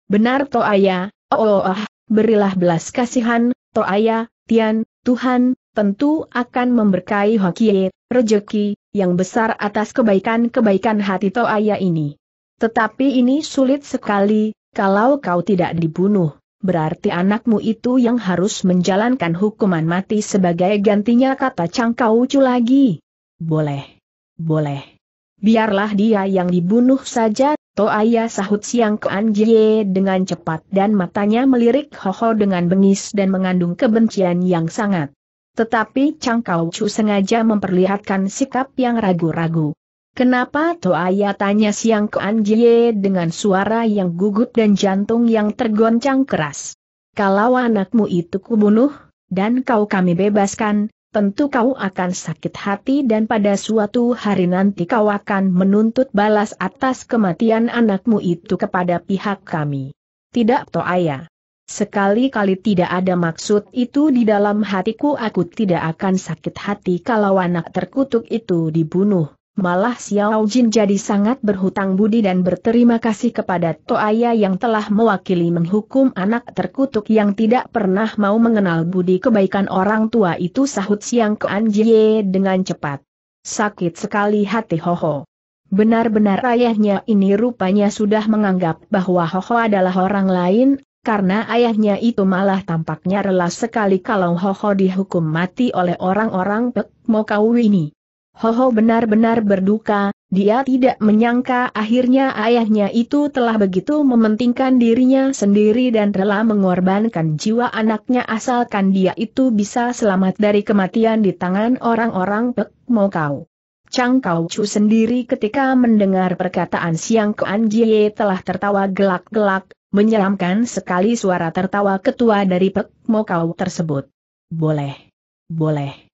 benar Toaya, oh, oh, oh berilah belas kasihan, Toaya, Tian, Tuhan, tentu akan memberkahi Hokie, rejeki, yang besar atas kebaikan-kebaikan hati Toaya ini. Tetapi ini sulit sekali, kalau kau tidak dibunuh berarti anakmu itu yang harus menjalankan hukuman mati sebagai gantinya kata Cangkau Cu lagi. Boleh. Boleh. Biarlah dia yang dibunuh saja, Toaya sahut siang ke Anjie dengan cepat dan matanya melirik Hoho dengan bengis dan mengandung kebencian yang sangat. Tetapi Cangkau Chu sengaja memperlihatkan sikap yang ragu-ragu. Kenapa Toaya tanya Siang ke Jie dengan suara yang gugup dan jantung yang tergoncang keras. Kalau anakmu itu kubunuh, dan kau kami bebaskan, tentu kau akan sakit hati dan pada suatu hari nanti kau akan menuntut balas atas kematian anakmu itu kepada pihak kami. Tidak Toaya. Sekali-kali tidak ada maksud itu di dalam hatiku aku tidak akan sakit hati kalau anak terkutuk itu dibunuh. Malah Xiao Jin jadi sangat berhutang budi dan berterima kasih kepada Toaya yang telah mewakili menghukum anak terkutuk yang tidak pernah mau mengenal budi kebaikan orang tua itu sahut siang ke Anjie dengan cepat. Sakit sekali hati Hoho. Benar-benar ayahnya ini rupanya sudah menganggap bahwa Hoho adalah orang lain, karena ayahnya itu malah tampaknya rela sekali kalau Hoho dihukum mati oleh orang-orang Pek Mokau ini. Hoho benar-benar berduka, dia tidak menyangka akhirnya ayahnya itu telah begitu mementingkan dirinya sendiri dan rela mengorbankan jiwa anaknya asalkan dia itu bisa selamat dari kematian di tangan orang-orang Pek Kau. Chang Kau Chu sendiri ketika mendengar perkataan Siang Kuan Jie telah tertawa gelak-gelak, menyeramkan sekali suara tertawa ketua dari Pek Kau tersebut. Boleh. Boleh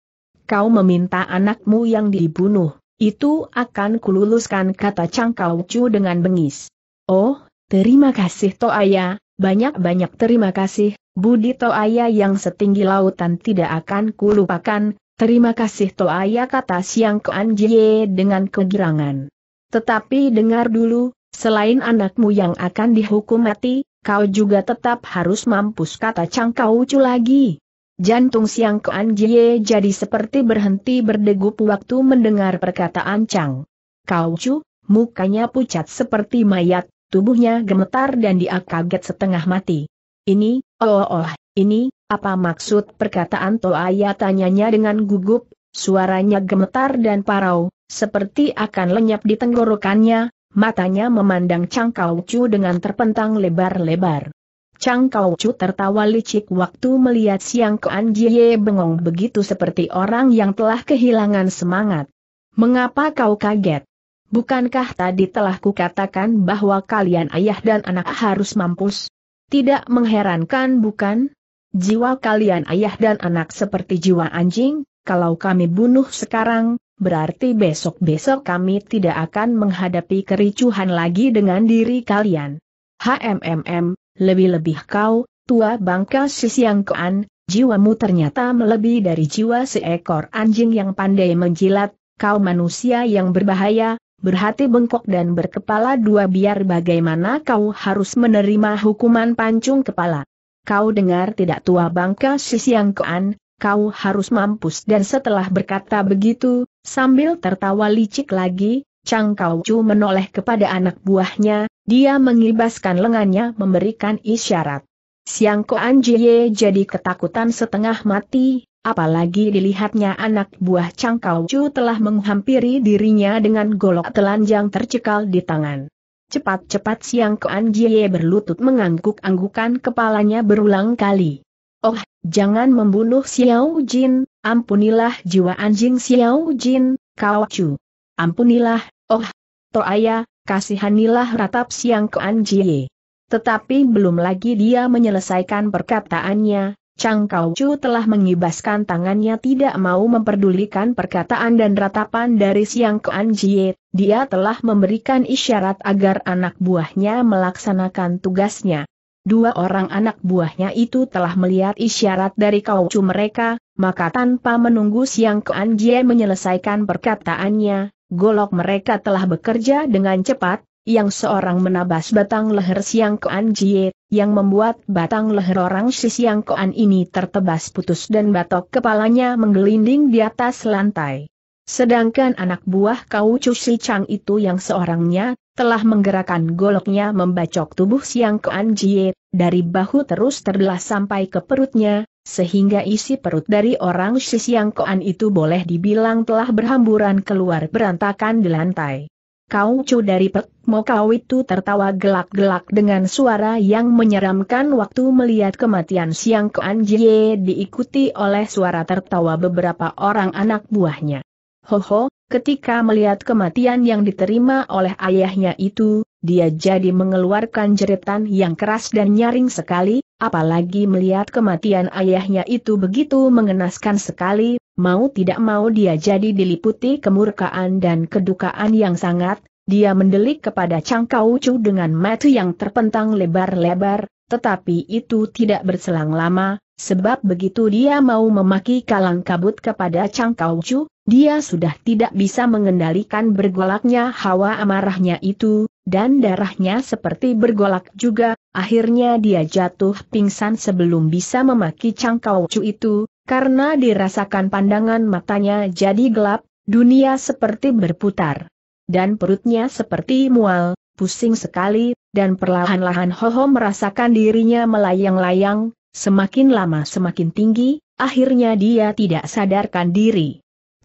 kau meminta anakmu yang dibunuh, itu akan kululuskan kata Cangkau Cu dengan bengis. Oh, terima kasih Toaya, banyak-banyak terima kasih, Budi Toaya yang setinggi lautan tidak akan kulupakan, terima kasih Toaya kata Siang Kuan Jie dengan kegirangan. Tetapi dengar dulu, selain anakmu yang akan dihukum mati, kau juga tetap harus mampus kata Cangkau Cu lagi. Jantung Siang Kuan Jie jadi seperti berhenti berdegup waktu mendengar perkataan Chang. Kau Chu, mukanya pucat seperti mayat, tubuhnya gemetar dan dia kaget setengah mati. Ini, oh oh, oh ini, apa maksud perkataan Toaya tanyanya dengan gugup, suaranya gemetar dan parau, seperti akan lenyap di tenggorokannya, matanya memandang Chang Kau Chu dengan terpentang lebar-lebar. Chang Kau Chu tertawa licik waktu melihat Siang Kuan Jie bengong begitu seperti orang yang telah kehilangan semangat. Mengapa kau kaget? Bukankah tadi telah kukatakan bahwa kalian ayah dan anak harus mampus? Tidak mengherankan bukan? Jiwa kalian ayah dan anak seperti jiwa anjing, kalau kami bunuh sekarang, berarti besok-besok kami tidak akan menghadapi kericuhan lagi dengan diri kalian. HMMM, lebih-lebih kau, tua bangka siang Koan, jiwamu ternyata melebihi dari jiwa seekor anjing yang pandai menjilat, kau manusia yang berbahaya, berhati bengkok dan berkepala dua biar bagaimana kau harus menerima hukuman pancung kepala. Kau dengar tidak tua bangka siang Koan, kau harus mampus dan setelah berkata begitu, sambil tertawa licik lagi, cang Kau Chu menoleh kepada anak buahnya, dia mengibaskan lengannya memberikan isyarat. Siang Koan Jie jadi ketakutan setengah mati, apalagi dilihatnya anak buah Cangkau Chu telah menghampiri dirinya dengan golok telanjang tercekal di tangan. Cepat-cepat Siang Koan Jie berlutut mengangguk-anggukan kepalanya berulang kali. Oh, jangan membunuh Xiao Jin, ampunilah jiwa anjing Xiao Jin, Kau Chu. Ampunilah, oh, Toaya, kasihanilah ratap siang ke Anjie. Tetapi belum lagi dia menyelesaikan perkataannya, Chang Kau telah mengibaskan tangannya tidak mau memperdulikan perkataan dan ratapan dari Siang ke Jie, dia telah memberikan isyarat agar anak buahnya melaksanakan tugasnya. Dua orang anak buahnya itu telah melihat isyarat dari Kau mereka, maka tanpa menunggu Siang ke Jie menyelesaikan perkataannya, golok mereka telah bekerja dengan cepat, yang seorang menabas batang leher Siang Koan Jie, yang membuat batang leher orang si Siang Koan ini tertebas putus dan batok kepalanya menggelinding di atas lantai. Sedangkan anak buah Kau Chu Si Chang itu yang seorangnya, telah menggerakkan goloknya membacok tubuh Siang Koan Jie, dari bahu terus terbelah sampai ke perutnya, sehingga isi perut dari orang Shisiang Koan itu boleh dibilang telah berhamburan keluar berantakan di lantai. Kau cu dari Pek Mokau itu tertawa gelak-gelak dengan suara yang menyeramkan waktu melihat kematian Siang Koan Jie diikuti oleh suara tertawa beberapa orang anak buahnya. Hoho, ketika melihat kematian yang diterima oleh ayahnya itu, dia jadi mengeluarkan jeritan yang keras dan nyaring sekali, apalagi melihat kematian ayahnya itu begitu mengenaskan sekali, mau tidak mau dia jadi diliputi kemurkaan dan kedukaan yang sangat, dia mendelik kepada Chang Kaucu dengan mata yang terpentang lebar-lebar, tetapi itu tidak berselang lama, sebab begitu dia mau memaki kalang kabut kepada Chang Kaucu, dia sudah tidak bisa mengendalikan bergolaknya hawa amarahnya itu, dan darahnya seperti bergolak juga, akhirnya dia jatuh pingsan sebelum bisa memaki cangkau cu itu, karena dirasakan pandangan matanya jadi gelap, dunia seperti berputar. Dan perutnya seperti mual, pusing sekali, dan perlahan-lahan Hoho merasakan dirinya melayang-layang, semakin lama semakin tinggi, akhirnya dia tidak sadarkan diri.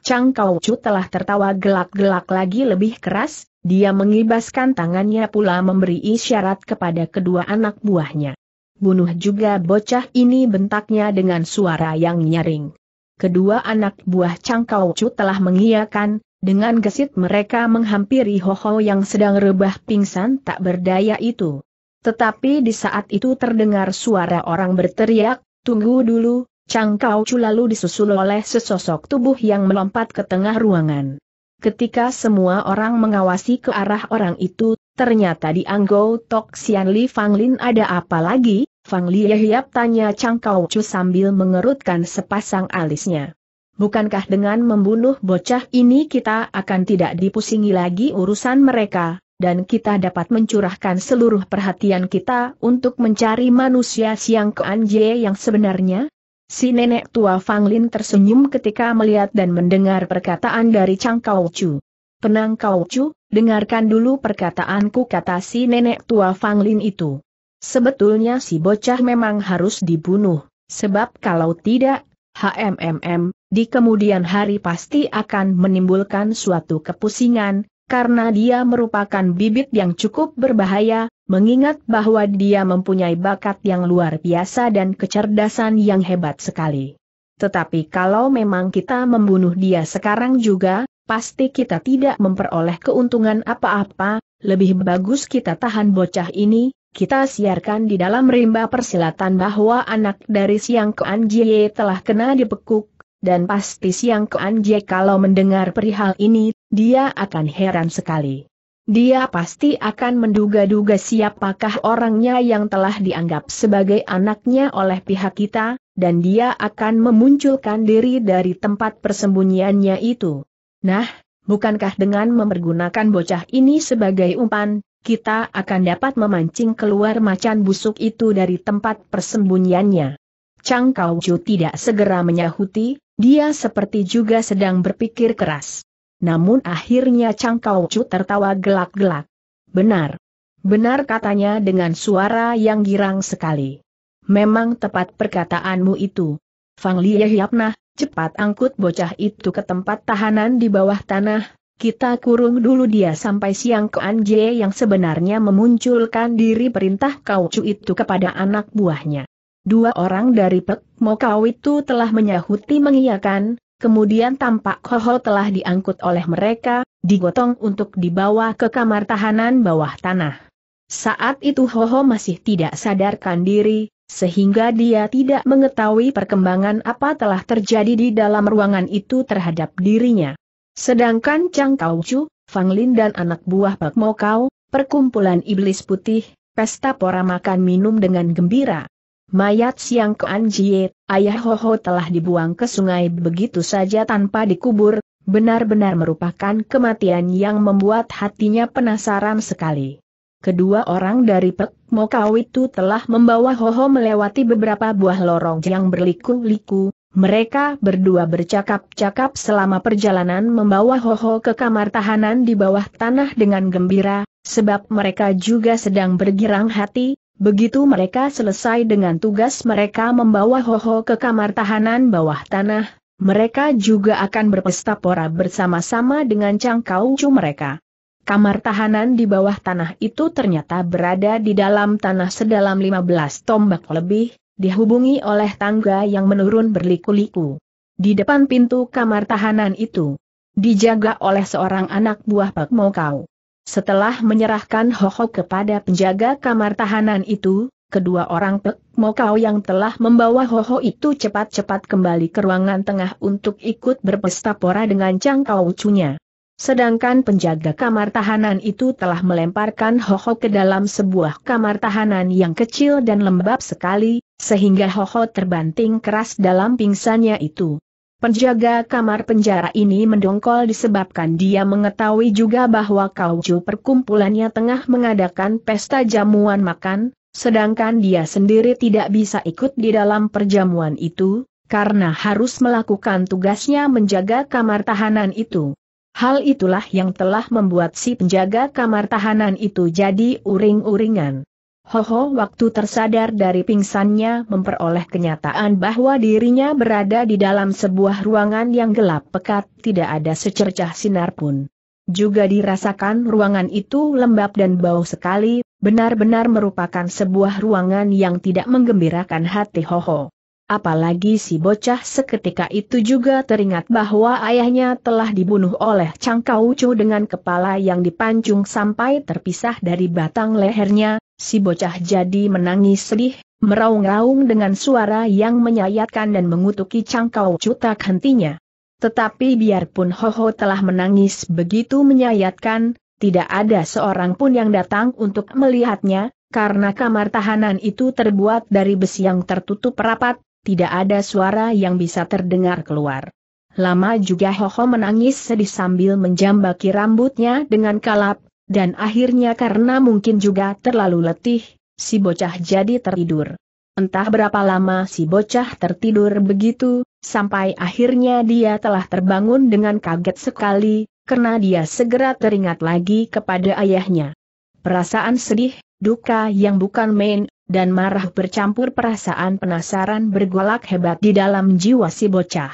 Chang Kau Chu telah tertawa gelak-gelak lagi lebih keras, dia mengibaskan tangannya pula memberi isyarat kepada kedua anak buahnya. Bunuh juga bocah ini bentaknya dengan suara yang nyaring. Kedua anak buah Chang Kau Chu telah mengiyakan, dengan gesit mereka menghampiri Hoho yang sedang rebah pingsan tak berdaya itu. Tetapi di saat itu terdengar suara orang berteriak, tunggu dulu, Cangkau Chu lalu disusul oleh sesosok tubuh yang melompat ke tengah ruangan. Ketika semua orang mengawasi ke arah orang itu, ternyata di Anggo Tok Sian Li Lin ada apa lagi? Fang Li Yehiap tanya Cangkau Chu sambil mengerutkan sepasang alisnya. Bukankah dengan membunuh bocah ini kita akan tidak dipusingi lagi urusan mereka, dan kita dapat mencurahkan seluruh perhatian kita untuk mencari manusia Siang Anjie yang sebenarnya? Si nenek tua Fang Lin tersenyum ketika melihat dan mendengar perkataan dari Chang Kau Chu. Penang Kau Chu, dengarkan dulu perkataanku kata si nenek tua Fang Lin itu. Sebetulnya si bocah memang harus dibunuh, sebab kalau tidak, HMMM, di kemudian hari pasti akan menimbulkan suatu kepusingan, karena dia merupakan bibit yang cukup berbahaya, mengingat bahwa dia mempunyai bakat yang luar biasa dan kecerdasan yang hebat sekali. Tetapi kalau memang kita membunuh dia sekarang juga, pasti kita tidak memperoleh keuntungan apa-apa, lebih bagus kita tahan bocah ini, kita siarkan di dalam rimba persilatan bahwa anak dari Siang ke Jie telah kena dipekuk, dan pasti Siang ke Anjie kalau mendengar perihal ini, dia akan heran sekali. Dia pasti akan menduga-duga siapakah orangnya yang telah dianggap sebagai anaknya oleh pihak kita, dan dia akan memunculkan diri dari tempat persembunyiannya itu. Nah, bukankah dengan mempergunakan bocah ini sebagai umpan, kita akan dapat memancing keluar macan busuk itu dari tempat persembunyiannya? Chang Kau tidak segera menyahuti, dia seperti juga sedang berpikir keras. Namun akhirnya Chang Kau Chu tertawa gelak-gelak. Benar. Benar katanya dengan suara yang girang sekali. Memang tepat perkataanmu itu. Fang Lie Hiapnah, cepat angkut bocah itu ke tempat tahanan di bawah tanah, kita kurung dulu dia sampai siang ke Anje yang sebenarnya memunculkan diri perintah Kau Chu itu kepada anak buahnya. Dua orang dari Pek Mokau itu telah menyahuti mengiyakan, kemudian tampak Hoho telah diangkut oleh mereka, digotong untuk dibawa ke kamar tahanan bawah tanah. Saat itu Hoho masih tidak sadarkan diri, sehingga dia tidak mengetahui perkembangan apa telah terjadi di dalam ruangan itu terhadap dirinya. Sedangkan Chang Kau Chu, Fang Lin dan anak buah Pak Mokau, perkumpulan iblis putih, pesta pora makan minum dengan gembira. Mayat Siang ke Anjie, ayah Hoho telah dibuang ke sungai begitu saja tanpa dikubur, benar-benar merupakan kematian yang membuat hatinya penasaran sekali. Kedua orang dari Pek Mokau itu telah membawa Hoho melewati beberapa buah lorong yang berliku-liku, mereka berdua bercakap-cakap selama perjalanan membawa Hoho ke kamar tahanan di bawah tanah dengan gembira, sebab mereka juga sedang bergirang hati, Begitu mereka selesai dengan tugas mereka membawa Hoho ke kamar tahanan bawah tanah, mereka juga akan berpesta pora bersama-sama dengan cangkaucu mereka. Kamar tahanan di bawah tanah itu ternyata berada di dalam tanah sedalam 15 tombak lebih, dihubungi oleh tangga yang menurun berliku-liku. Di depan pintu kamar tahanan itu, dijaga oleh seorang anak buah Pak Mokau. Setelah menyerahkan Hoho kepada penjaga kamar tahanan itu, kedua orang Pek Mokau yang telah membawa Hoho itu cepat-cepat kembali ke ruangan tengah untuk ikut berpesta pora dengan cangkau cunya. Sedangkan penjaga kamar tahanan itu telah melemparkan Hoho ke dalam sebuah kamar tahanan yang kecil dan lembab sekali, sehingga Hoho terbanting keras dalam pingsannya itu. Penjaga kamar penjara ini mendongkol disebabkan dia mengetahui juga bahwa kauju perkumpulannya tengah mengadakan pesta jamuan makan, sedangkan dia sendiri tidak bisa ikut di dalam perjamuan itu, karena harus melakukan tugasnya menjaga kamar tahanan itu. Hal itulah yang telah membuat si penjaga kamar tahanan itu jadi uring-uringan. Ho ho, waktu tersadar dari pingsannya memperoleh kenyataan bahwa dirinya berada di dalam sebuah ruangan yang gelap pekat tidak ada secercah sinar pun. Juga dirasakan ruangan itu lembab dan bau sekali, benar-benar merupakan sebuah ruangan yang tidak menggembirakan hati ho ho. Apalagi si bocah seketika itu juga teringat bahwa ayahnya telah dibunuh oleh Chang Chu dengan kepala yang dipancung sampai terpisah dari batang lehernya, si bocah jadi menangis sedih, meraung-raung dengan suara yang menyayatkan dan mengutuki Chang Chu tak hentinya. Tetapi biarpun Hoho telah menangis begitu menyayatkan, tidak ada seorang pun yang datang untuk melihatnya, karena kamar tahanan itu terbuat dari besi yang tertutup rapat, tidak ada suara yang bisa terdengar keluar. Lama juga Hoho menangis sedih sambil menjambaki rambutnya dengan kalap, dan akhirnya karena mungkin juga terlalu letih, si bocah jadi tertidur. Entah berapa lama si bocah tertidur begitu, sampai akhirnya dia telah terbangun dengan kaget sekali, karena dia segera teringat lagi kepada ayahnya. Perasaan sedih, duka yang bukan main, dan marah bercampur perasaan penasaran bergolak hebat di dalam jiwa si bocah.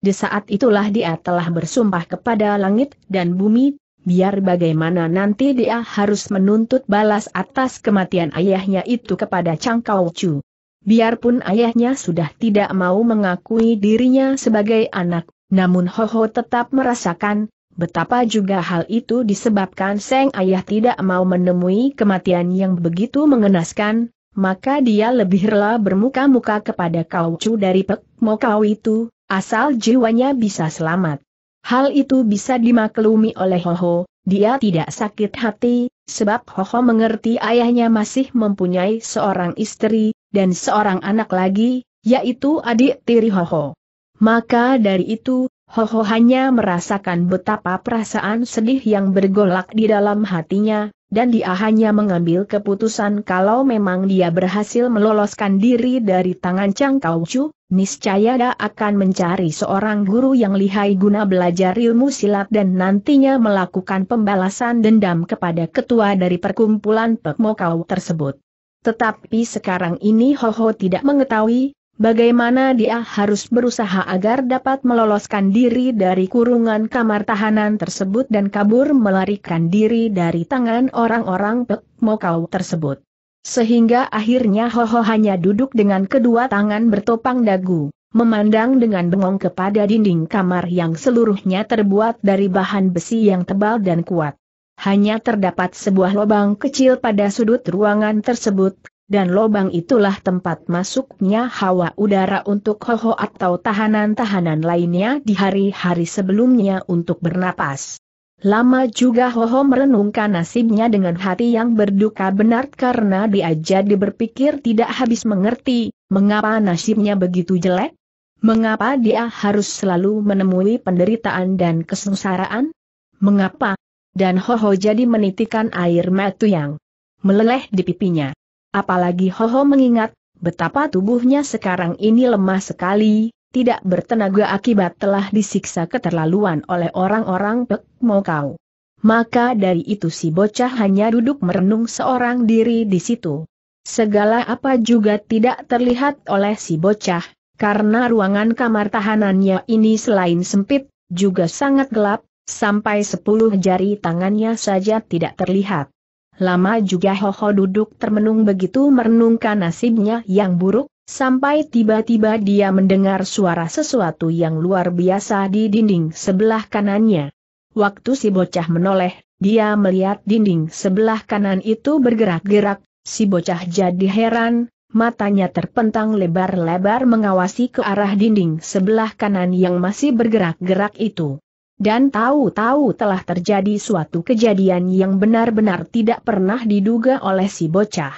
Di saat itulah dia telah bersumpah kepada langit dan bumi, biar bagaimana nanti dia harus menuntut balas atas kematian ayahnya itu kepada Cangkau Chu. Biarpun ayahnya sudah tidak mau mengakui dirinya sebagai anak, namun Ho Ho tetap merasakan Betapa juga hal itu disebabkan Seng Ayah tidak mau menemui kematian yang begitu mengenaskan, maka dia lebih rela bermuka-muka kepada Kau Chu dari Pek Mo Kau itu, asal jiwanya bisa selamat. Hal itu bisa dimaklumi oleh Hoho, dia tidak sakit hati, sebab Hoho mengerti ayahnya masih mempunyai seorang istri, dan seorang anak lagi, yaitu adik tiri Hoho. Maka dari itu, Ho Ho hanya merasakan betapa perasaan sedih yang bergolak di dalam hatinya, dan dia hanya mengambil keputusan kalau memang dia berhasil meloloskan diri dari tangan Chang Kaucu, niscaya dia akan mencari seorang guru yang lihai guna belajar ilmu silat dan nantinya melakukan pembalasan dendam kepada ketua dari perkumpulan Pekmokau tersebut. Tetapi sekarang ini Ho Ho tidak mengetahui, bagaimana dia harus berusaha agar dapat meloloskan diri dari kurungan kamar tahanan tersebut dan kabur melarikan diri dari tangan orang-orang Pek Mokau tersebut. Sehingga akhirnya Hoho hanya duduk dengan kedua tangan bertopang dagu, memandang dengan bengong kepada dinding kamar yang seluruhnya terbuat dari bahan besi yang tebal dan kuat. Hanya terdapat sebuah lubang kecil pada sudut ruangan tersebut dan lobang itulah tempat masuknya hawa udara untuk hoho atau tahanan-tahanan lainnya di hari-hari sebelumnya untuk bernapas. Lama juga Hoho merenungkan nasibnya dengan hati yang berduka benar karena dia jadi berpikir tidak habis mengerti, mengapa nasibnya begitu jelek? Mengapa dia harus selalu menemui penderitaan dan kesengsaraan? Mengapa? Dan Hoho jadi menitikan air matu yang meleleh di pipinya. Apalagi Hoho mengingat, betapa tubuhnya sekarang ini lemah sekali, tidak bertenaga akibat telah disiksa keterlaluan oleh orang-orang Pek Mokau. Maka dari itu si bocah hanya duduk merenung seorang diri di situ. Segala apa juga tidak terlihat oleh si bocah, karena ruangan kamar tahanannya ini selain sempit, juga sangat gelap, sampai sepuluh jari tangannya saja tidak terlihat. Lama juga Hoho duduk termenung begitu merenungkan nasibnya yang buruk, sampai tiba-tiba dia mendengar suara sesuatu yang luar biasa di dinding sebelah kanannya. Waktu si bocah menoleh, dia melihat dinding sebelah kanan itu bergerak-gerak, si bocah jadi heran, matanya terpentang lebar-lebar mengawasi ke arah dinding sebelah kanan yang masih bergerak-gerak itu. Dan tahu-tahu telah terjadi suatu kejadian yang benar-benar tidak pernah diduga oleh si bocah.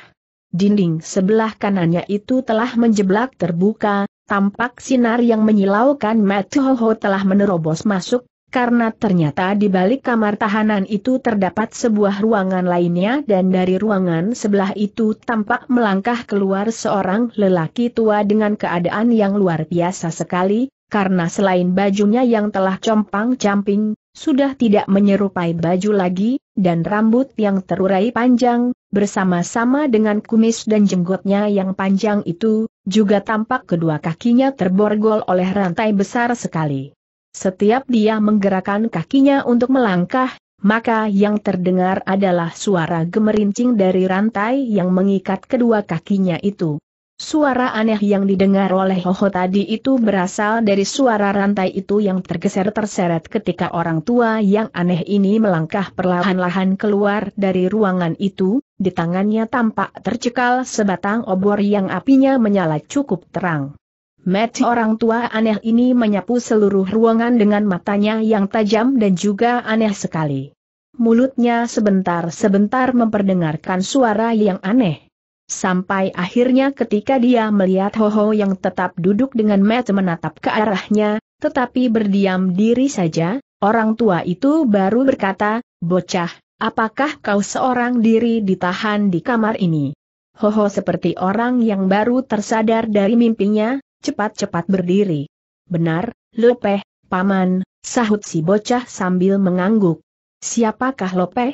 Dinding sebelah kanannya itu telah menjeblak terbuka, tampak sinar yang menyilaukan Matuhoho telah menerobos masuk, karena ternyata di balik kamar tahanan itu terdapat sebuah ruangan lainnya dan dari ruangan sebelah itu tampak melangkah keluar seorang lelaki tua dengan keadaan yang luar biasa sekali, karena selain bajunya yang telah compang-camping, sudah tidak menyerupai baju lagi, dan rambut yang terurai panjang, bersama-sama dengan kumis dan jenggotnya yang panjang itu, juga tampak kedua kakinya terborgol oleh rantai besar sekali. Setiap dia menggerakkan kakinya untuk melangkah, maka yang terdengar adalah suara gemerincing dari rantai yang mengikat kedua kakinya itu. Suara aneh yang didengar oleh Hoho tadi itu berasal dari suara rantai itu yang tergeser terseret ketika orang tua yang aneh ini melangkah perlahan-lahan keluar dari ruangan itu, di tangannya tampak tercekal sebatang obor yang apinya menyala cukup terang. Mati orang tua aneh ini menyapu seluruh ruangan dengan matanya yang tajam dan juga aneh sekali. Mulutnya sebentar-sebentar memperdengarkan suara yang aneh. Sampai akhirnya ketika dia melihat Ho Ho yang tetap duduk dengan mata menatap ke arahnya, tetapi berdiam diri saja, orang tua itu baru berkata, Bocah, apakah kau seorang diri ditahan di kamar ini? Ho Ho seperti orang yang baru tersadar dari mimpinya, cepat-cepat berdiri. Benar, Lopeh, paman, sahut si bocah sambil mengangguk. Siapakah Lopeh?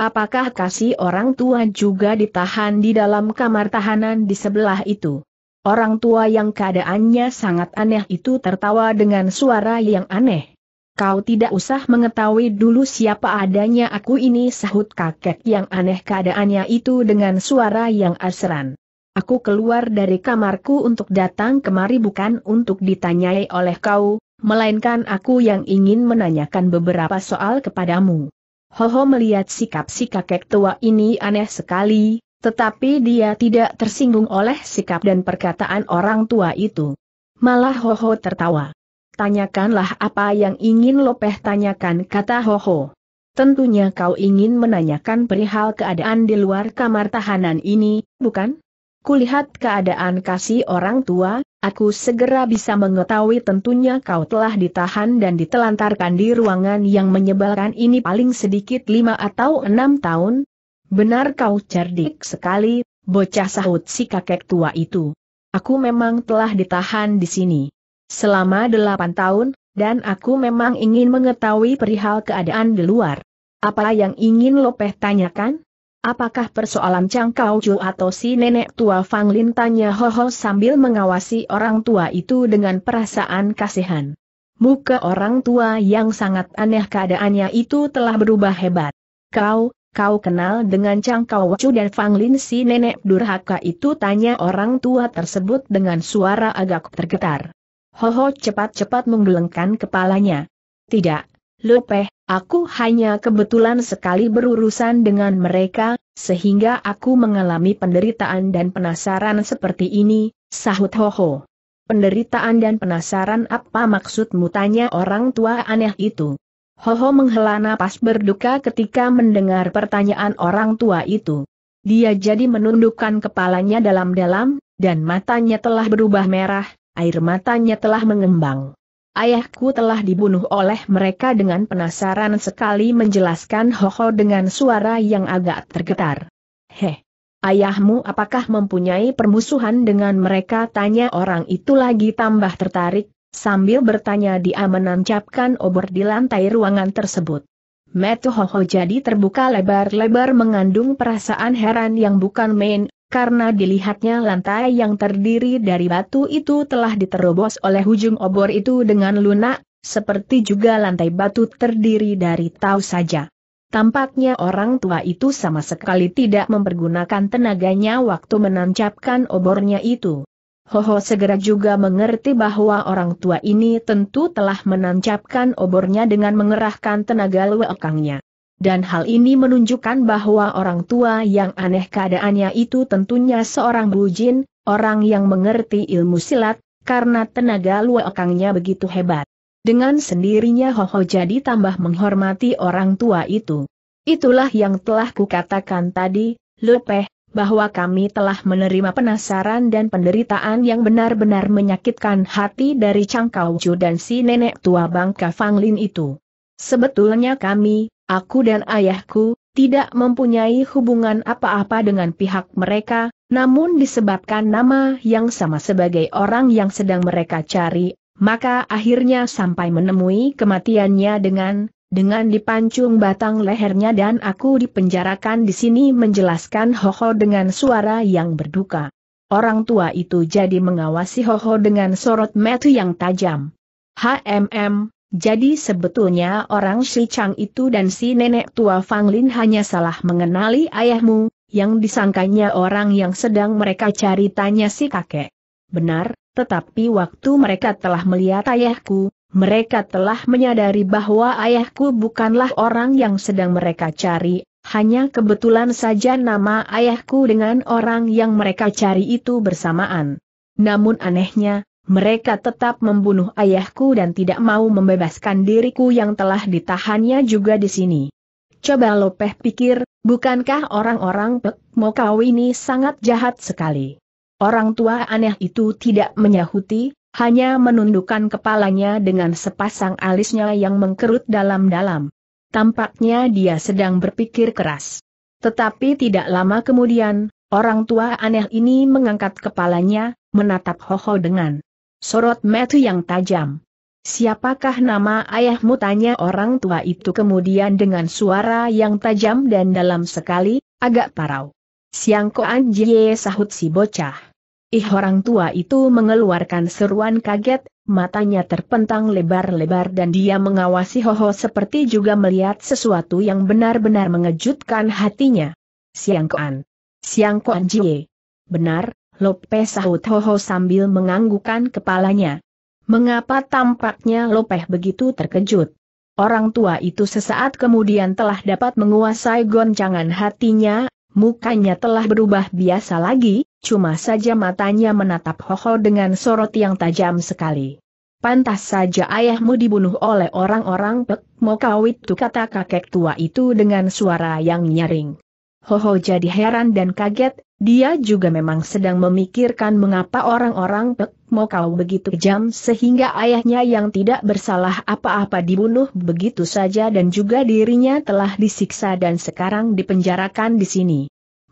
Apakah kasih orang tua juga ditahan di dalam kamar tahanan di sebelah itu? Orang tua yang keadaannya sangat aneh itu tertawa dengan suara yang aneh. Kau tidak usah mengetahui dulu siapa adanya aku ini sahut kakek yang aneh keadaannya itu dengan suara yang asran. Aku keluar dari kamarku untuk datang kemari bukan untuk ditanyai oleh kau, melainkan aku yang ingin menanyakan beberapa soal kepadamu. Hoho melihat sikap si kakek tua ini aneh sekali, tetapi dia tidak tersinggung oleh sikap dan perkataan orang tua itu. Malah Hoho tertawa. Tanyakanlah apa yang ingin Lopeh tanyakan kata Hoho. Tentunya kau ingin menanyakan perihal keadaan di luar kamar tahanan ini, bukan? Kulihat keadaan kasih orang tua, Aku segera bisa mengetahui tentunya kau telah ditahan dan ditelantarkan di ruangan yang menyebalkan ini paling sedikit lima atau enam tahun. Benar kau cerdik sekali, bocah sahut si kakek tua itu. Aku memang telah ditahan di sini. Selama delapan tahun, dan aku memang ingin mengetahui perihal keadaan di luar. Apa yang ingin Lopeh tanyakan? Apakah persoalan Cangkau Ju atau si nenek tua Fang Lin tanya ho ho sambil mengawasi orang tua itu dengan perasaan kasihan. Muka orang tua yang sangat aneh keadaannya itu telah berubah hebat. Kau, kau kenal dengan Cangkau Ju dan Fang Lin si nenek durhaka itu tanya orang tua tersebut dengan suara agak tergetar. Ho ho cepat-cepat menggelengkan kepalanya. Tidak, Lupeh, Aku hanya kebetulan sekali berurusan dengan mereka, sehingga aku mengalami penderitaan dan penasaran seperti ini, sahut Hoho. Penderitaan dan penasaran apa maksudmu tanya orang tua aneh itu. Hoho menghela napas berduka ketika mendengar pertanyaan orang tua itu. Dia jadi menundukkan kepalanya dalam-dalam, dan matanya telah berubah merah, air matanya telah mengembang. Ayahku telah dibunuh oleh mereka dengan penasaran sekali menjelaskan Hoho dengan suara yang agak tergetar. He, Ayahmu apakah mempunyai permusuhan dengan mereka? Tanya orang itu lagi tambah tertarik, sambil bertanya dia menancapkan obor di lantai ruangan tersebut. Metu Hoho jadi terbuka lebar-lebar mengandung perasaan heran yang bukan main, karena dilihatnya lantai yang terdiri dari batu itu telah diterobos oleh ujung obor itu dengan lunak, seperti juga lantai batu terdiri dari tau saja. Tampaknya orang tua itu sama sekali tidak mempergunakan tenaganya waktu menancapkan obornya itu. Hoho segera juga mengerti bahwa orang tua ini tentu telah menancapkan obornya dengan mengerahkan tenaga lewekangnya. Dan hal ini menunjukkan bahwa orang tua yang aneh keadaannya itu tentunya seorang bujin, orang yang mengerti ilmu silat, karena tenaga luakangnya begitu hebat. Dengan sendirinya Hoho jadi tambah menghormati orang tua itu. Itulah yang telah kukatakan tadi, Lepeh, bahwa kami telah menerima penasaran dan penderitaan yang benar-benar menyakitkan hati dari Cangkau Ju dan si nenek tua Bangka Fanglin itu. Sebetulnya kami, Aku dan ayahku, tidak mempunyai hubungan apa-apa dengan pihak mereka, namun disebabkan nama yang sama sebagai orang yang sedang mereka cari, maka akhirnya sampai menemui kematiannya dengan, dengan dipancung batang lehernya dan aku dipenjarakan di sini menjelaskan Hoho dengan suara yang berduka. Orang tua itu jadi mengawasi Hoho dengan sorot metu yang tajam. HMM, jadi sebetulnya orang si Chang itu dan si nenek tua Fang Lin hanya salah mengenali ayahmu, yang disangkanya orang yang sedang mereka cari tanya si kakek. Benar, tetapi waktu mereka telah melihat ayahku, mereka telah menyadari bahwa ayahku bukanlah orang yang sedang mereka cari, hanya kebetulan saja nama ayahku dengan orang yang mereka cari itu bersamaan. Namun anehnya, mereka tetap membunuh ayahku dan tidak mau membebaskan diriku yang telah ditahannya juga di sini. Coba Lopeh pikir, bukankah orang-orang Pek Mokau ini sangat jahat sekali? Orang tua aneh itu tidak menyahuti, hanya menundukkan kepalanya dengan sepasang alisnya yang mengkerut dalam-dalam. Tampaknya dia sedang berpikir keras. Tetapi tidak lama kemudian, orang tua aneh ini mengangkat kepalanya, menatap Hoho dengan Sorot metu yang tajam. Siapakah nama ayahmu tanya orang tua itu kemudian dengan suara yang tajam dan dalam sekali, agak parau. Siang koan jie sahut si bocah. Ih orang tua itu mengeluarkan seruan kaget, matanya terpentang lebar-lebar dan dia mengawasi Hoho seperti juga melihat sesuatu yang benar-benar mengejutkan hatinya. Siang koan. Siang koan jie. Benar, Lope sahut Hoho sambil menganggukan kepalanya. Mengapa tampaknya Lopeh begitu terkejut? Orang tua itu sesaat kemudian telah dapat menguasai goncangan hatinya, mukanya telah berubah biasa lagi, cuma saja matanya menatap Hoho dengan sorot yang tajam sekali. Pantas saja ayahmu dibunuh oleh orang-orang Pek Mokawit tu kata kakek tua itu dengan suara yang nyaring. Hoho jadi heran dan kaget, dia juga memang sedang memikirkan mengapa orang-orang Pek Mokau begitu kejam sehingga ayahnya yang tidak bersalah apa-apa dibunuh begitu saja dan juga dirinya telah disiksa dan sekarang dipenjarakan di sini.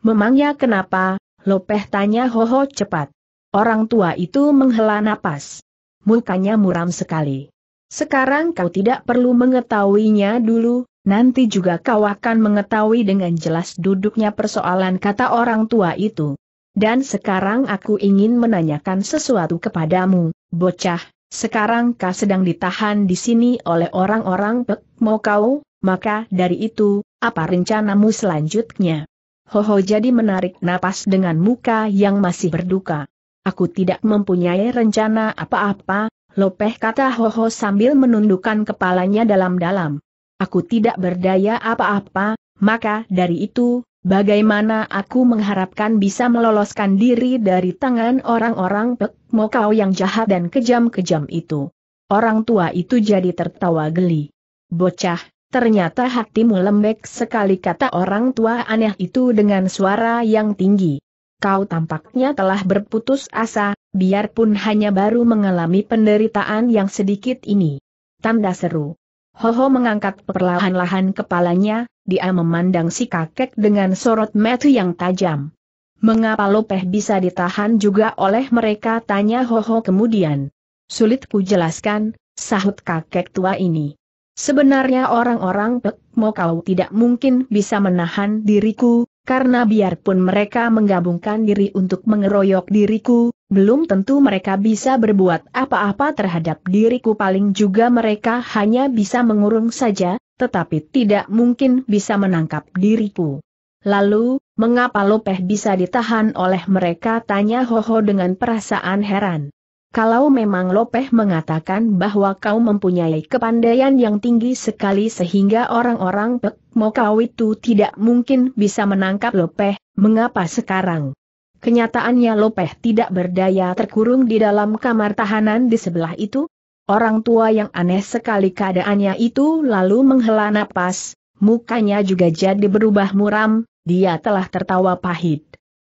Memangnya kenapa? Lopeh tanya Hoho cepat. Orang tua itu menghela napas. Mukanya muram sekali. Sekarang kau tidak perlu mengetahuinya dulu, nanti juga kau akan mengetahui dengan jelas duduknya persoalan kata orang tua itu. Dan sekarang aku ingin menanyakan sesuatu kepadamu, bocah, sekarang kau sedang ditahan di sini oleh orang-orang pek mau kau, maka dari itu, apa rencanamu selanjutnya? Hoho jadi menarik napas dengan muka yang masih berduka. Aku tidak mempunyai rencana apa-apa, lopeh kata Hoho sambil menundukkan kepalanya dalam-dalam aku tidak berdaya apa-apa, maka dari itu, bagaimana aku mengharapkan bisa meloloskan diri dari tangan orang-orang pek mokau yang jahat dan kejam-kejam itu. Orang tua itu jadi tertawa geli. Bocah, ternyata hatimu lembek sekali kata orang tua aneh itu dengan suara yang tinggi. Kau tampaknya telah berputus asa, biarpun hanya baru mengalami penderitaan yang sedikit ini. Tanda seru. Ho Ho mengangkat perlahan-lahan kepalanya, dia memandang si kakek dengan sorot mata yang tajam. Mengapa Lopeh bisa ditahan juga oleh mereka tanya Ho Ho kemudian. Sulit ku jelaskan, sahut kakek tua ini. Sebenarnya orang-orang Pek mau kau tidak mungkin bisa menahan diriku, karena biarpun mereka menggabungkan diri untuk mengeroyok diriku, belum tentu mereka bisa berbuat apa-apa terhadap diriku paling juga mereka hanya bisa mengurung saja, tetapi tidak mungkin bisa menangkap diriku. Lalu, mengapa Lopeh bisa ditahan oleh mereka tanya Hoho dengan perasaan heran. Kalau memang Lopeh mengatakan bahwa kau mempunyai kepandaian yang tinggi sekali sehingga orang-orang Pek Mokau itu tidak mungkin bisa menangkap Lopeh, mengapa sekarang? Kenyataannya Lopeh tidak berdaya terkurung di dalam kamar tahanan di sebelah itu? Orang tua yang aneh sekali keadaannya itu lalu menghela napas, mukanya juga jadi berubah muram, dia telah tertawa pahit.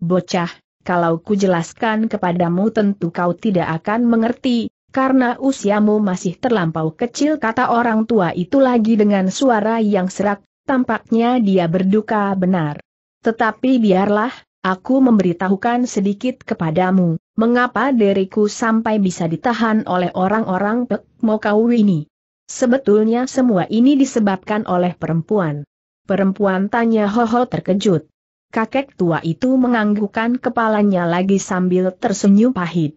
Bocah, kalau ku jelaskan kepadamu tentu kau tidak akan mengerti, karena usiamu masih terlampau kecil kata orang tua itu lagi dengan suara yang serak, tampaknya dia berduka benar. Tetapi biarlah, aku memberitahukan sedikit kepadamu, mengapa diriku sampai bisa ditahan oleh orang-orang pek ini. Sebetulnya semua ini disebabkan oleh perempuan. Perempuan tanya Hoho terkejut. Kakek tua itu menganggukkan kepalanya lagi sambil tersenyum pahit.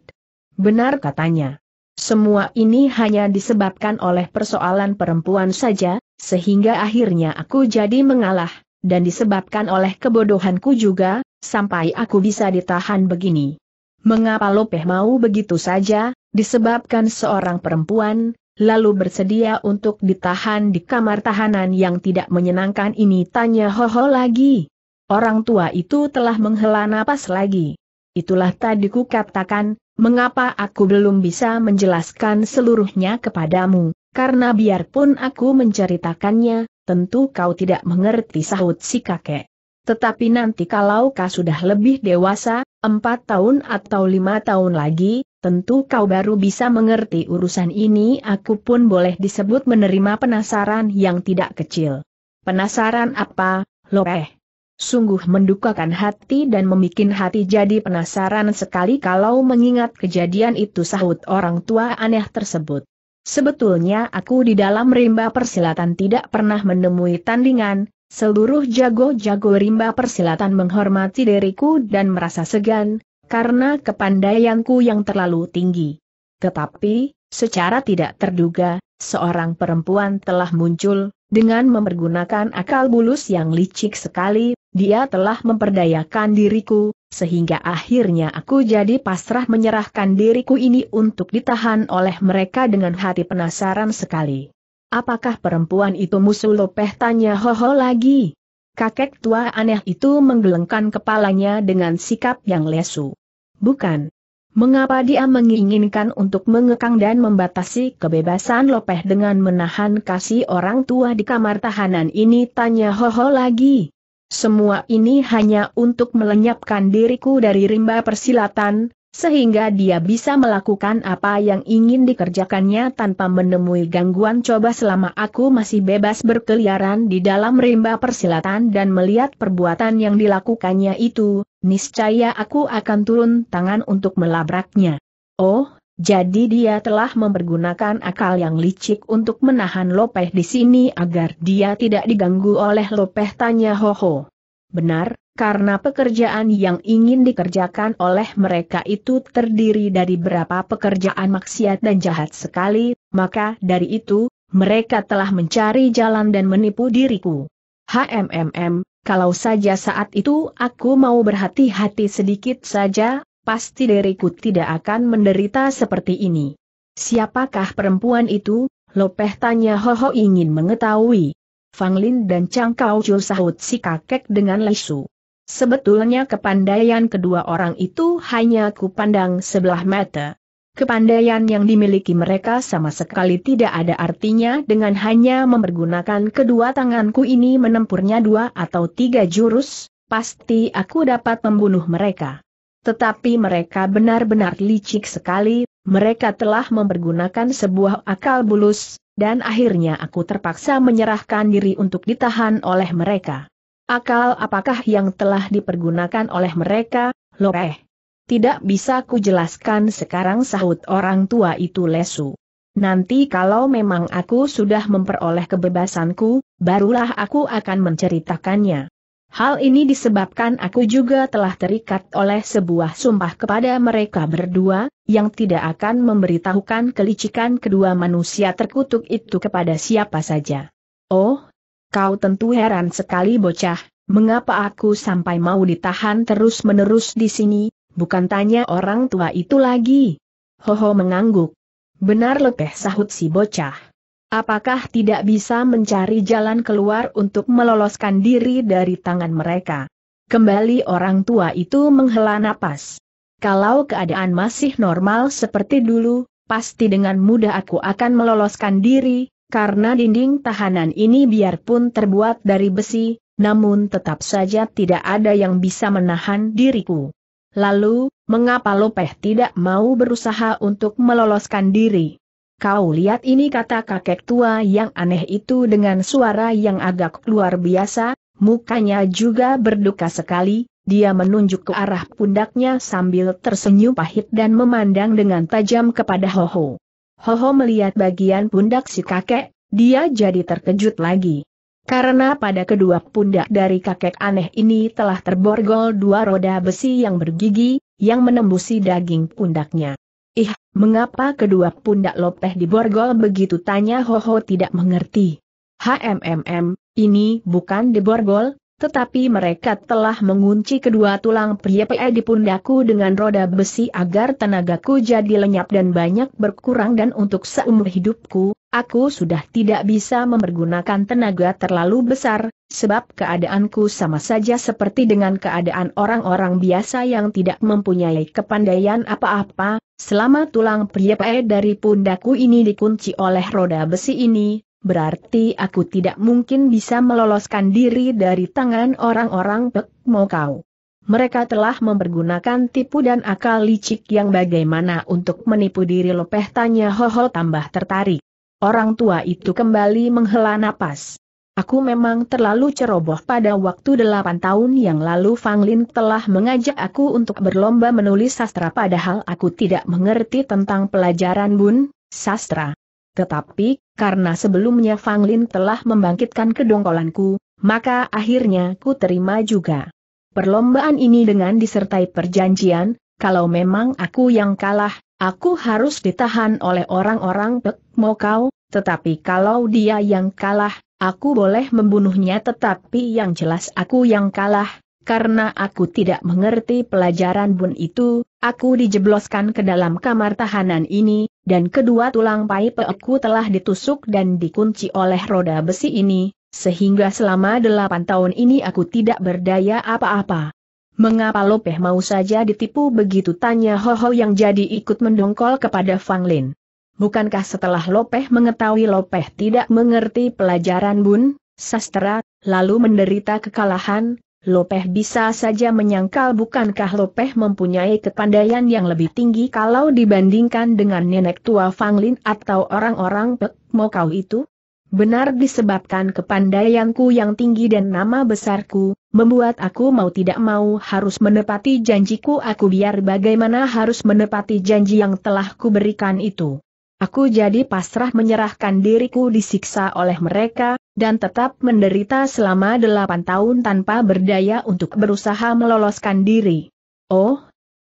Benar katanya. Semua ini hanya disebabkan oleh persoalan perempuan saja, sehingga akhirnya aku jadi mengalah, dan disebabkan oleh kebodohanku juga, sampai aku bisa ditahan begini. Mengapa Lopeh mau begitu saja, disebabkan seorang perempuan, lalu bersedia untuk ditahan di kamar tahanan yang tidak menyenangkan ini tanya Hoho lagi. Orang tua itu telah menghela napas lagi. Itulah tadi ku katakan, mengapa aku belum bisa menjelaskan seluruhnya kepadamu, karena biarpun aku menceritakannya, tentu kau tidak mengerti sahut si kakek. Tetapi nanti kalau kau sudah lebih dewasa, empat tahun atau lima tahun lagi, tentu kau baru bisa mengerti urusan ini aku pun boleh disebut menerima penasaran yang tidak kecil. Penasaran apa, eh? Sungguh mendukakan hati dan memikin hati jadi penasaran sekali kalau mengingat kejadian itu sahut orang tua aneh tersebut. Sebetulnya aku di dalam rimba persilatan tidak pernah menemui tandingan, seluruh jago-jago rimba persilatan menghormati diriku dan merasa segan, karena kepandaianku yang terlalu tinggi. Tetapi, secara tidak terduga, seorang perempuan telah muncul, dengan mempergunakan akal bulus yang licik sekali, dia telah memperdayakan diriku, sehingga akhirnya aku jadi pasrah menyerahkan diriku ini untuk ditahan oleh mereka dengan hati penasaran sekali. Apakah perempuan itu musuh Lopeh tanya Hoho lagi? Kakek tua aneh itu menggelengkan kepalanya dengan sikap yang lesu. Bukan. Mengapa dia menginginkan untuk mengekang dan membatasi kebebasan Lopeh dengan menahan kasih orang tua di kamar tahanan ini tanya Hoho lagi? Semua ini hanya untuk melenyapkan diriku dari rimba persilatan, sehingga dia bisa melakukan apa yang ingin dikerjakannya tanpa menemui gangguan coba selama aku masih bebas berkeliaran di dalam rimba persilatan dan melihat perbuatan yang dilakukannya itu, niscaya aku akan turun tangan untuk melabraknya. Oh, jadi dia telah mempergunakan akal yang licik untuk menahan Lopeh di sini agar dia tidak diganggu oleh Lopeh tanya Ho Ho. Benar, karena pekerjaan yang ingin dikerjakan oleh mereka itu terdiri dari berapa pekerjaan maksiat dan jahat sekali, maka dari itu, mereka telah mencari jalan dan menipu diriku. HMMM, kalau saja saat itu aku mau berhati-hati sedikit saja, pasti diriku tidak akan menderita seperti ini. Siapakah perempuan itu? Lopeh tanya Hoho ingin mengetahui. Fang Lin dan Chang Kau Chul sahut si kakek dengan lesu. Sebetulnya kepandaian kedua orang itu hanya pandang sebelah mata. Kepandaian yang dimiliki mereka sama sekali tidak ada artinya dengan hanya mempergunakan kedua tanganku ini menempurnya dua atau tiga jurus, pasti aku dapat membunuh mereka. Tetapi mereka benar-benar licik sekali, mereka telah mempergunakan sebuah akal bulus, dan akhirnya aku terpaksa menyerahkan diri untuk ditahan oleh mereka. Akal apakah yang telah dipergunakan oleh mereka, loreh? Tidak bisa kujelaskan sekarang sahut orang tua itu lesu. Nanti kalau memang aku sudah memperoleh kebebasanku, barulah aku akan menceritakannya. Hal ini disebabkan aku juga telah terikat oleh sebuah sumpah kepada mereka berdua, yang tidak akan memberitahukan kelicikan kedua manusia terkutuk itu kepada siapa saja. Oh, kau tentu heran sekali bocah, mengapa aku sampai mau ditahan terus-menerus di sini, bukan tanya orang tua itu lagi. Hoho mengangguk. Benar lepeh sahut si bocah. Apakah tidak bisa mencari jalan keluar untuk meloloskan diri dari tangan mereka? Kembali orang tua itu menghela napas. Kalau keadaan masih normal seperti dulu, pasti dengan mudah aku akan meloloskan diri, karena dinding tahanan ini biarpun terbuat dari besi, namun tetap saja tidak ada yang bisa menahan diriku. Lalu, mengapa Lopeh tidak mau berusaha untuk meloloskan diri? Kau lihat ini kata kakek tua yang aneh itu dengan suara yang agak luar biasa, mukanya juga berduka sekali, dia menunjuk ke arah pundaknya sambil tersenyum pahit dan memandang dengan tajam kepada Hoho. Hoho melihat bagian pundak si kakek, dia jadi terkejut lagi. Karena pada kedua pundak dari kakek aneh ini telah terborgol dua roda besi yang bergigi, yang menembusi daging pundaknya. Ih, mengapa kedua pundak Lopeh borgol begitu tanya Hoho tidak mengerti. HMMM, ini bukan di borgol, tetapi mereka telah mengunci kedua tulang pria. PE di pundakku dengan roda besi agar tenagaku jadi lenyap dan banyak berkurang dan untuk seumur hidupku, aku sudah tidak bisa mempergunakan tenaga terlalu besar, sebab keadaanku sama saja seperti dengan keadaan orang-orang biasa yang tidak mempunyai kepandaian apa-apa, Selama tulang priapae dari pundaku ini dikunci oleh roda besi ini, berarti aku tidak mungkin bisa meloloskan diri dari tangan orang-orang pek mau kau. Mereka telah mempergunakan tipu dan akal licik yang bagaimana untuk menipu diri lepeh tanya hohol tambah tertarik. Orang tua itu kembali menghela napas. Aku memang terlalu ceroboh pada waktu delapan tahun yang lalu Fang Lin telah mengajak aku untuk berlomba menulis sastra padahal aku tidak mengerti tentang pelajaran bun, sastra. Tetapi, karena sebelumnya Fang Lin telah membangkitkan kedongkolanku, maka akhirnya ku terima juga. Perlombaan ini dengan disertai perjanjian, kalau memang aku yang kalah, aku harus ditahan oleh orang-orang Pek Mokau, tetapi kalau dia yang kalah, Aku boleh membunuhnya tetapi yang jelas aku yang kalah, karena aku tidak mengerti pelajaran bun itu, aku dijebloskan ke dalam kamar tahanan ini, dan kedua tulang pipe aku telah ditusuk dan dikunci oleh roda besi ini, sehingga selama delapan tahun ini aku tidak berdaya apa-apa. Mengapa Lopeh mau saja ditipu begitu tanya Hoho -ho yang jadi ikut mendongkol kepada Fang Lin. Bukankah setelah Lopeh mengetahui Lopeh tidak mengerti pelajaran bun, sastra, lalu menderita kekalahan, Lopeh bisa saja menyangkal bukankah Lopeh mempunyai kepandaian yang lebih tinggi kalau dibandingkan dengan nenek tua Fang Lin atau orang-orang Pek Mokau itu? Benar disebabkan kepandaianku yang tinggi dan nama besarku, membuat aku mau tidak mau harus menepati janjiku aku biar bagaimana harus menepati janji yang telah kuberikan itu. Aku jadi pasrah menyerahkan diriku disiksa oleh mereka, dan tetap menderita selama delapan tahun tanpa berdaya untuk berusaha meloloskan diri. Oh,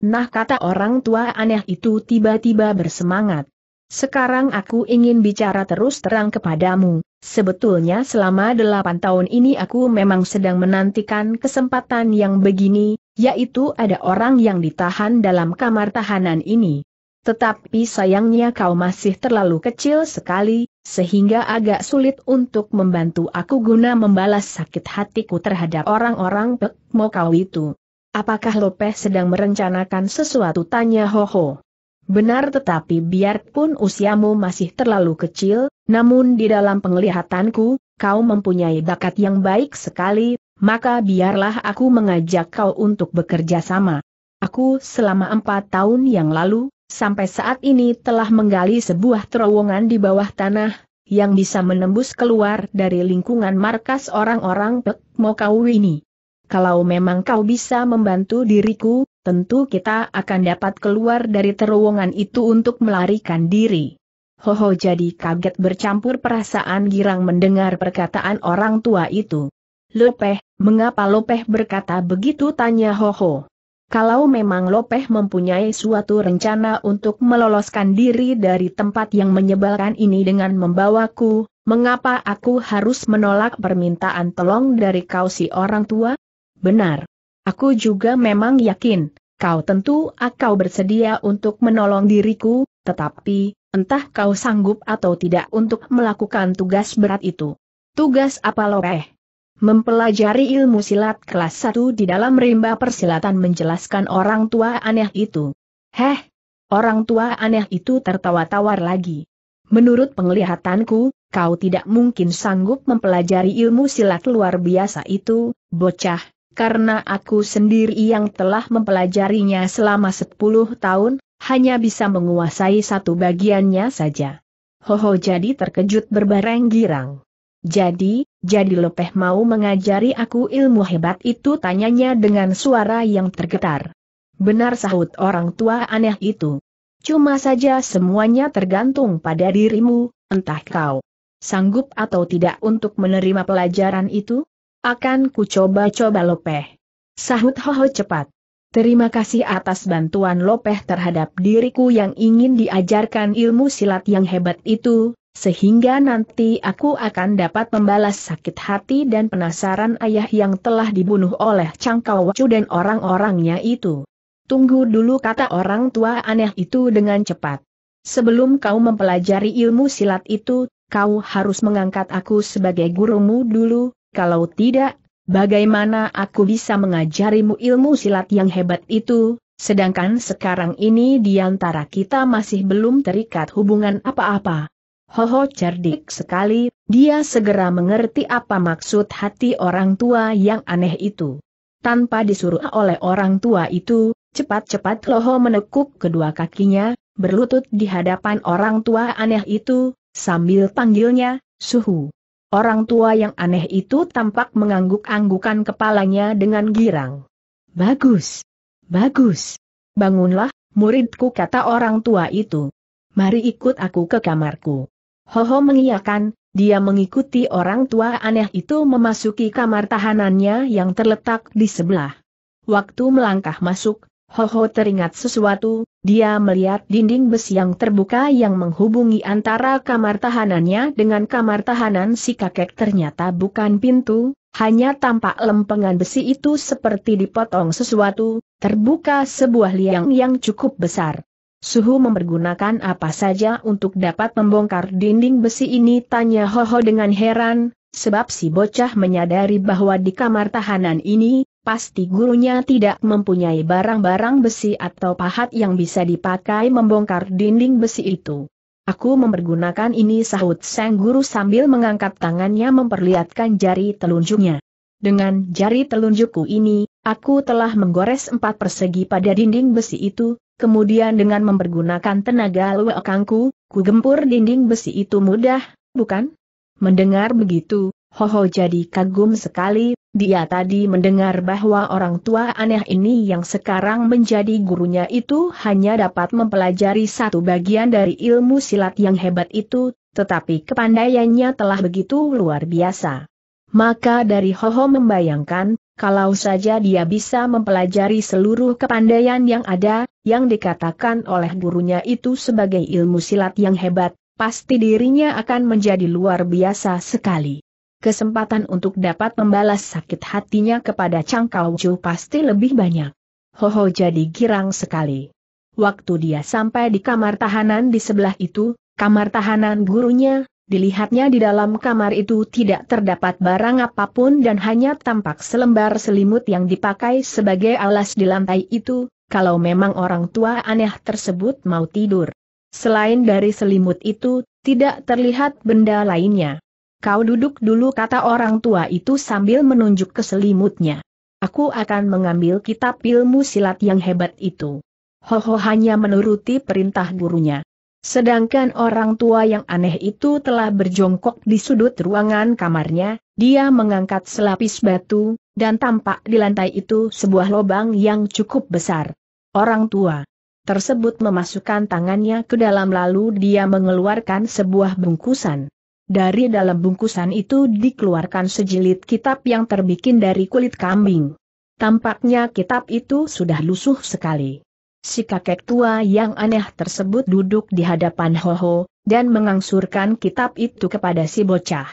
nah kata orang tua aneh itu tiba-tiba bersemangat. Sekarang aku ingin bicara terus terang kepadamu, sebetulnya selama delapan tahun ini aku memang sedang menantikan kesempatan yang begini, yaitu ada orang yang ditahan dalam kamar tahanan ini. Tetapi sayangnya kau masih terlalu kecil sekali, sehingga agak sulit untuk membantu aku guna membalas sakit hatiku terhadap orang-orang pekmo kau itu. Apakah Lopeh sedang merencanakan sesuatu? Tanya Ho Ho. Benar tetapi biarpun usiamu masih terlalu kecil, namun di dalam penglihatanku, kau mempunyai bakat yang baik sekali, maka biarlah aku mengajak kau untuk bekerja sama. Aku selama empat tahun yang lalu, sampai saat ini telah menggali sebuah terowongan di bawah tanah, yang bisa menembus keluar dari lingkungan markas orang-orang Pek Mokau ini. Kalau memang kau bisa membantu diriku, tentu kita akan dapat keluar dari terowongan itu untuk melarikan diri. Hoho jadi kaget bercampur perasaan girang mendengar perkataan orang tua itu. Lopeh, mengapa Lopeh berkata begitu tanya Hoho. Kalau memang Lopeh mempunyai suatu rencana untuk meloloskan diri dari tempat yang menyebalkan ini dengan membawaku, mengapa aku harus menolak permintaan tolong dari kau si orang tua? Benar. Aku juga memang yakin, kau tentu akau bersedia untuk menolong diriku, tetapi, entah kau sanggup atau tidak untuk melakukan tugas berat itu. Tugas apa Lopeh? Mempelajari ilmu silat kelas 1 di dalam rimba persilatan menjelaskan orang tua aneh itu. Heh, orang tua aneh itu tertawa-tawar lagi. Menurut penglihatanku, kau tidak mungkin sanggup mempelajari ilmu silat luar biasa itu, bocah, karena aku sendiri yang telah mempelajarinya selama 10 tahun, hanya bisa menguasai satu bagiannya saja. Hoho jadi terkejut berbareng girang. Jadi, jadi lepeh mau mengajari aku ilmu hebat itu tanyanya dengan suara yang tergetar. Benar sahut orang tua aneh itu. Cuma saja semuanya tergantung pada dirimu, entah kau sanggup atau tidak untuk menerima pelajaran itu? Akan ku coba-coba Lopeh. Sahut Hoho cepat. Terima kasih atas bantuan Lopeh terhadap diriku yang ingin diajarkan ilmu silat yang hebat itu, sehingga nanti aku akan dapat membalas sakit hati dan penasaran ayah yang telah dibunuh oleh Cangkau Wacu dan orang-orangnya itu. Tunggu dulu kata orang tua aneh itu dengan cepat. Sebelum kau mempelajari ilmu silat itu, kau harus mengangkat aku sebagai gurumu dulu, kalau tidak, bagaimana aku bisa mengajarimu ilmu silat yang hebat itu, sedangkan sekarang ini di antara kita masih belum terikat hubungan apa-apa. Hoho cerdik sekali, dia segera mengerti apa maksud hati orang tua yang aneh itu. Tanpa disuruh oleh orang tua itu, cepat-cepat Loho menekuk kedua kakinya, berlutut di hadapan orang tua aneh itu, sambil panggilnya, Suhu. Orang tua yang aneh itu tampak mengangguk-anggukan kepalanya dengan girang. Bagus. Bagus. Bangunlah, muridku kata orang tua itu. Mari ikut aku ke kamarku. Hoho mengiyakan, dia mengikuti orang tua aneh itu memasuki kamar tahanannya yang terletak di sebelah. Waktu melangkah masuk, Hoho teringat sesuatu, dia melihat dinding besi yang terbuka yang menghubungi antara kamar tahanannya dengan kamar tahanan si kakek ternyata bukan pintu, hanya tampak lempengan besi itu seperti dipotong sesuatu, terbuka sebuah liang yang cukup besar. Suhu mempergunakan apa saja untuk dapat membongkar dinding besi ini tanya Hoho dengan heran, sebab si bocah menyadari bahwa di kamar tahanan ini, pasti gurunya tidak mempunyai barang-barang besi atau pahat yang bisa dipakai membongkar dinding besi itu. Aku mempergunakan ini sahut sang guru sambil mengangkat tangannya memperlihatkan jari telunjuknya. Dengan jari telunjukku ini, aku telah menggores empat persegi pada dinding besi itu, Kemudian dengan mempergunakan tenaga luekangku, ku gempur dinding besi itu mudah, bukan? Mendengar begitu, Hoho jadi kagum sekali, dia tadi mendengar bahwa orang tua aneh ini yang sekarang menjadi gurunya itu hanya dapat mempelajari satu bagian dari ilmu silat yang hebat itu, tetapi kepandaiannya telah begitu luar biasa. Maka dari Hoho membayangkan, kalau saja dia bisa mempelajari seluruh kepandaian yang ada, yang dikatakan oleh gurunya itu sebagai ilmu silat yang hebat, pasti dirinya akan menjadi luar biasa sekali. Kesempatan untuk dapat membalas sakit hatinya kepada Chang Kau pasti lebih banyak. Hoho jadi girang sekali. Waktu dia sampai di kamar tahanan di sebelah itu, kamar tahanan gurunya, dilihatnya di dalam kamar itu tidak terdapat barang apapun dan hanya tampak selembar selimut yang dipakai sebagai alas di lantai itu, kalau memang orang tua aneh tersebut mau tidur. Selain dari selimut itu, tidak terlihat benda lainnya. Kau duduk dulu kata orang tua itu sambil menunjuk ke selimutnya. Aku akan mengambil kitab ilmu silat yang hebat itu. Hoho hanya menuruti perintah gurunya. Sedangkan orang tua yang aneh itu telah berjongkok di sudut ruangan kamarnya, dia mengangkat selapis batu, dan tampak di lantai itu sebuah lubang yang cukup besar orang tua tersebut memasukkan tangannya ke dalam lalu dia mengeluarkan sebuah bungkusan. Dari dalam bungkusan itu dikeluarkan sejilid kitab yang terbikin dari kulit kambing. Tampaknya kitab itu sudah lusuh sekali. Si kakek tua yang aneh tersebut duduk di hadapan Hoho, dan mengangsurkan kitab itu kepada si bocah.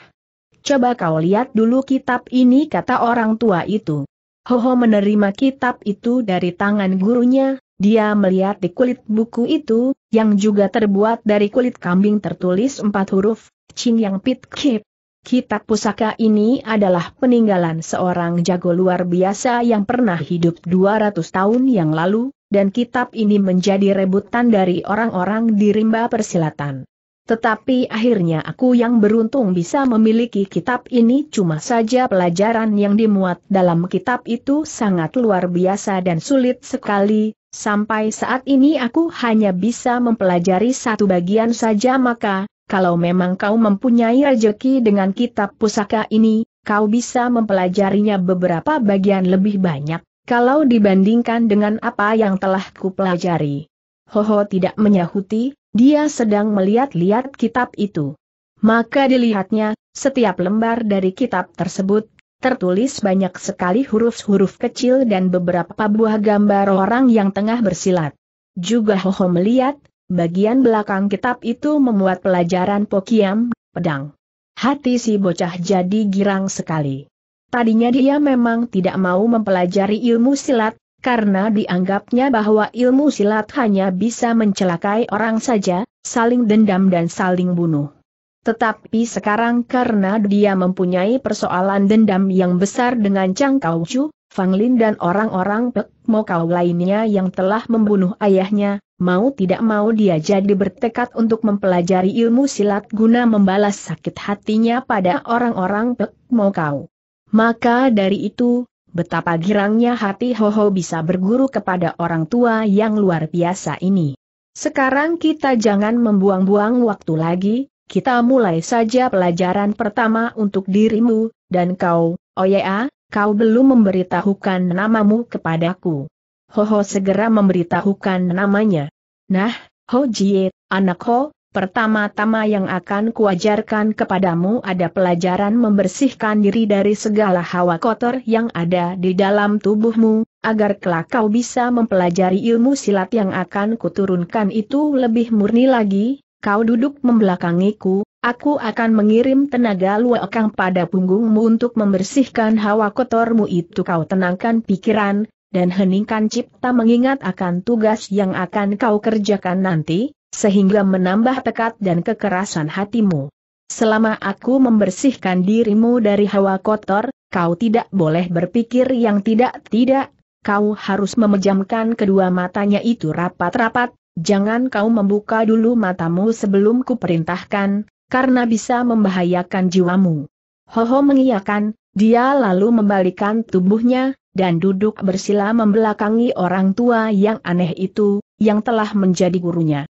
Coba kau lihat dulu kitab ini kata orang tua itu. Hoho menerima kitab itu dari tangan gurunya, dia melihat di kulit buku itu, yang juga terbuat dari kulit kambing tertulis empat huruf, Ching Yang Pit Kip. Kitab pusaka ini adalah peninggalan seorang jago luar biasa yang pernah hidup 200 tahun yang lalu, dan kitab ini menjadi rebutan dari orang-orang di rimba persilatan. Tetapi akhirnya aku yang beruntung bisa memiliki kitab ini cuma saja pelajaran yang dimuat dalam kitab itu sangat luar biasa dan sulit sekali, sampai saat ini aku hanya bisa mempelajari satu bagian saja maka, kalau memang kau mempunyai rejeki dengan kitab pusaka ini, kau bisa mempelajarinya beberapa bagian lebih banyak, kalau dibandingkan dengan apa yang telah kupelajari. Hoho tidak menyahuti, dia sedang melihat-lihat kitab itu. Maka dilihatnya, setiap lembar dari kitab tersebut, tertulis banyak sekali huruf-huruf kecil dan beberapa buah gambar orang yang tengah bersilat. Juga Hoho melihat, bagian belakang kitab itu memuat pelajaran Pokiam, pedang. Hati si bocah jadi girang sekali. Tadinya dia memang tidak mau mempelajari ilmu silat, karena dianggapnya bahwa ilmu silat hanya bisa mencelakai orang saja, saling dendam dan saling bunuh. Tetapi sekarang karena dia mempunyai persoalan dendam yang besar dengan Chang Kau Chu, Fang Lin dan orang-orang Pek Mo Kau lainnya yang telah membunuh ayahnya, mau tidak mau dia jadi bertekad untuk mempelajari ilmu silat guna membalas sakit hatinya pada orang-orang Pek Mo Kau. Maka dari itu, betapa girangnya hati Hoho bisa berguru kepada orang tua yang luar biasa ini. Sekarang kita jangan membuang-buang waktu lagi, kita mulai saja pelajaran pertama untuk dirimu, dan kau, oh ya, kau belum memberitahukan namamu kepadaku. Hoho segera memberitahukan namanya. Nah, Ho Jie, anak Ho, Pertama-tama yang akan kuajarkan kepadamu ada pelajaran membersihkan diri dari segala hawa kotor yang ada di dalam tubuhmu, agar kelak kau bisa mempelajari ilmu silat yang akan kuturunkan itu lebih murni lagi, kau duduk membelakangiku, aku akan mengirim tenaga luakang pada punggungmu untuk membersihkan hawa kotormu itu kau tenangkan pikiran, dan heningkan cipta mengingat akan tugas yang akan kau kerjakan nanti, sehingga menambah tekad dan kekerasan hatimu. Selama aku membersihkan dirimu dari hawa kotor, kau tidak boleh berpikir yang tidak-tidak, kau harus memejamkan kedua matanya itu rapat-rapat, jangan kau membuka dulu matamu sebelum kuperintahkan, karena bisa membahayakan jiwamu. Ho ho mengiyakan, dia lalu membalikan tubuhnya, dan duduk bersila membelakangi orang tua yang aneh itu, yang telah menjadi gurunya.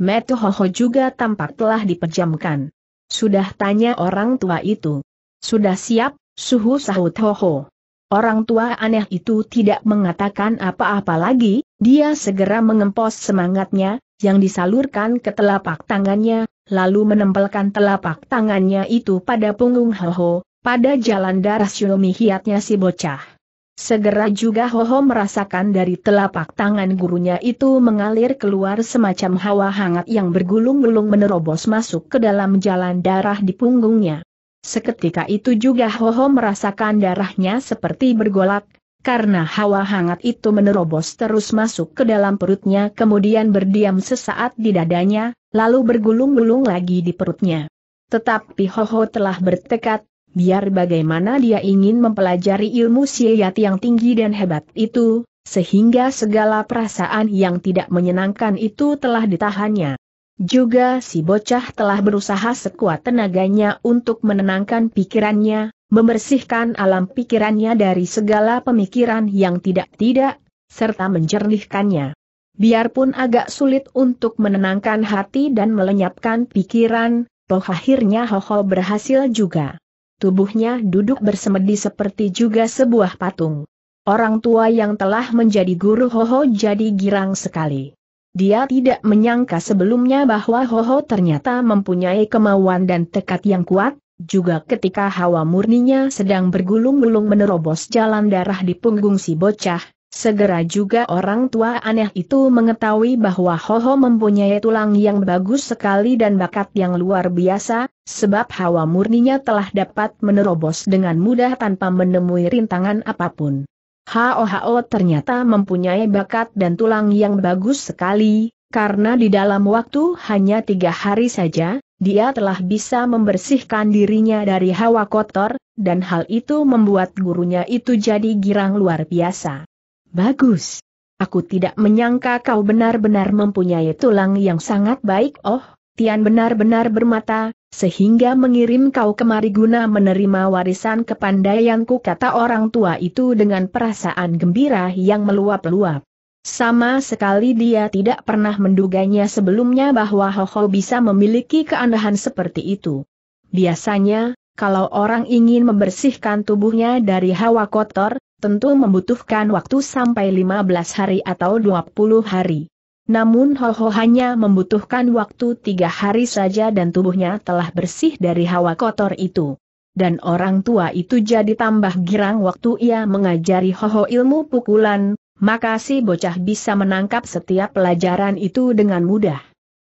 Metu Hoho juga tampak telah dipejamkan. Sudah tanya orang tua itu. Sudah siap, suhu sahut hoho. Orang tua aneh itu tidak mengatakan apa-apa lagi, dia segera mengempos semangatnya, yang disalurkan ke telapak tangannya, lalu menempelkan telapak tangannya itu pada punggung hoho, pada jalan darah Shiomi hiatnya si bocah. Segera juga Hoho merasakan dari telapak tangan gurunya itu mengalir keluar semacam hawa hangat yang bergulung-gulung menerobos masuk ke dalam jalan darah di punggungnya. Seketika itu juga Hoho merasakan darahnya seperti bergolak, karena hawa hangat itu menerobos terus masuk ke dalam perutnya kemudian berdiam sesaat di dadanya, lalu bergulung-gulung lagi di perutnya. Tetapi Hoho telah bertekad, biar bagaimana dia ingin mempelajari ilmu siyat yang tinggi dan hebat itu, sehingga segala perasaan yang tidak menyenangkan itu telah ditahannya. Juga si bocah telah berusaha sekuat tenaganya untuk menenangkan pikirannya, membersihkan alam pikirannya dari segala pemikiran yang tidak-tidak, serta menjernihkannya. Biarpun agak sulit untuk menenangkan hati dan melenyapkan pikiran, toh akhirnya Hoho berhasil juga tubuhnya duduk bersemedi seperti juga sebuah patung. Orang tua yang telah menjadi guru Hoho jadi girang sekali. Dia tidak menyangka sebelumnya bahwa Hoho ternyata mempunyai kemauan dan tekad yang kuat, juga ketika hawa murninya sedang bergulung-gulung menerobos jalan darah di punggung si bocah, Segera juga orang tua aneh itu mengetahui bahwa Hoho mempunyai tulang yang bagus sekali dan bakat yang luar biasa, sebab hawa murninya telah dapat menerobos dengan mudah tanpa menemui rintangan apapun. HOHO ternyata mempunyai bakat dan tulang yang bagus sekali, karena di dalam waktu hanya tiga hari saja, dia telah bisa membersihkan dirinya dari hawa kotor, dan hal itu membuat gurunya itu jadi girang luar biasa. Bagus. Aku tidak menyangka kau benar-benar mempunyai tulang yang sangat baik oh, Tian benar-benar bermata, sehingga mengirim kau kemari guna menerima warisan kepandaianku kata orang tua itu dengan perasaan gembira yang meluap-luap. Sama sekali dia tidak pernah menduganya sebelumnya bahwa Hoho bisa memiliki keandahan seperti itu. Biasanya, kalau orang ingin membersihkan tubuhnya dari hawa kotor, tentu membutuhkan waktu sampai 15 hari atau 20 hari. Namun Hoho hanya membutuhkan waktu tiga hari saja dan tubuhnya telah bersih dari hawa kotor itu. Dan orang tua itu jadi tambah girang waktu ia mengajari Hoho ilmu pukulan, maka si bocah bisa menangkap setiap pelajaran itu dengan mudah.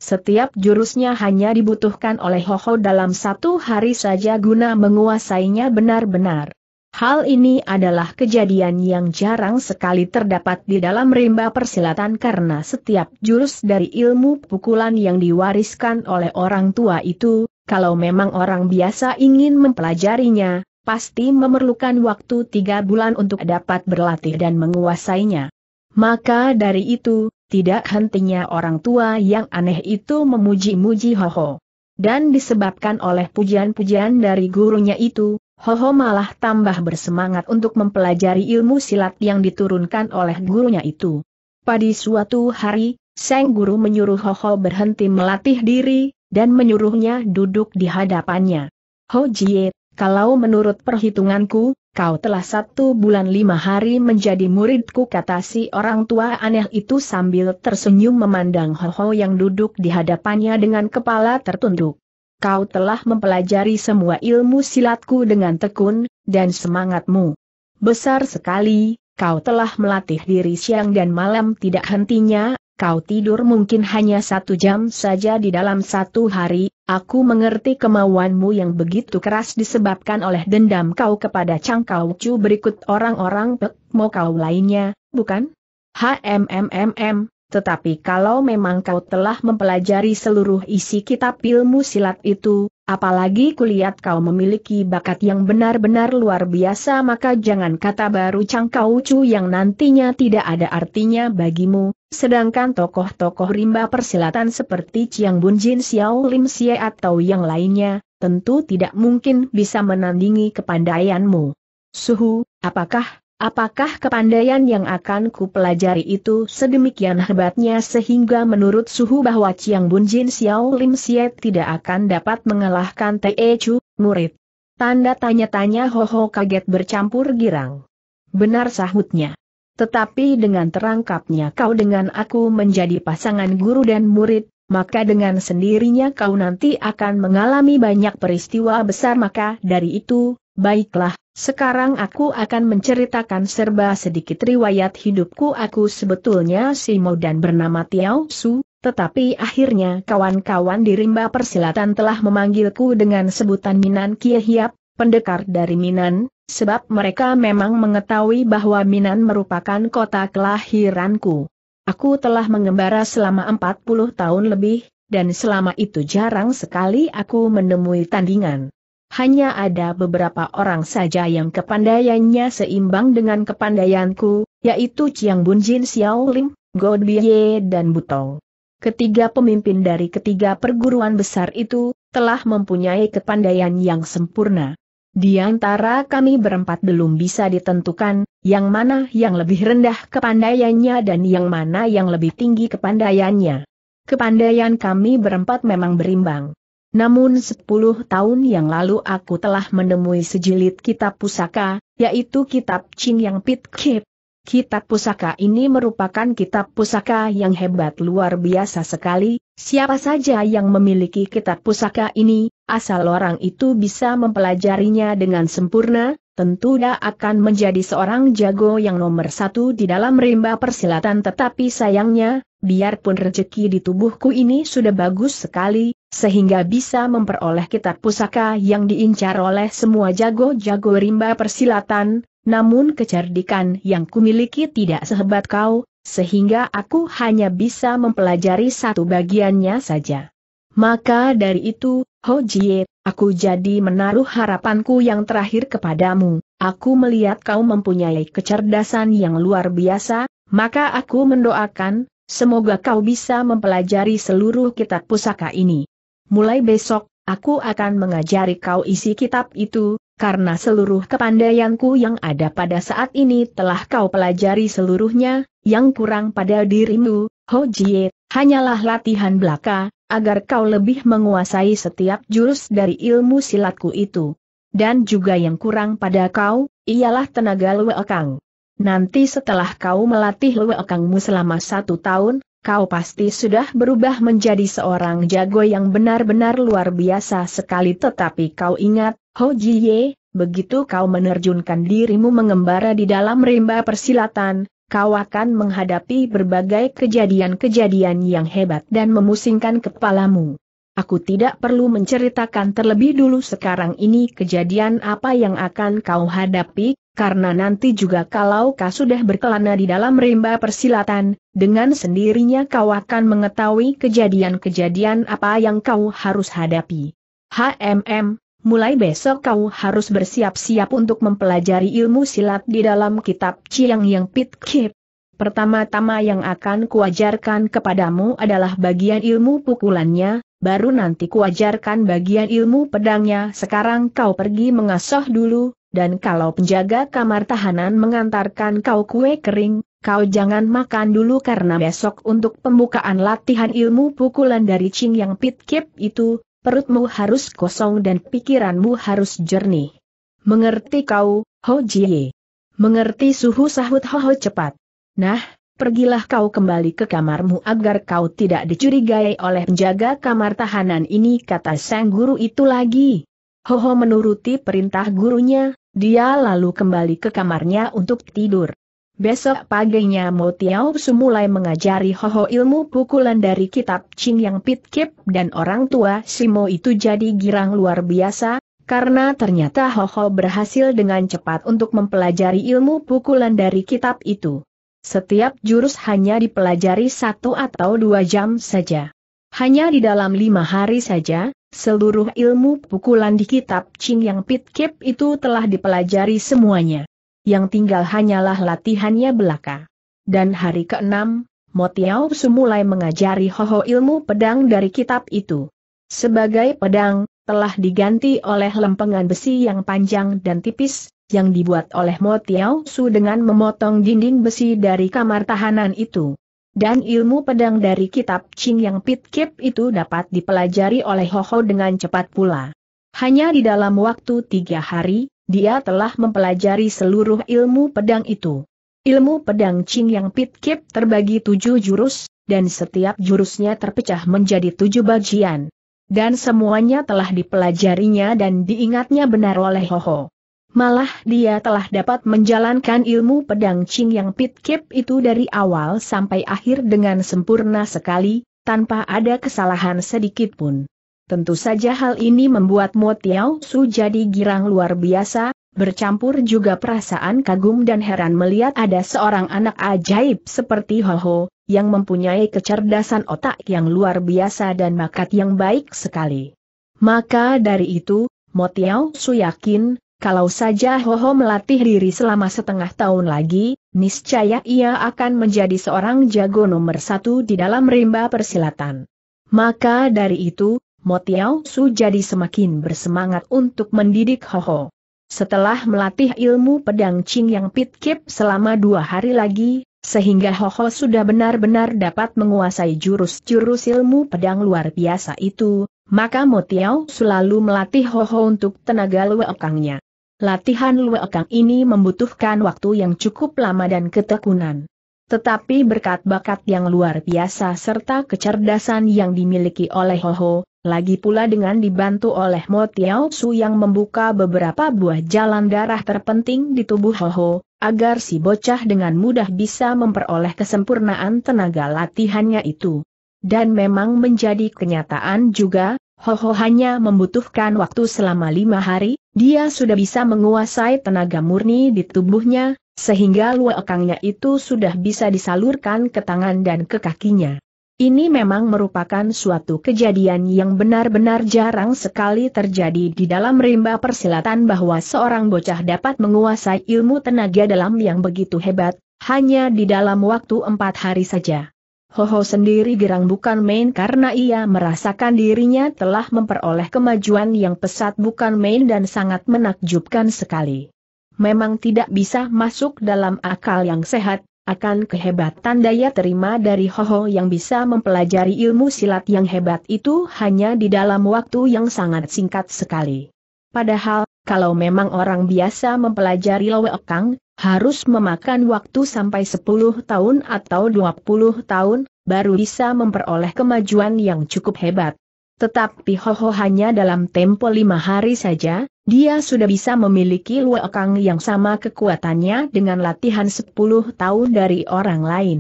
Setiap jurusnya hanya dibutuhkan oleh Hoho dalam satu hari saja guna menguasainya benar-benar. Hal ini adalah kejadian yang jarang sekali terdapat di dalam rimba persilatan karena setiap jurus dari ilmu pukulan yang diwariskan oleh orang tua itu, kalau memang orang biasa ingin mempelajarinya, pasti memerlukan waktu tiga bulan untuk dapat berlatih dan menguasainya. Maka dari itu, tidak hentinya orang tua yang aneh itu memuji-muji Hoho. Dan disebabkan oleh pujian-pujian dari gurunya itu, Ho Ho malah tambah bersemangat untuk mempelajari ilmu silat yang diturunkan oleh gurunya itu. Pada suatu hari, Sang Guru menyuruh Ho Ho berhenti melatih diri, dan menyuruhnya duduk di hadapannya. Ho Jie, kalau menurut perhitunganku, kau telah satu bulan lima hari menjadi muridku kata si orang tua aneh itu sambil tersenyum memandang Ho Ho yang duduk di hadapannya dengan kepala tertunduk kau telah mempelajari semua ilmu silatku dengan tekun, dan semangatmu. Besar sekali, kau telah melatih diri siang dan malam tidak hentinya, kau tidur mungkin hanya satu jam saja di dalam satu hari, aku mengerti kemauanmu yang begitu keras disebabkan oleh dendam kau kepada Cangkau Cu berikut orang-orang Pek mau kau lainnya, bukan? HMMMM, tetapi kalau memang kau telah mempelajari seluruh isi kitab ilmu silat itu, apalagi kulihat kau memiliki bakat yang benar-benar luar biasa maka jangan kata baru cangkau cu yang nantinya tidak ada artinya bagimu, sedangkan tokoh-tokoh rimba persilatan seperti Chiang Bun Jin Xiao Lim Xie atau yang lainnya, tentu tidak mungkin bisa menandingi kepandaianmu. Suhu, apakah Apakah kepandaian yang akan ku pelajari itu sedemikian hebatnya sehingga menurut suhu bahwa Chiang Bun Jin Xiao Lim Siet tidak akan dapat mengalahkan Te Chu, murid? Tanda tanya-tanya Ho Ho kaget bercampur girang. Benar sahutnya. Tetapi dengan terangkapnya kau dengan aku menjadi pasangan guru dan murid, maka dengan sendirinya kau nanti akan mengalami banyak peristiwa besar maka dari itu, baiklah, sekarang aku akan menceritakan serba sedikit riwayat hidupku aku sebetulnya si Simo dan bernama Tiao Su, tetapi akhirnya kawan-kawan di rimba persilatan telah memanggilku dengan sebutan Minan Kiehiap, pendekar dari Minan, sebab mereka memang mengetahui bahwa Minan merupakan kota kelahiranku. Aku telah mengembara selama 40 tahun lebih, dan selama itu jarang sekali aku menemui tandingan hanya ada beberapa orang saja yang kepandaiannya seimbang dengan kepandaianku, yaitu Chiang Bunjin Xiao Lim, God Biye dan Butong. Ketiga pemimpin dari ketiga perguruan besar itu, telah mempunyai kepandaian yang sempurna. Di antara kami berempat belum bisa ditentukan, yang mana yang lebih rendah kepandaiannya dan yang mana yang lebih tinggi kepandaiannya. Kepandaian kami berempat memang berimbang. Namun sepuluh tahun yang lalu aku telah menemui sejilid kitab pusaka, yaitu kitab Ching Yang Pit Kip. Kitab pusaka ini merupakan kitab pusaka yang hebat luar biasa sekali, siapa saja yang memiliki kitab pusaka ini, asal orang itu bisa mempelajarinya dengan sempurna, tentu dia akan menjadi seorang jago yang nomor satu di dalam rimba persilatan tetapi sayangnya, biarpun rezeki di tubuhku ini sudah bagus sekali, sehingga bisa memperoleh kitab pusaka yang diincar oleh semua jago-jago rimba persilatan, namun kecerdikan yang kumiliki tidak sehebat kau, sehingga aku hanya bisa mempelajari satu bagiannya saja. Maka dari itu, Ho Jie, aku jadi menaruh harapanku yang terakhir kepadamu, aku melihat kau mempunyai kecerdasan yang luar biasa, maka aku mendoakan, semoga kau bisa mempelajari seluruh kitab pusaka ini mulai besok, aku akan mengajari kau isi kitab itu, karena seluruh kepandaianku yang ada pada saat ini telah kau pelajari seluruhnya, yang kurang pada dirimu, Ho Jie, hanyalah latihan belaka, agar kau lebih menguasai setiap jurus dari ilmu silatku itu. Dan juga yang kurang pada kau, ialah tenaga Luekang. Nanti setelah kau melatih Luekangmu selama satu tahun, kau pasti sudah berubah menjadi seorang jago yang benar-benar luar biasa sekali tetapi kau ingat, Ho Jiye, begitu kau menerjunkan dirimu mengembara di dalam rimba persilatan, kau akan menghadapi berbagai kejadian-kejadian yang hebat dan memusingkan kepalamu. Aku tidak perlu menceritakan terlebih dulu sekarang ini kejadian apa yang akan kau hadapi, karena nanti juga kalau kau sudah berkelana di dalam rimba persilatan, dengan sendirinya kau akan mengetahui kejadian-kejadian apa yang kau harus hadapi. HMM, mulai besok kau harus bersiap-siap untuk mempelajari ilmu silat di dalam kitab Chiang Yang Pit Kip. Pertama-tama yang akan kuajarkan kepadamu adalah bagian ilmu pukulannya, baru nanti kuajarkan bagian ilmu pedangnya. Sekarang kau pergi mengasoh dulu, dan kalau penjaga kamar tahanan mengantarkan kau kue kering, kau jangan makan dulu karena besok untuk pembukaan latihan ilmu pukulan dari Ching Yang Pit Kip itu, perutmu harus kosong dan pikiranmu harus jernih. Mengerti kau, Ho Jie? Mengerti suhu sahut Ho Ho cepat. Nah, pergilah kau kembali ke kamarmu agar kau tidak dicurigai oleh penjaga kamar tahanan ini kata sang guru itu lagi. Hoho menuruti perintah gurunya, dia lalu kembali ke kamarnya untuk tidur. Besok paginya Mo Tiao Su mulai mengajari Hoho ilmu pukulan dari kitab Ching Yang Pit Kip dan orang tua Simo itu jadi girang luar biasa, karena ternyata Hoho berhasil dengan cepat untuk mempelajari ilmu pukulan dari kitab itu. Setiap jurus hanya dipelajari satu atau dua jam saja. Hanya di dalam lima hari saja, seluruh ilmu pukulan di kitab Ching Yang Pit Kip itu telah dipelajari semuanya. Yang tinggal hanyalah latihannya belaka. Dan hari keenam, Motiau Motiao Su mulai mengajari Hoho ilmu pedang dari kitab itu. Sebagai pedang, telah diganti oleh lempengan besi yang panjang dan tipis, yang dibuat oleh Mo Tiao Su dengan memotong dinding besi dari kamar tahanan itu. Dan ilmu pedang dari kitab Ching yang Pit Kip itu dapat dipelajari oleh Ho Ho dengan cepat pula. Hanya di dalam waktu tiga hari, dia telah mempelajari seluruh ilmu pedang itu. Ilmu pedang Ching yang Pit Kip terbagi tujuh jurus, dan setiap jurusnya terpecah menjadi tujuh bagian dan semuanya telah dipelajarinya dan diingatnya benar oleh Ho Ho. Malah dia telah dapat menjalankan ilmu pedang Ching yang Pit Kip itu dari awal sampai akhir dengan sempurna sekali, tanpa ada kesalahan sedikit pun. Tentu saja hal ini membuat Mo Tiao Su jadi girang luar biasa, bercampur juga perasaan kagum dan heran melihat ada seorang anak ajaib seperti Hoho, yang mempunyai kecerdasan otak yang luar biasa dan makat yang baik sekali. Maka dari itu, Motiao Su yakin, kalau saja Hoho melatih diri selama setengah tahun lagi, niscaya ia akan menjadi seorang jago nomor satu di dalam rimba persilatan. Maka dari itu, Motiao Su jadi semakin bersemangat untuk mendidik Hoho. Setelah melatih ilmu pedang Ching yang Pit selama dua hari lagi, sehingga Hoho sudah benar-benar dapat menguasai jurus-jurus ilmu pedang luar biasa itu, maka Motiao selalu melatih Hoho untuk tenaga luekangnya. Latihan luekang ini membutuhkan waktu yang cukup lama dan ketekunan. Tetapi berkat bakat yang luar biasa serta kecerdasan yang dimiliki oleh Hoho, lagi pula dengan dibantu oleh Mo Tiao Su yang membuka beberapa buah jalan darah terpenting di tubuh Hoho, agar si bocah dengan mudah bisa memperoleh kesempurnaan tenaga latihannya itu. Dan memang menjadi kenyataan juga, Hoho hanya membutuhkan waktu selama lima hari, dia sudah bisa menguasai tenaga murni di tubuhnya, sehingga luakangnya itu sudah bisa disalurkan ke tangan dan ke kakinya. Ini memang merupakan suatu kejadian yang benar-benar jarang sekali terjadi di dalam rimba persilatan bahwa seorang bocah dapat menguasai ilmu tenaga dalam yang begitu hebat, hanya di dalam waktu empat hari saja. Ho Ho sendiri gerang bukan main karena ia merasakan dirinya telah memperoleh kemajuan yang pesat bukan main dan sangat menakjubkan sekali. Memang tidak bisa masuk dalam akal yang sehat, akan kehebatan daya terima dari Ho Ho yang bisa mempelajari ilmu silat yang hebat itu hanya di dalam waktu yang sangat singkat sekali. Padahal, kalau memang orang biasa mempelajari kang harus memakan waktu sampai 10 tahun atau 20 tahun, baru bisa memperoleh kemajuan yang cukup hebat. Tetapi Hoho hanya dalam tempo lima hari saja, dia sudah bisa memiliki luakang yang sama kekuatannya dengan latihan 10 tahun dari orang lain.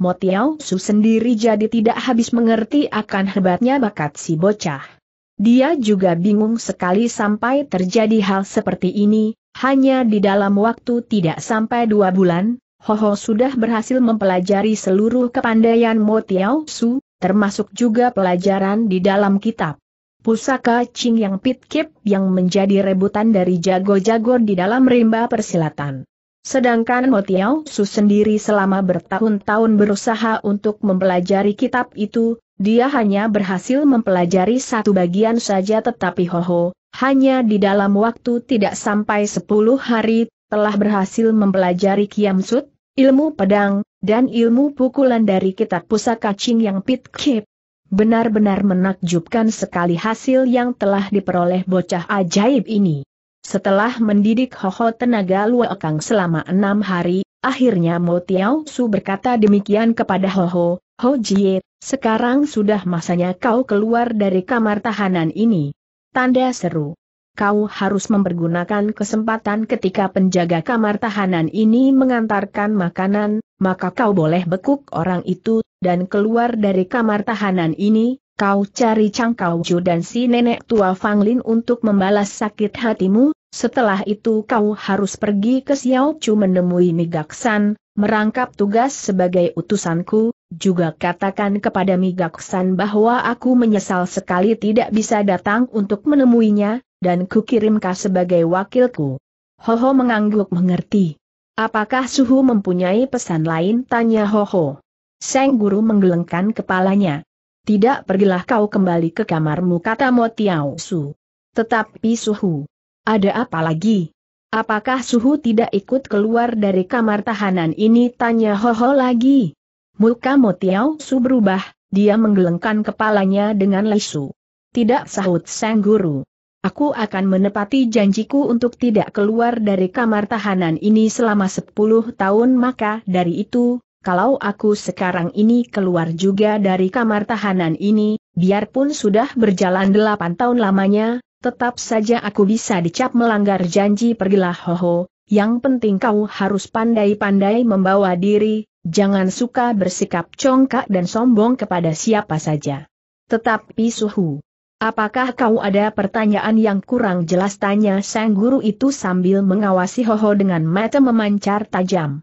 Motiao Su sendiri jadi tidak habis mengerti akan hebatnya bakat si bocah. Dia juga bingung sekali sampai terjadi hal seperti ini, hanya di dalam waktu tidak sampai dua bulan, Hoho sudah berhasil mempelajari seluruh kepandaian Mo Tiao Su, termasuk juga pelajaran di dalam kitab. Pusaka Ching Yang Pit yang menjadi rebutan dari jago-jago di dalam rimba persilatan. Sedangkan Hotiao Su sendiri selama bertahun-tahun berusaha untuk mempelajari kitab itu, dia hanya berhasil mempelajari satu bagian saja tetapi Ho Ho hanya di dalam waktu tidak sampai sepuluh hari, telah berhasil mempelajari Kiam Sut, ilmu pedang, dan ilmu pukulan dari kitab pusaka Ching Yang Pit Kip. Benar-benar menakjubkan sekali hasil yang telah diperoleh bocah ajaib ini. Setelah mendidik Hoho tenaga Luokang selama enam hari, akhirnya Mo Tiao Su berkata demikian kepada Hoho, Ho Jie, sekarang sudah masanya kau keluar dari kamar tahanan ini. Tanda seru kau harus mempergunakan kesempatan ketika penjaga kamar tahanan ini mengantarkan makanan, maka kau boleh bekuk orang itu, dan keluar dari kamar tahanan ini, Kau cari Cangkau Ju dan si nenek tua Fang Lin untuk membalas sakit hatimu, setelah itu kau harus pergi ke Xiao Chu menemui Migaksan, merangkap tugas sebagai utusanku, juga katakan kepada Migaksan bahwa aku menyesal sekali tidak bisa datang untuk menemuinya, dan kukirimkah sebagai wakilku. Ho mengangguk mengerti. Apakah Suhu mempunyai pesan lain? Tanya Ho. Seng Guru menggelengkan kepalanya. Tidak pergilah kau kembali ke kamarmu kata Motiao Su. Tetapi Suhu. Ada apa lagi? Apakah Suhu tidak ikut keluar dari kamar tahanan ini tanya Ho lagi? Muka Motiao Su berubah, dia menggelengkan kepalanya dengan lesu. Tidak sahut sang guru. Aku akan menepati janjiku untuk tidak keluar dari kamar tahanan ini selama 10 tahun maka dari itu, kalau aku sekarang ini keluar juga dari kamar tahanan ini, biarpun sudah berjalan delapan tahun lamanya, tetap saja aku bisa dicap melanggar janji pergilah hoho, yang penting kau harus pandai-pandai membawa diri, jangan suka bersikap congkak dan sombong kepada siapa saja. Tetapi suhu. Apakah kau ada pertanyaan yang kurang jelas tanya sang guru itu sambil mengawasi Hoho dengan mata memancar tajam.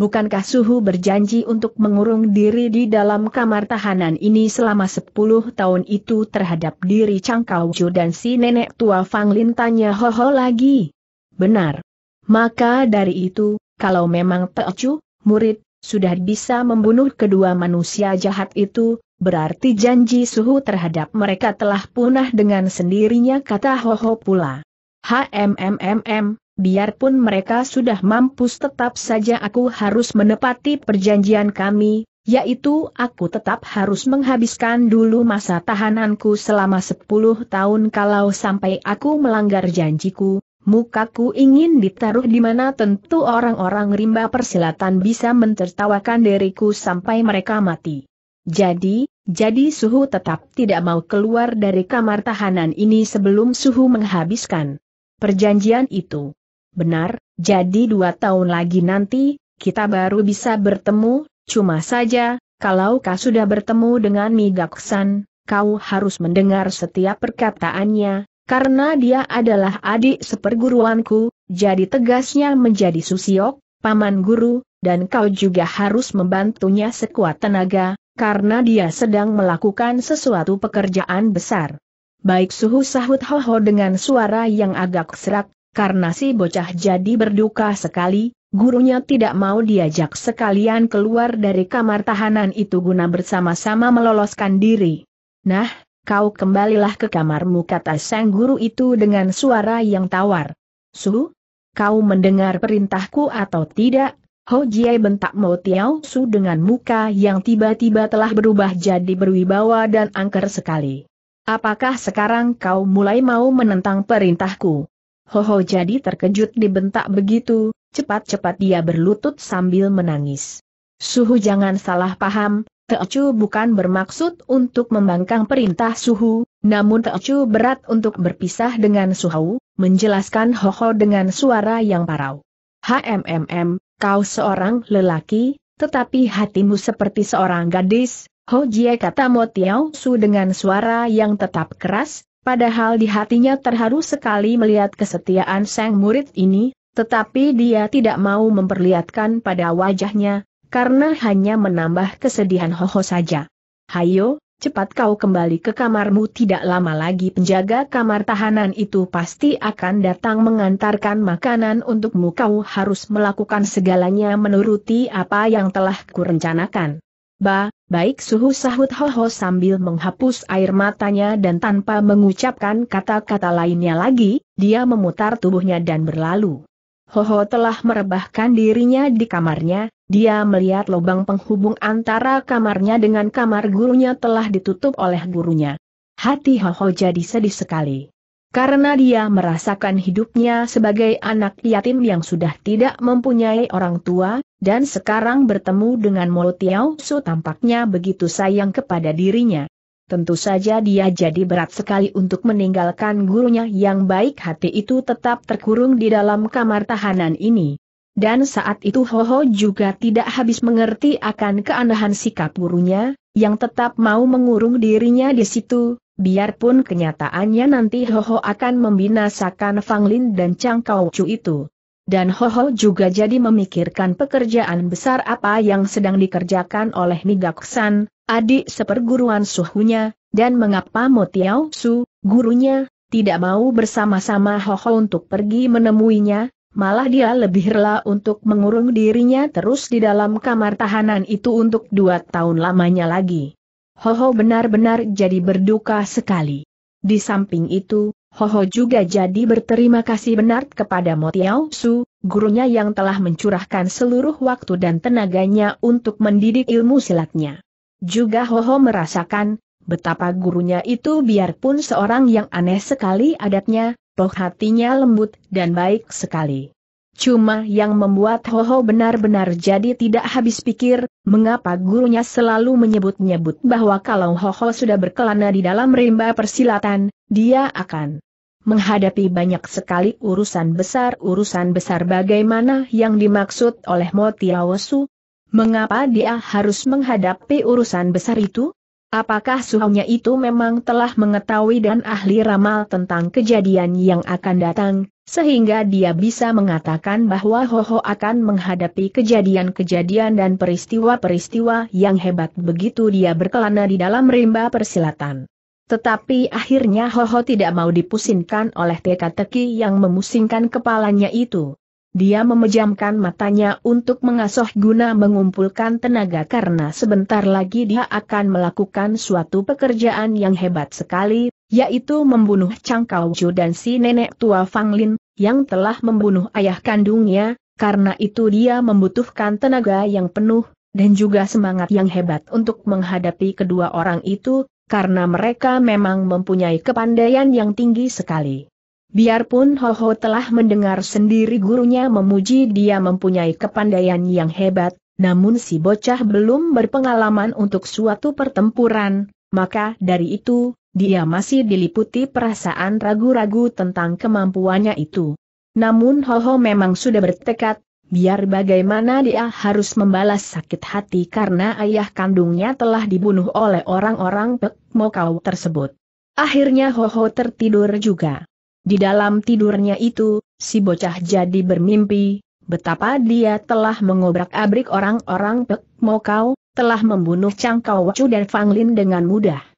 Bukankah Suhu berjanji untuk mengurung diri di dalam kamar tahanan ini selama 10 tahun itu terhadap diri Cangkau Chu dan si nenek tua Fang Lin tanya Hoho lagi? Benar. Maka dari itu, kalau memang Teocu, murid, sudah bisa membunuh kedua manusia jahat itu, berarti janji Suhu terhadap mereka telah punah dengan sendirinya kata Hoho pula. HMMMM, biarpun mereka sudah mampus tetap saja aku harus menepati perjanjian kami, yaitu aku tetap harus menghabiskan dulu masa tahananku selama 10 tahun kalau sampai aku melanggar janjiku, mukaku ingin ditaruh di mana tentu orang-orang rimba persilatan bisa mentertawakan diriku sampai mereka mati. Jadi, jadi suhu tetap tidak mau keluar dari kamar tahanan ini sebelum suhu menghabiskan perjanjian itu. Benar, jadi dua tahun lagi nanti, kita baru bisa bertemu, cuma saja, kalau kau sudah bertemu dengan Migaksan, kau harus mendengar setiap perkataannya, karena dia adalah adik seperguruanku, jadi tegasnya menjadi Susiok, paman guru, dan kau juga harus membantunya sekuat tenaga, karena dia sedang melakukan sesuatu pekerjaan besar. Baik suhu sahut Hoho dengan suara yang agak serak, karena si bocah jadi berduka sekali, gurunya tidak mau diajak sekalian keluar dari kamar tahanan itu guna bersama-sama meloloskan diri. Nah, kau kembalilah ke kamarmu kata sang guru itu dengan suara yang tawar. Su, kau mendengar perintahku atau tidak? Ho Jie bentak Mo Tiao Su dengan muka yang tiba-tiba telah berubah jadi berwibawa dan angker sekali. Apakah sekarang kau mulai mau menentang perintahku? Hoho jadi terkejut dibentak begitu, cepat-cepat dia berlutut sambil menangis. Suhu jangan salah paham, Teocu bukan bermaksud untuk membangkang perintah Suhu, namun Teocu berat untuk berpisah dengan Suhu, menjelaskan Hoho dengan suara yang parau. HMMM, kau seorang lelaki, tetapi hatimu seperti seorang gadis, Ho Jie kata Mo Tiao Su dengan suara yang tetap keras, Padahal di hatinya terharu sekali melihat kesetiaan sang murid ini, tetapi dia tidak mau memperlihatkan pada wajahnya, karena hanya menambah kesedihan Hoho saja. Hayo, cepat kau kembali ke kamarmu tidak lama lagi penjaga kamar tahanan itu pasti akan datang mengantarkan makanan untukmu kau harus melakukan segalanya menuruti apa yang telah kurencanakan. Ba, Baik suhu sahut Hoho sambil menghapus air matanya dan tanpa mengucapkan kata-kata lainnya lagi, dia memutar tubuhnya dan berlalu. Hoho telah merebahkan dirinya di kamarnya, dia melihat lubang penghubung antara kamarnya dengan kamar gurunya telah ditutup oleh gurunya. Hati Hoho jadi sedih sekali. Karena dia merasakan hidupnya sebagai anak yatim yang sudah tidak mempunyai orang tua, dan sekarang bertemu dengan Mo Tiao Su tampaknya begitu sayang kepada dirinya. Tentu saja dia jadi berat sekali untuk meninggalkan gurunya yang baik hati itu tetap terkurung di dalam kamar tahanan ini. Dan saat itu Ho Ho juga tidak habis mengerti akan keanehan sikap gurunya, yang tetap mau mengurung dirinya di situ, biarpun kenyataannya nanti Ho Hoho akan membinasakan Fang Lin dan Chang Kau Chu itu. Dan Ho Hoho juga jadi memikirkan pekerjaan besar apa yang sedang dikerjakan oleh Nigaksan, adik seperguruan suhunya, dan mengapa Tiao Su, gurunya, tidak mau bersama-sama Ho Hoho untuk pergi menemuinya, malah dia lebih rela untuk mengurung dirinya terus di dalam kamar tahanan itu untuk dua tahun lamanya lagi. Hoho benar-benar jadi berduka sekali. Di samping itu, Hoho juga jadi berterima kasih benar kepada Motiao Su, gurunya yang telah mencurahkan seluruh waktu dan tenaganya untuk mendidik ilmu silatnya. Juga Hoho merasakan, betapa gurunya itu biarpun seorang yang aneh sekali adatnya, toh hatinya lembut dan baik sekali. Cuma yang membuat Hoho benar-benar jadi tidak habis pikir, mengapa gurunya selalu menyebut-nyebut bahwa kalau Hoho sudah berkelana di dalam rimba persilatan, dia akan menghadapi banyak sekali urusan besar-urusan besar bagaimana yang dimaksud oleh Motiawosu? Mengapa dia harus menghadapi urusan besar itu? Apakah suhunya itu memang telah mengetahui dan ahli ramal tentang kejadian yang akan datang, sehingga dia bisa mengatakan bahwa Hoho akan menghadapi kejadian-kejadian dan peristiwa-peristiwa yang hebat begitu dia berkelana di dalam rimba persilatan. Tetapi akhirnya Hoho tidak mau dipusingkan oleh teka-teki yang memusingkan kepalanya itu. Dia memejamkan matanya untuk mengasuh guna mengumpulkan tenaga karena sebentar lagi dia akan melakukan suatu pekerjaan yang hebat sekali, yaitu membunuh Cangkau Ju dan si nenek tua Fang Lin yang telah membunuh ayah kandungnya, karena itu dia membutuhkan tenaga yang penuh, dan juga semangat yang hebat untuk menghadapi kedua orang itu, karena mereka memang mempunyai kepandaian yang tinggi sekali. Biarpun Ho Ho telah mendengar sendiri gurunya memuji dia mempunyai kepandaian yang hebat, namun si bocah belum berpengalaman untuk suatu pertempuran, maka dari itu, dia masih diliputi perasaan ragu-ragu tentang kemampuannya itu. Namun Hoho memang sudah bertekad, biar bagaimana dia harus membalas sakit hati karena ayah kandungnya telah dibunuh oleh orang-orang Pek Mokau tersebut. Akhirnya Hoho tertidur juga. Di dalam tidurnya itu, si bocah jadi bermimpi, betapa dia telah mengobrak-abrik orang-orang Pek Mokau, telah membunuh Chang Kau Wacu dan Fang Lin dengan mudah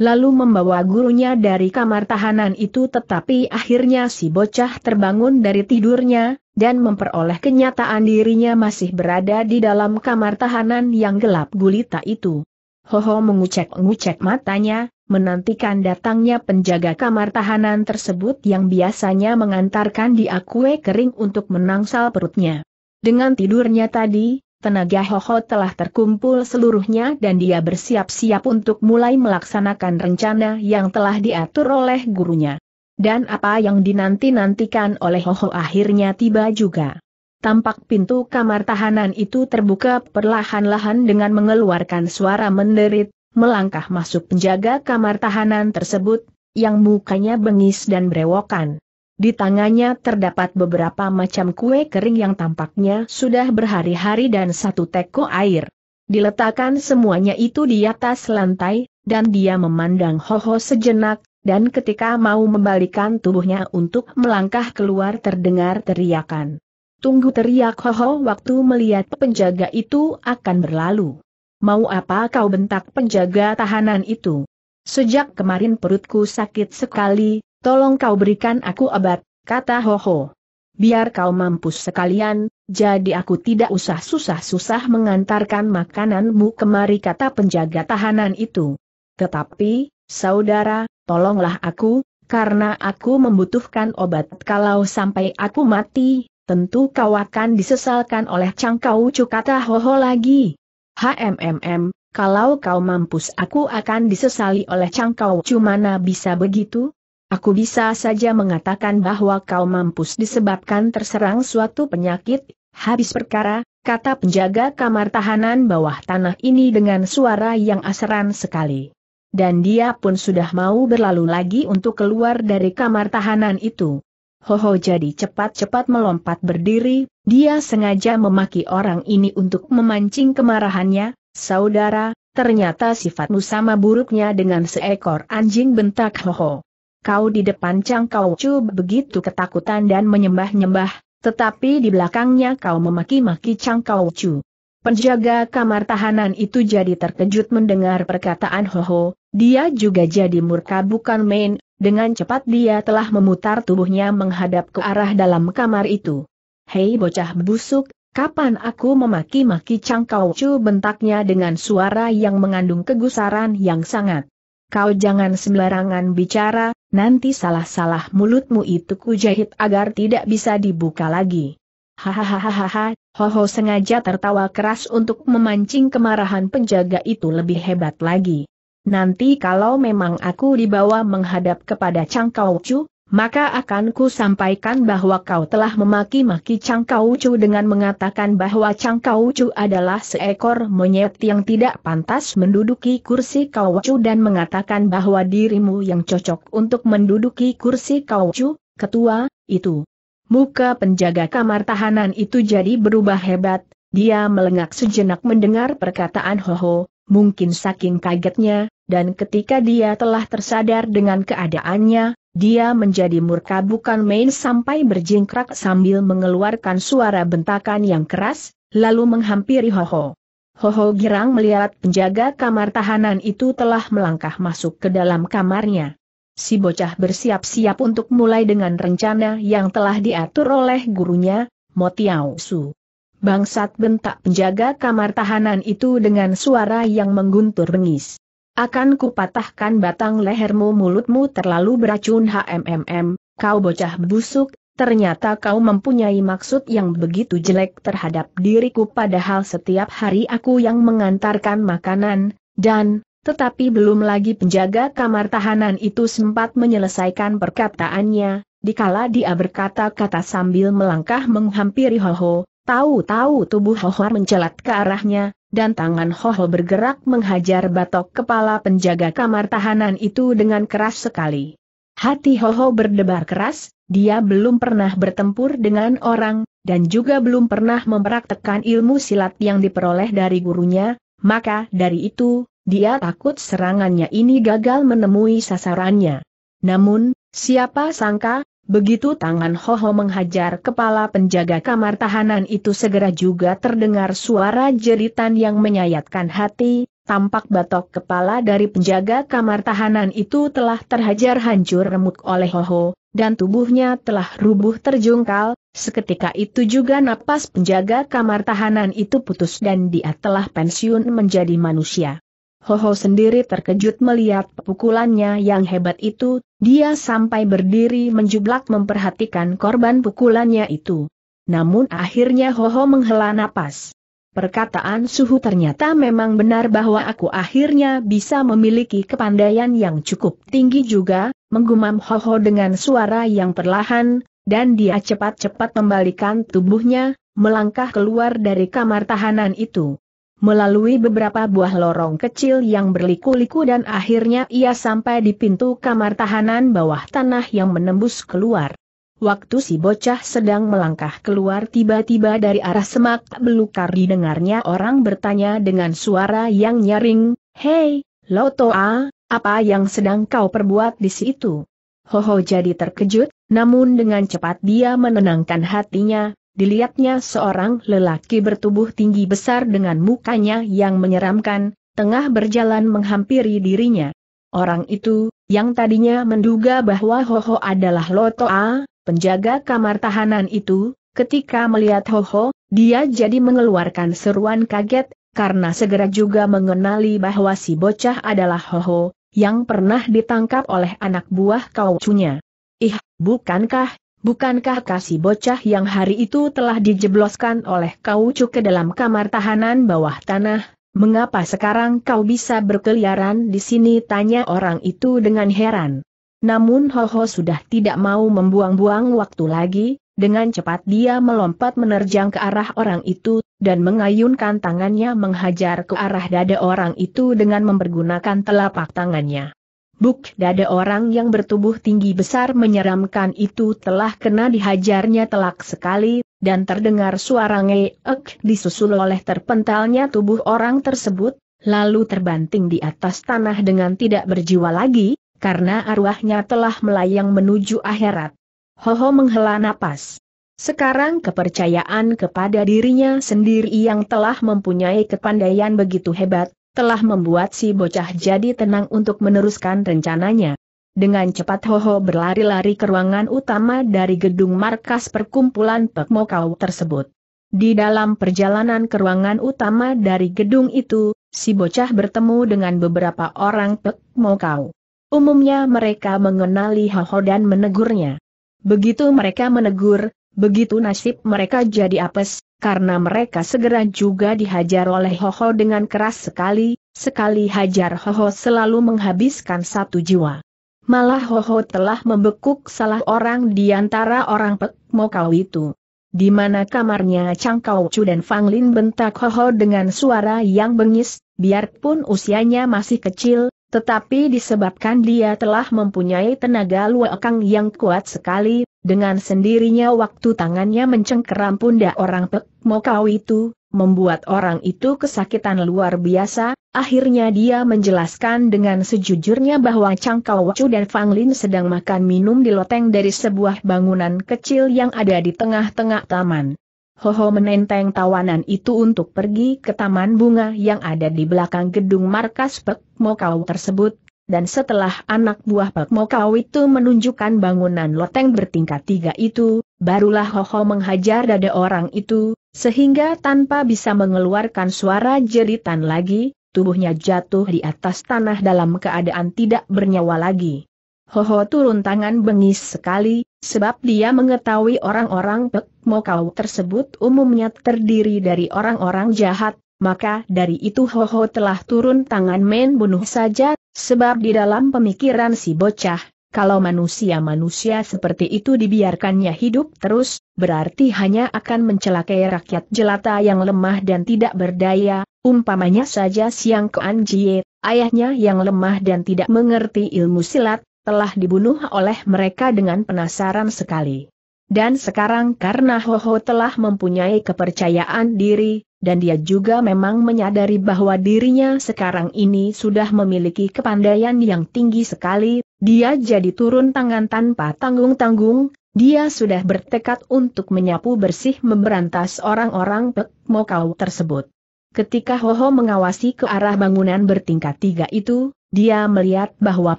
lalu membawa gurunya dari kamar tahanan itu tetapi akhirnya si bocah terbangun dari tidurnya, dan memperoleh kenyataan dirinya masih berada di dalam kamar tahanan yang gelap gulita itu. Hoho mengucek-ngucek matanya, menantikan datangnya penjaga kamar tahanan tersebut yang biasanya mengantarkan dia kue kering untuk menangsal perutnya. Dengan tidurnya tadi, tenaga Hoho telah terkumpul seluruhnya dan dia bersiap-siap untuk mulai melaksanakan rencana yang telah diatur oleh gurunya. Dan apa yang dinanti-nantikan oleh Hoho akhirnya tiba juga. Tampak pintu kamar tahanan itu terbuka perlahan-lahan dengan mengeluarkan suara menderit, melangkah masuk penjaga kamar tahanan tersebut, yang mukanya bengis dan berewokan. Di tangannya terdapat beberapa macam kue kering yang tampaknya sudah berhari-hari dan satu teko air. Diletakkan semuanya itu di atas lantai, dan dia memandang Hoho sejenak, dan ketika mau membalikan tubuhnya untuk melangkah keluar terdengar teriakan. Tunggu teriak Hoho waktu melihat penjaga itu akan berlalu. Mau apa kau bentak penjaga tahanan itu? Sejak kemarin perutku sakit sekali, Tolong kau berikan aku obat, kata Hoho. Biar kau mampus sekalian, jadi aku tidak usah susah-susah mengantarkan makananmu kemari kata penjaga tahanan itu. Tetapi, saudara, tolonglah aku, karena aku membutuhkan obat kalau sampai aku mati, tentu kau akan disesalkan oleh cangkau kata Hoho lagi. HMMM, kalau kau mampus aku akan disesali oleh cangkau mana bisa begitu? Aku bisa saja mengatakan bahwa kau mampus disebabkan terserang suatu penyakit, habis perkara, kata penjaga kamar tahanan bawah tanah ini dengan suara yang aseran sekali. Dan dia pun sudah mau berlalu lagi untuk keluar dari kamar tahanan itu. Hoho jadi cepat-cepat melompat berdiri, dia sengaja memaki orang ini untuk memancing kemarahannya, saudara, ternyata sifatmu sama buruknya dengan seekor anjing bentak Hoho kau di depan Cangkau Chu begitu ketakutan dan menyembah-nyembah, tetapi di belakangnya kau memaki-maki Cangkau Chu. Penjaga kamar tahanan itu jadi terkejut mendengar perkataan ho ho. dia juga jadi murka bukan main, dengan cepat dia telah memutar tubuhnya menghadap ke arah dalam kamar itu. Hei bocah busuk, kapan aku memaki-maki Cangkau Chu bentaknya dengan suara yang mengandung kegusaran yang sangat kau jangan sembarangan bicara, nanti salah-salah mulutmu itu kujahit agar tidak bisa dibuka lagi. Hahaha, Hoho sengaja tertawa keras untuk memancing kemarahan penjaga itu lebih hebat lagi. Nanti kalau memang aku dibawa menghadap kepada Cangkau Chu, maka akan ku sampaikan bahwa kau telah memaki-maki Cangkau Cu dengan mengatakan bahwa Cangkau Cu adalah seekor monyet yang tidak pantas menduduki kursi Kau dan mengatakan bahwa dirimu yang cocok untuk menduduki kursi Kau ketua, itu. Muka penjaga kamar tahanan itu jadi berubah hebat, dia melengak sejenak mendengar perkataan Hoho, mungkin saking kagetnya, dan ketika dia telah tersadar dengan keadaannya, dia menjadi murka bukan main sampai berjingkrak sambil mengeluarkan suara bentakan yang keras, lalu menghampiri Hoho. Hoho girang melihat penjaga kamar tahanan itu telah melangkah masuk ke dalam kamarnya. Si bocah bersiap-siap untuk mulai dengan rencana yang telah diatur oleh gurunya, Motiao Su. Bangsat bentak penjaga kamar tahanan itu dengan suara yang mengguntur bengis. Akan kupatahkan batang lehermu mulutmu terlalu beracun HMMM, kau bocah busuk, ternyata kau mempunyai maksud yang begitu jelek terhadap diriku padahal setiap hari aku yang mengantarkan makanan, dan, tetapi belum lagi penjaga kamar tahanan itu sempat menyelesaikan perkataannya, dikala dia berkata-kata sambil melangkah menghampiri Hoho, tahu-tahu tubuh Hoho mencelat ke arahnya, dan tangan Hoho bergerak menghajar batok kepala penjaga kamar tahanan itu dengan keras sekali. Hati Hoho berdebar keras, dia belum pernah bertempur dengan orang, dan juga belum pernah mempraktekkan ilmu silat yang diperoleh dari gurunya, maka dari itu, dia takut serangannya ini gagal menemui sasarannya. Namun, siapa sangka, Begitu tangan Hoho menghajar kepala penjaga kamar tahanan itu segera juga terdengar suara jeritan yang menyayatkan hati, tampak batok kepala dari penjaga kamar tahanan itu telah terhajar hancur remuk oleh Hoho, dan tubuhnya telah rubuh terjungkal, seketika itu juga napas penjaga kamar tahanan itu putus dan dia telah pensiun menjadi manusia. Hoho sendiri terkejut melihat pukulannya yang hebat itu, dia sampai berdiri menjublak memperhatikan korban pukulannya itu. Namun akhirnya Hoho menghela napas. Perkataan suhu ternyata memang benar bahwa aku akhirnya bisa memiliki kepandaian yang cukup tinggi juga, menggumam Hoho dengan suara yang perlahan, dan dia cepat-cepat membalikan tubuhnya, melangkah keluar dari kamar tahanan itu melalui beberapa buah lorong kecil yang berliku-liku dan akhirnya ia sampai di pintu kamar tahanan bawah tanah yang menembus keluar. Waktu si bocah sedang melangkah keluar tiba-tiba dari arah semak belukar didengarnya orang bertanya dengan suara yang nyaring, Hei, Lotoa, apa yang sedang kau perbuat di situ? Hoho jadi terkejut, namun dengan cepat dia menenangkan hatinya, dilihatnya seorang lelaki bertubuh tinggi besar dengan mukanya yang menyeramkan, tengah berjalan menghampiri dirinya. Orang itu, yang tadinya menduga bahwa Hoho adalah Lotoa, penjaga kamar tahanan itu, ketika melihat Hoho, dia jadi mengeluarkan seruan kaget, karena segera juga mengenali bahwa si bocah adalah Hoho, yang pernah ditangkap oleh anak buah kaucunya. Ih, bukankah Bukankah kasih bocah yang hari itu telah dijebloskan oleh kau ke dalam kamar tahanan bawah tanah? Mengapa sekarang kau bisa berkeliaran di sini? Tanya orang itu dengan heran. Namun Hoho sudah tidak mau membuang-buang waktu lagi, dengan cepat dia melompat menerjang ke arah orang itu, dan mengayunkan tangannya menghajar ke arah dada orang itu dengan mempergunakan telapak tangannya. Buk dada orang yang bertubuh tinggi besar menyeramkan itu telah kena dihajarnya telak sekali, dan terdengar suara ngeek disusul oleh terpentalnya tubuh orang tersebut, lalu terbanting di atas tanah dengan tidak berjiwa lagi, karena arwahnya telah melayang menuju akhirat. Hoho menghela napas. Sekarang kepercayaan kepada dirinya sendiri yang telah mempunyai kepandaian begitu hebat, telah membuat si bocah jadi tenang untuk meneruskan rencananya. Dengan cepat ho ho berlari-lari ke ruangan utama dari gedung markas perkumpulan Pekmokau tersebut. Di dalam perjalanan ke ruangan utama dari gedung itu, si bocah bertemu dengan beberapa orang Pekmokau. Umumnya mereka mengenali Hoho dan menegurnya. Begitu mereka menegur, begitu nasib mereka jadi apes, karena mereka segera juga dihajar oleh Hoho dengan keras sekali, sekali hajar Hoho selalu menghabiskan satu jiwa. Malah Hoho telah membekuk salah orang di antara orang Pek Mokau itu. Di mana kamarnya Chang Kau Chu dan Fang Lin bentak Hoho dengan suara yang bengis, biarpun usianya masih kecil, tetapi disebabkan dia telah mempunyai tenaga luakang yang kuat sekali, dengan sendirinya waktu tangannya mencengkeram pundak orang Pek Mokau itu, membuat orang itu kesakitan luar biasa, akhirnya dia menjelaskan dengan sejujurnya bahwa Cangkau Wacu dan Fang Lin sedang makan minum di loteng dari sebuah bangunan kecil yang ada di tengah-tengah taman. Hoho menenteng tawanan itu untuk pergi ke taman bunga yang ada di belakang gedung markas Pek Mokau tersebut, dan setelah anak buah Pak Mokau itu menunjukkan bangunan loteng bertingkat tiga itu, barulah Ho Ho menghajar dada orang itu, sehingga tanpa bisa mengeluarkan suara jeritan lagi, tubuhnya jatuh di atas tanah dalam keadaan tidak bernyawa lagi. Ho Ho turun tangan bengis sekali, sebab dia mengetahui orang-orang Pak Mokau tersebut umumnya terdiri dari orang-orang jahat, maka dari itu Ho Ho telah turun tangan main bunuh saja Sebab di dalam pemikiran si bocah, kalau manusia-manusia seperti itu dibiarkannya hidup terus, berarti hanya akan mencelakai rakyat jelata yang lemah dan tidak berdaya, umpamanya saja Siang Kuan Jie, ayahnya yang lemah dan tidak mengerti ilmu silat, telah dibunuh oleh mereka dengan penasaran sekali. Dan sekarang karena Ho Ho telah mempunyai kepercayaan diri, dan dia juga memang menyadari bahwa dirinya sekarang ini sudah memiliki kepandaian yang tinggi sekali, dia jadi turun tangan tanpa tanggung-tanggung, dia sudah bertekad untuk menyapu bersih memberantas orang-orang Pek Mokau tersebut. Ketika Ho mengawasi ke arah bangunan bertingkat tiga itu, dia melihat bahwa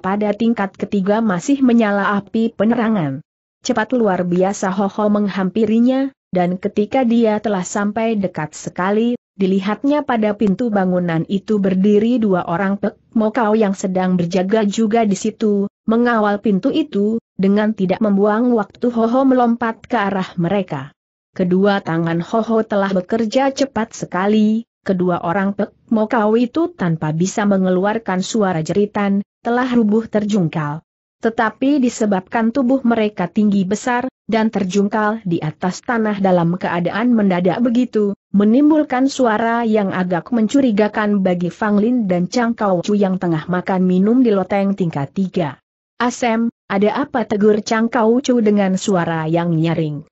pada tingkat ketiga masih menyala api penerangan. Cepat luar biasa Hoho menghampirinya, dan ketika dia telah sampai dekat sekali, dilihatnya pada pintu bangunan itu berdiri dua orang Pek Mokau yang sedang berjaga juga di situ, mengawal pintu itu, dengan tidak membuang waktu Hoho melompat ke arah mereka. Kedua tangan Hoho telah bekerja cepat sekali, kedua orang Pek Mokau itu tanpa bisa mengeluarkan suara jeritan, telah rubuh terjungkal. Tetapi disebabkan tubuh mereka tinggi besar, dan terjungkal di atas tanah dalam keadaan mendadak begitu, menimbulkan suara yang agak mencurigakan bagi Fang Lin dan Chang Kau Chu yang tengah makan minum di loteng tingkat tiga. Asem, ada apa tegur Chang Kau Chu dengan suara yang nyaring?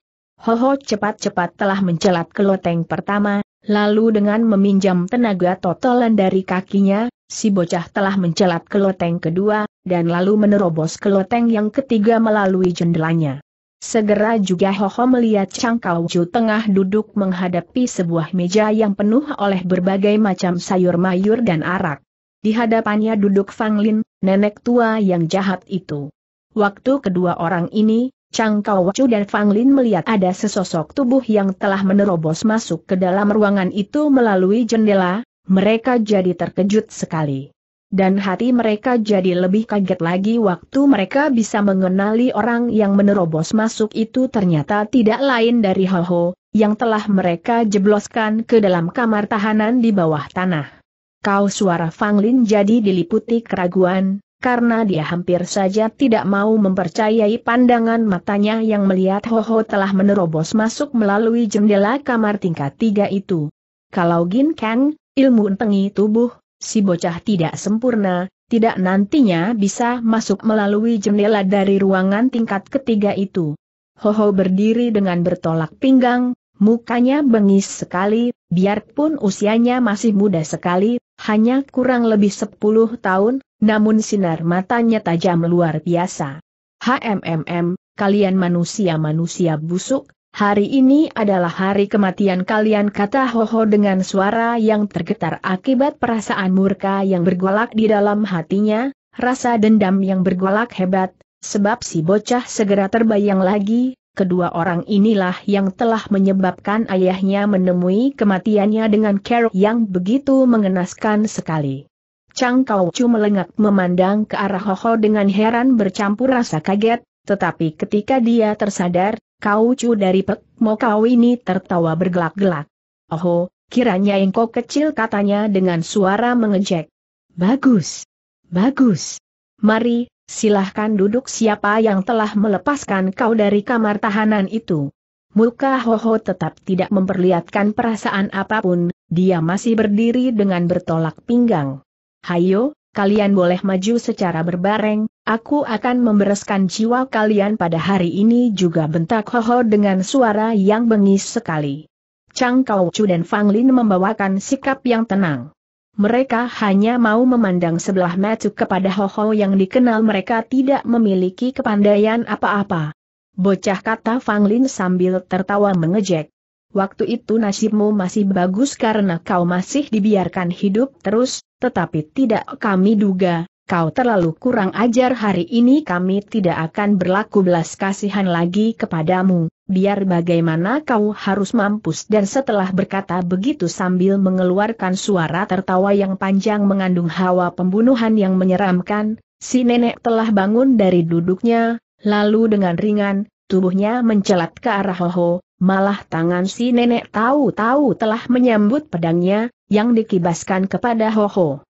Ho ho, cepat-cepat telah mencelat ke loteng pertama, lalu dengan meminjam tenaga totolan dari kakinya, si bocah telah mencelat ke loteng kedua, dan lalu menerobos ke loteng yang ketiga melalui jendelanya. Segera juga Hoho melihat Chang Ju tengah duduk menghadapi sebuah meja yang penuh oleh berbagai macam sayur mayur dan arak. Di hadapannya duduk Fang Lin, nenek tua yang jahat itu. Waktu kedua orang ini, Chang Ju dan Fang Lin melihat ada sesosok tubuh yang telah menerobos masuk ke dalam ruangan itu melalui jendela, mereka jadi terkejut sekali. Dan hati mereka jadi lebih kaget lagi waktu mereka bisa mengenali orang yang menerobos masuk itu ternyata tidak lain dari Hoho, yang telah mereka jebloskan ke dalam kamar tahanan di bawah tanah. Kau suara Fang Lin jadi diliputi keraguan, karena dia hampir saja tidak mau mempercayai pandangan matanya yang melihat Hoho telah menerobos masuk melalui jendela kamar tingkat tiga itu. Kalau Gin Kang, ilmu entengi tubuh, si bocah tidak sempurna, tidak nantinya bisa masuk melalui jendela dari ruangan tingkat ketiga itu. Hoho berdiri dengan bertolak pinggang, mukanya bengis sekali, biarpun usianya masih muda sekali, hanya kurang lebih 10 tahun, namun sinar matanya tajam luar biasa. HMMM, kalian manusia-manusia busuk, Hari ini adalah hari kematian kalian kata Hoho dengan suara yang tergetar akibat perasaan murka yang bergolak di dalam hatinya, rasa dendam yang bergolak hebat, sebab si bocah segera terbayang lagi, kedua orang inilah yang telah menyebabkan ayahnya menemui kematiannya dengan care yang begitu mengenaskan sekali. Chang Kau Chu melengak memandang ke arah Hoho dengan heran bercampur rasa kaget, tetapi ketika dia tersadar, Kau cu dari pek, mau kau ini tertawa bergelak-gelak. Oho, kiranya engkau kecil katanya dengan suara mengejek. Bagus. Bagus. Mari, silahkan duduk siapa yang telah melepaskan kau dari kamar tahanan itu. Muka Hoho tetap tidak memperlihatkan perasaan apapun, dia masih berdiri dengan bertolak pinggang. Hayo, kalian boleh maju secara berbareng, Aku akan membereskan jiwa kalian pada hari ini juga bentak Hoho dengan suara yang bengis sekali. Chang Kau Chu dan Fang Lin membawakan sikap yang tenang. Mereka hanya mau memandang sebelah mata kepada Hoho yang dikenal mereka tidak memiliki kepandaian apa-apa. Bocah kata Fang Lin sambil tertawa mengejek. Waktu itu nasibmu masih bagus karena kau masih dibiarkan hidup terus, tetapi tidak kami duga, kau terlalu kurang ajar hari ini kami tidak akan berlaku belas kasihan lagi kepadamu, biar bagaimana kau harus mampus dan setelah berkata begitu sambil mengeluarkan suara tertawa yang panjang mengandung hawa pembunuhan yang menyeramkan, si nenek telah bangun dari duduknya, lalu dengan ringan, tubuhnya mencelat ke arah Hoho, malah tangan si nenek tahu-tahu telah menyambut pedangnya, yang dikibaskan kepada Hoho.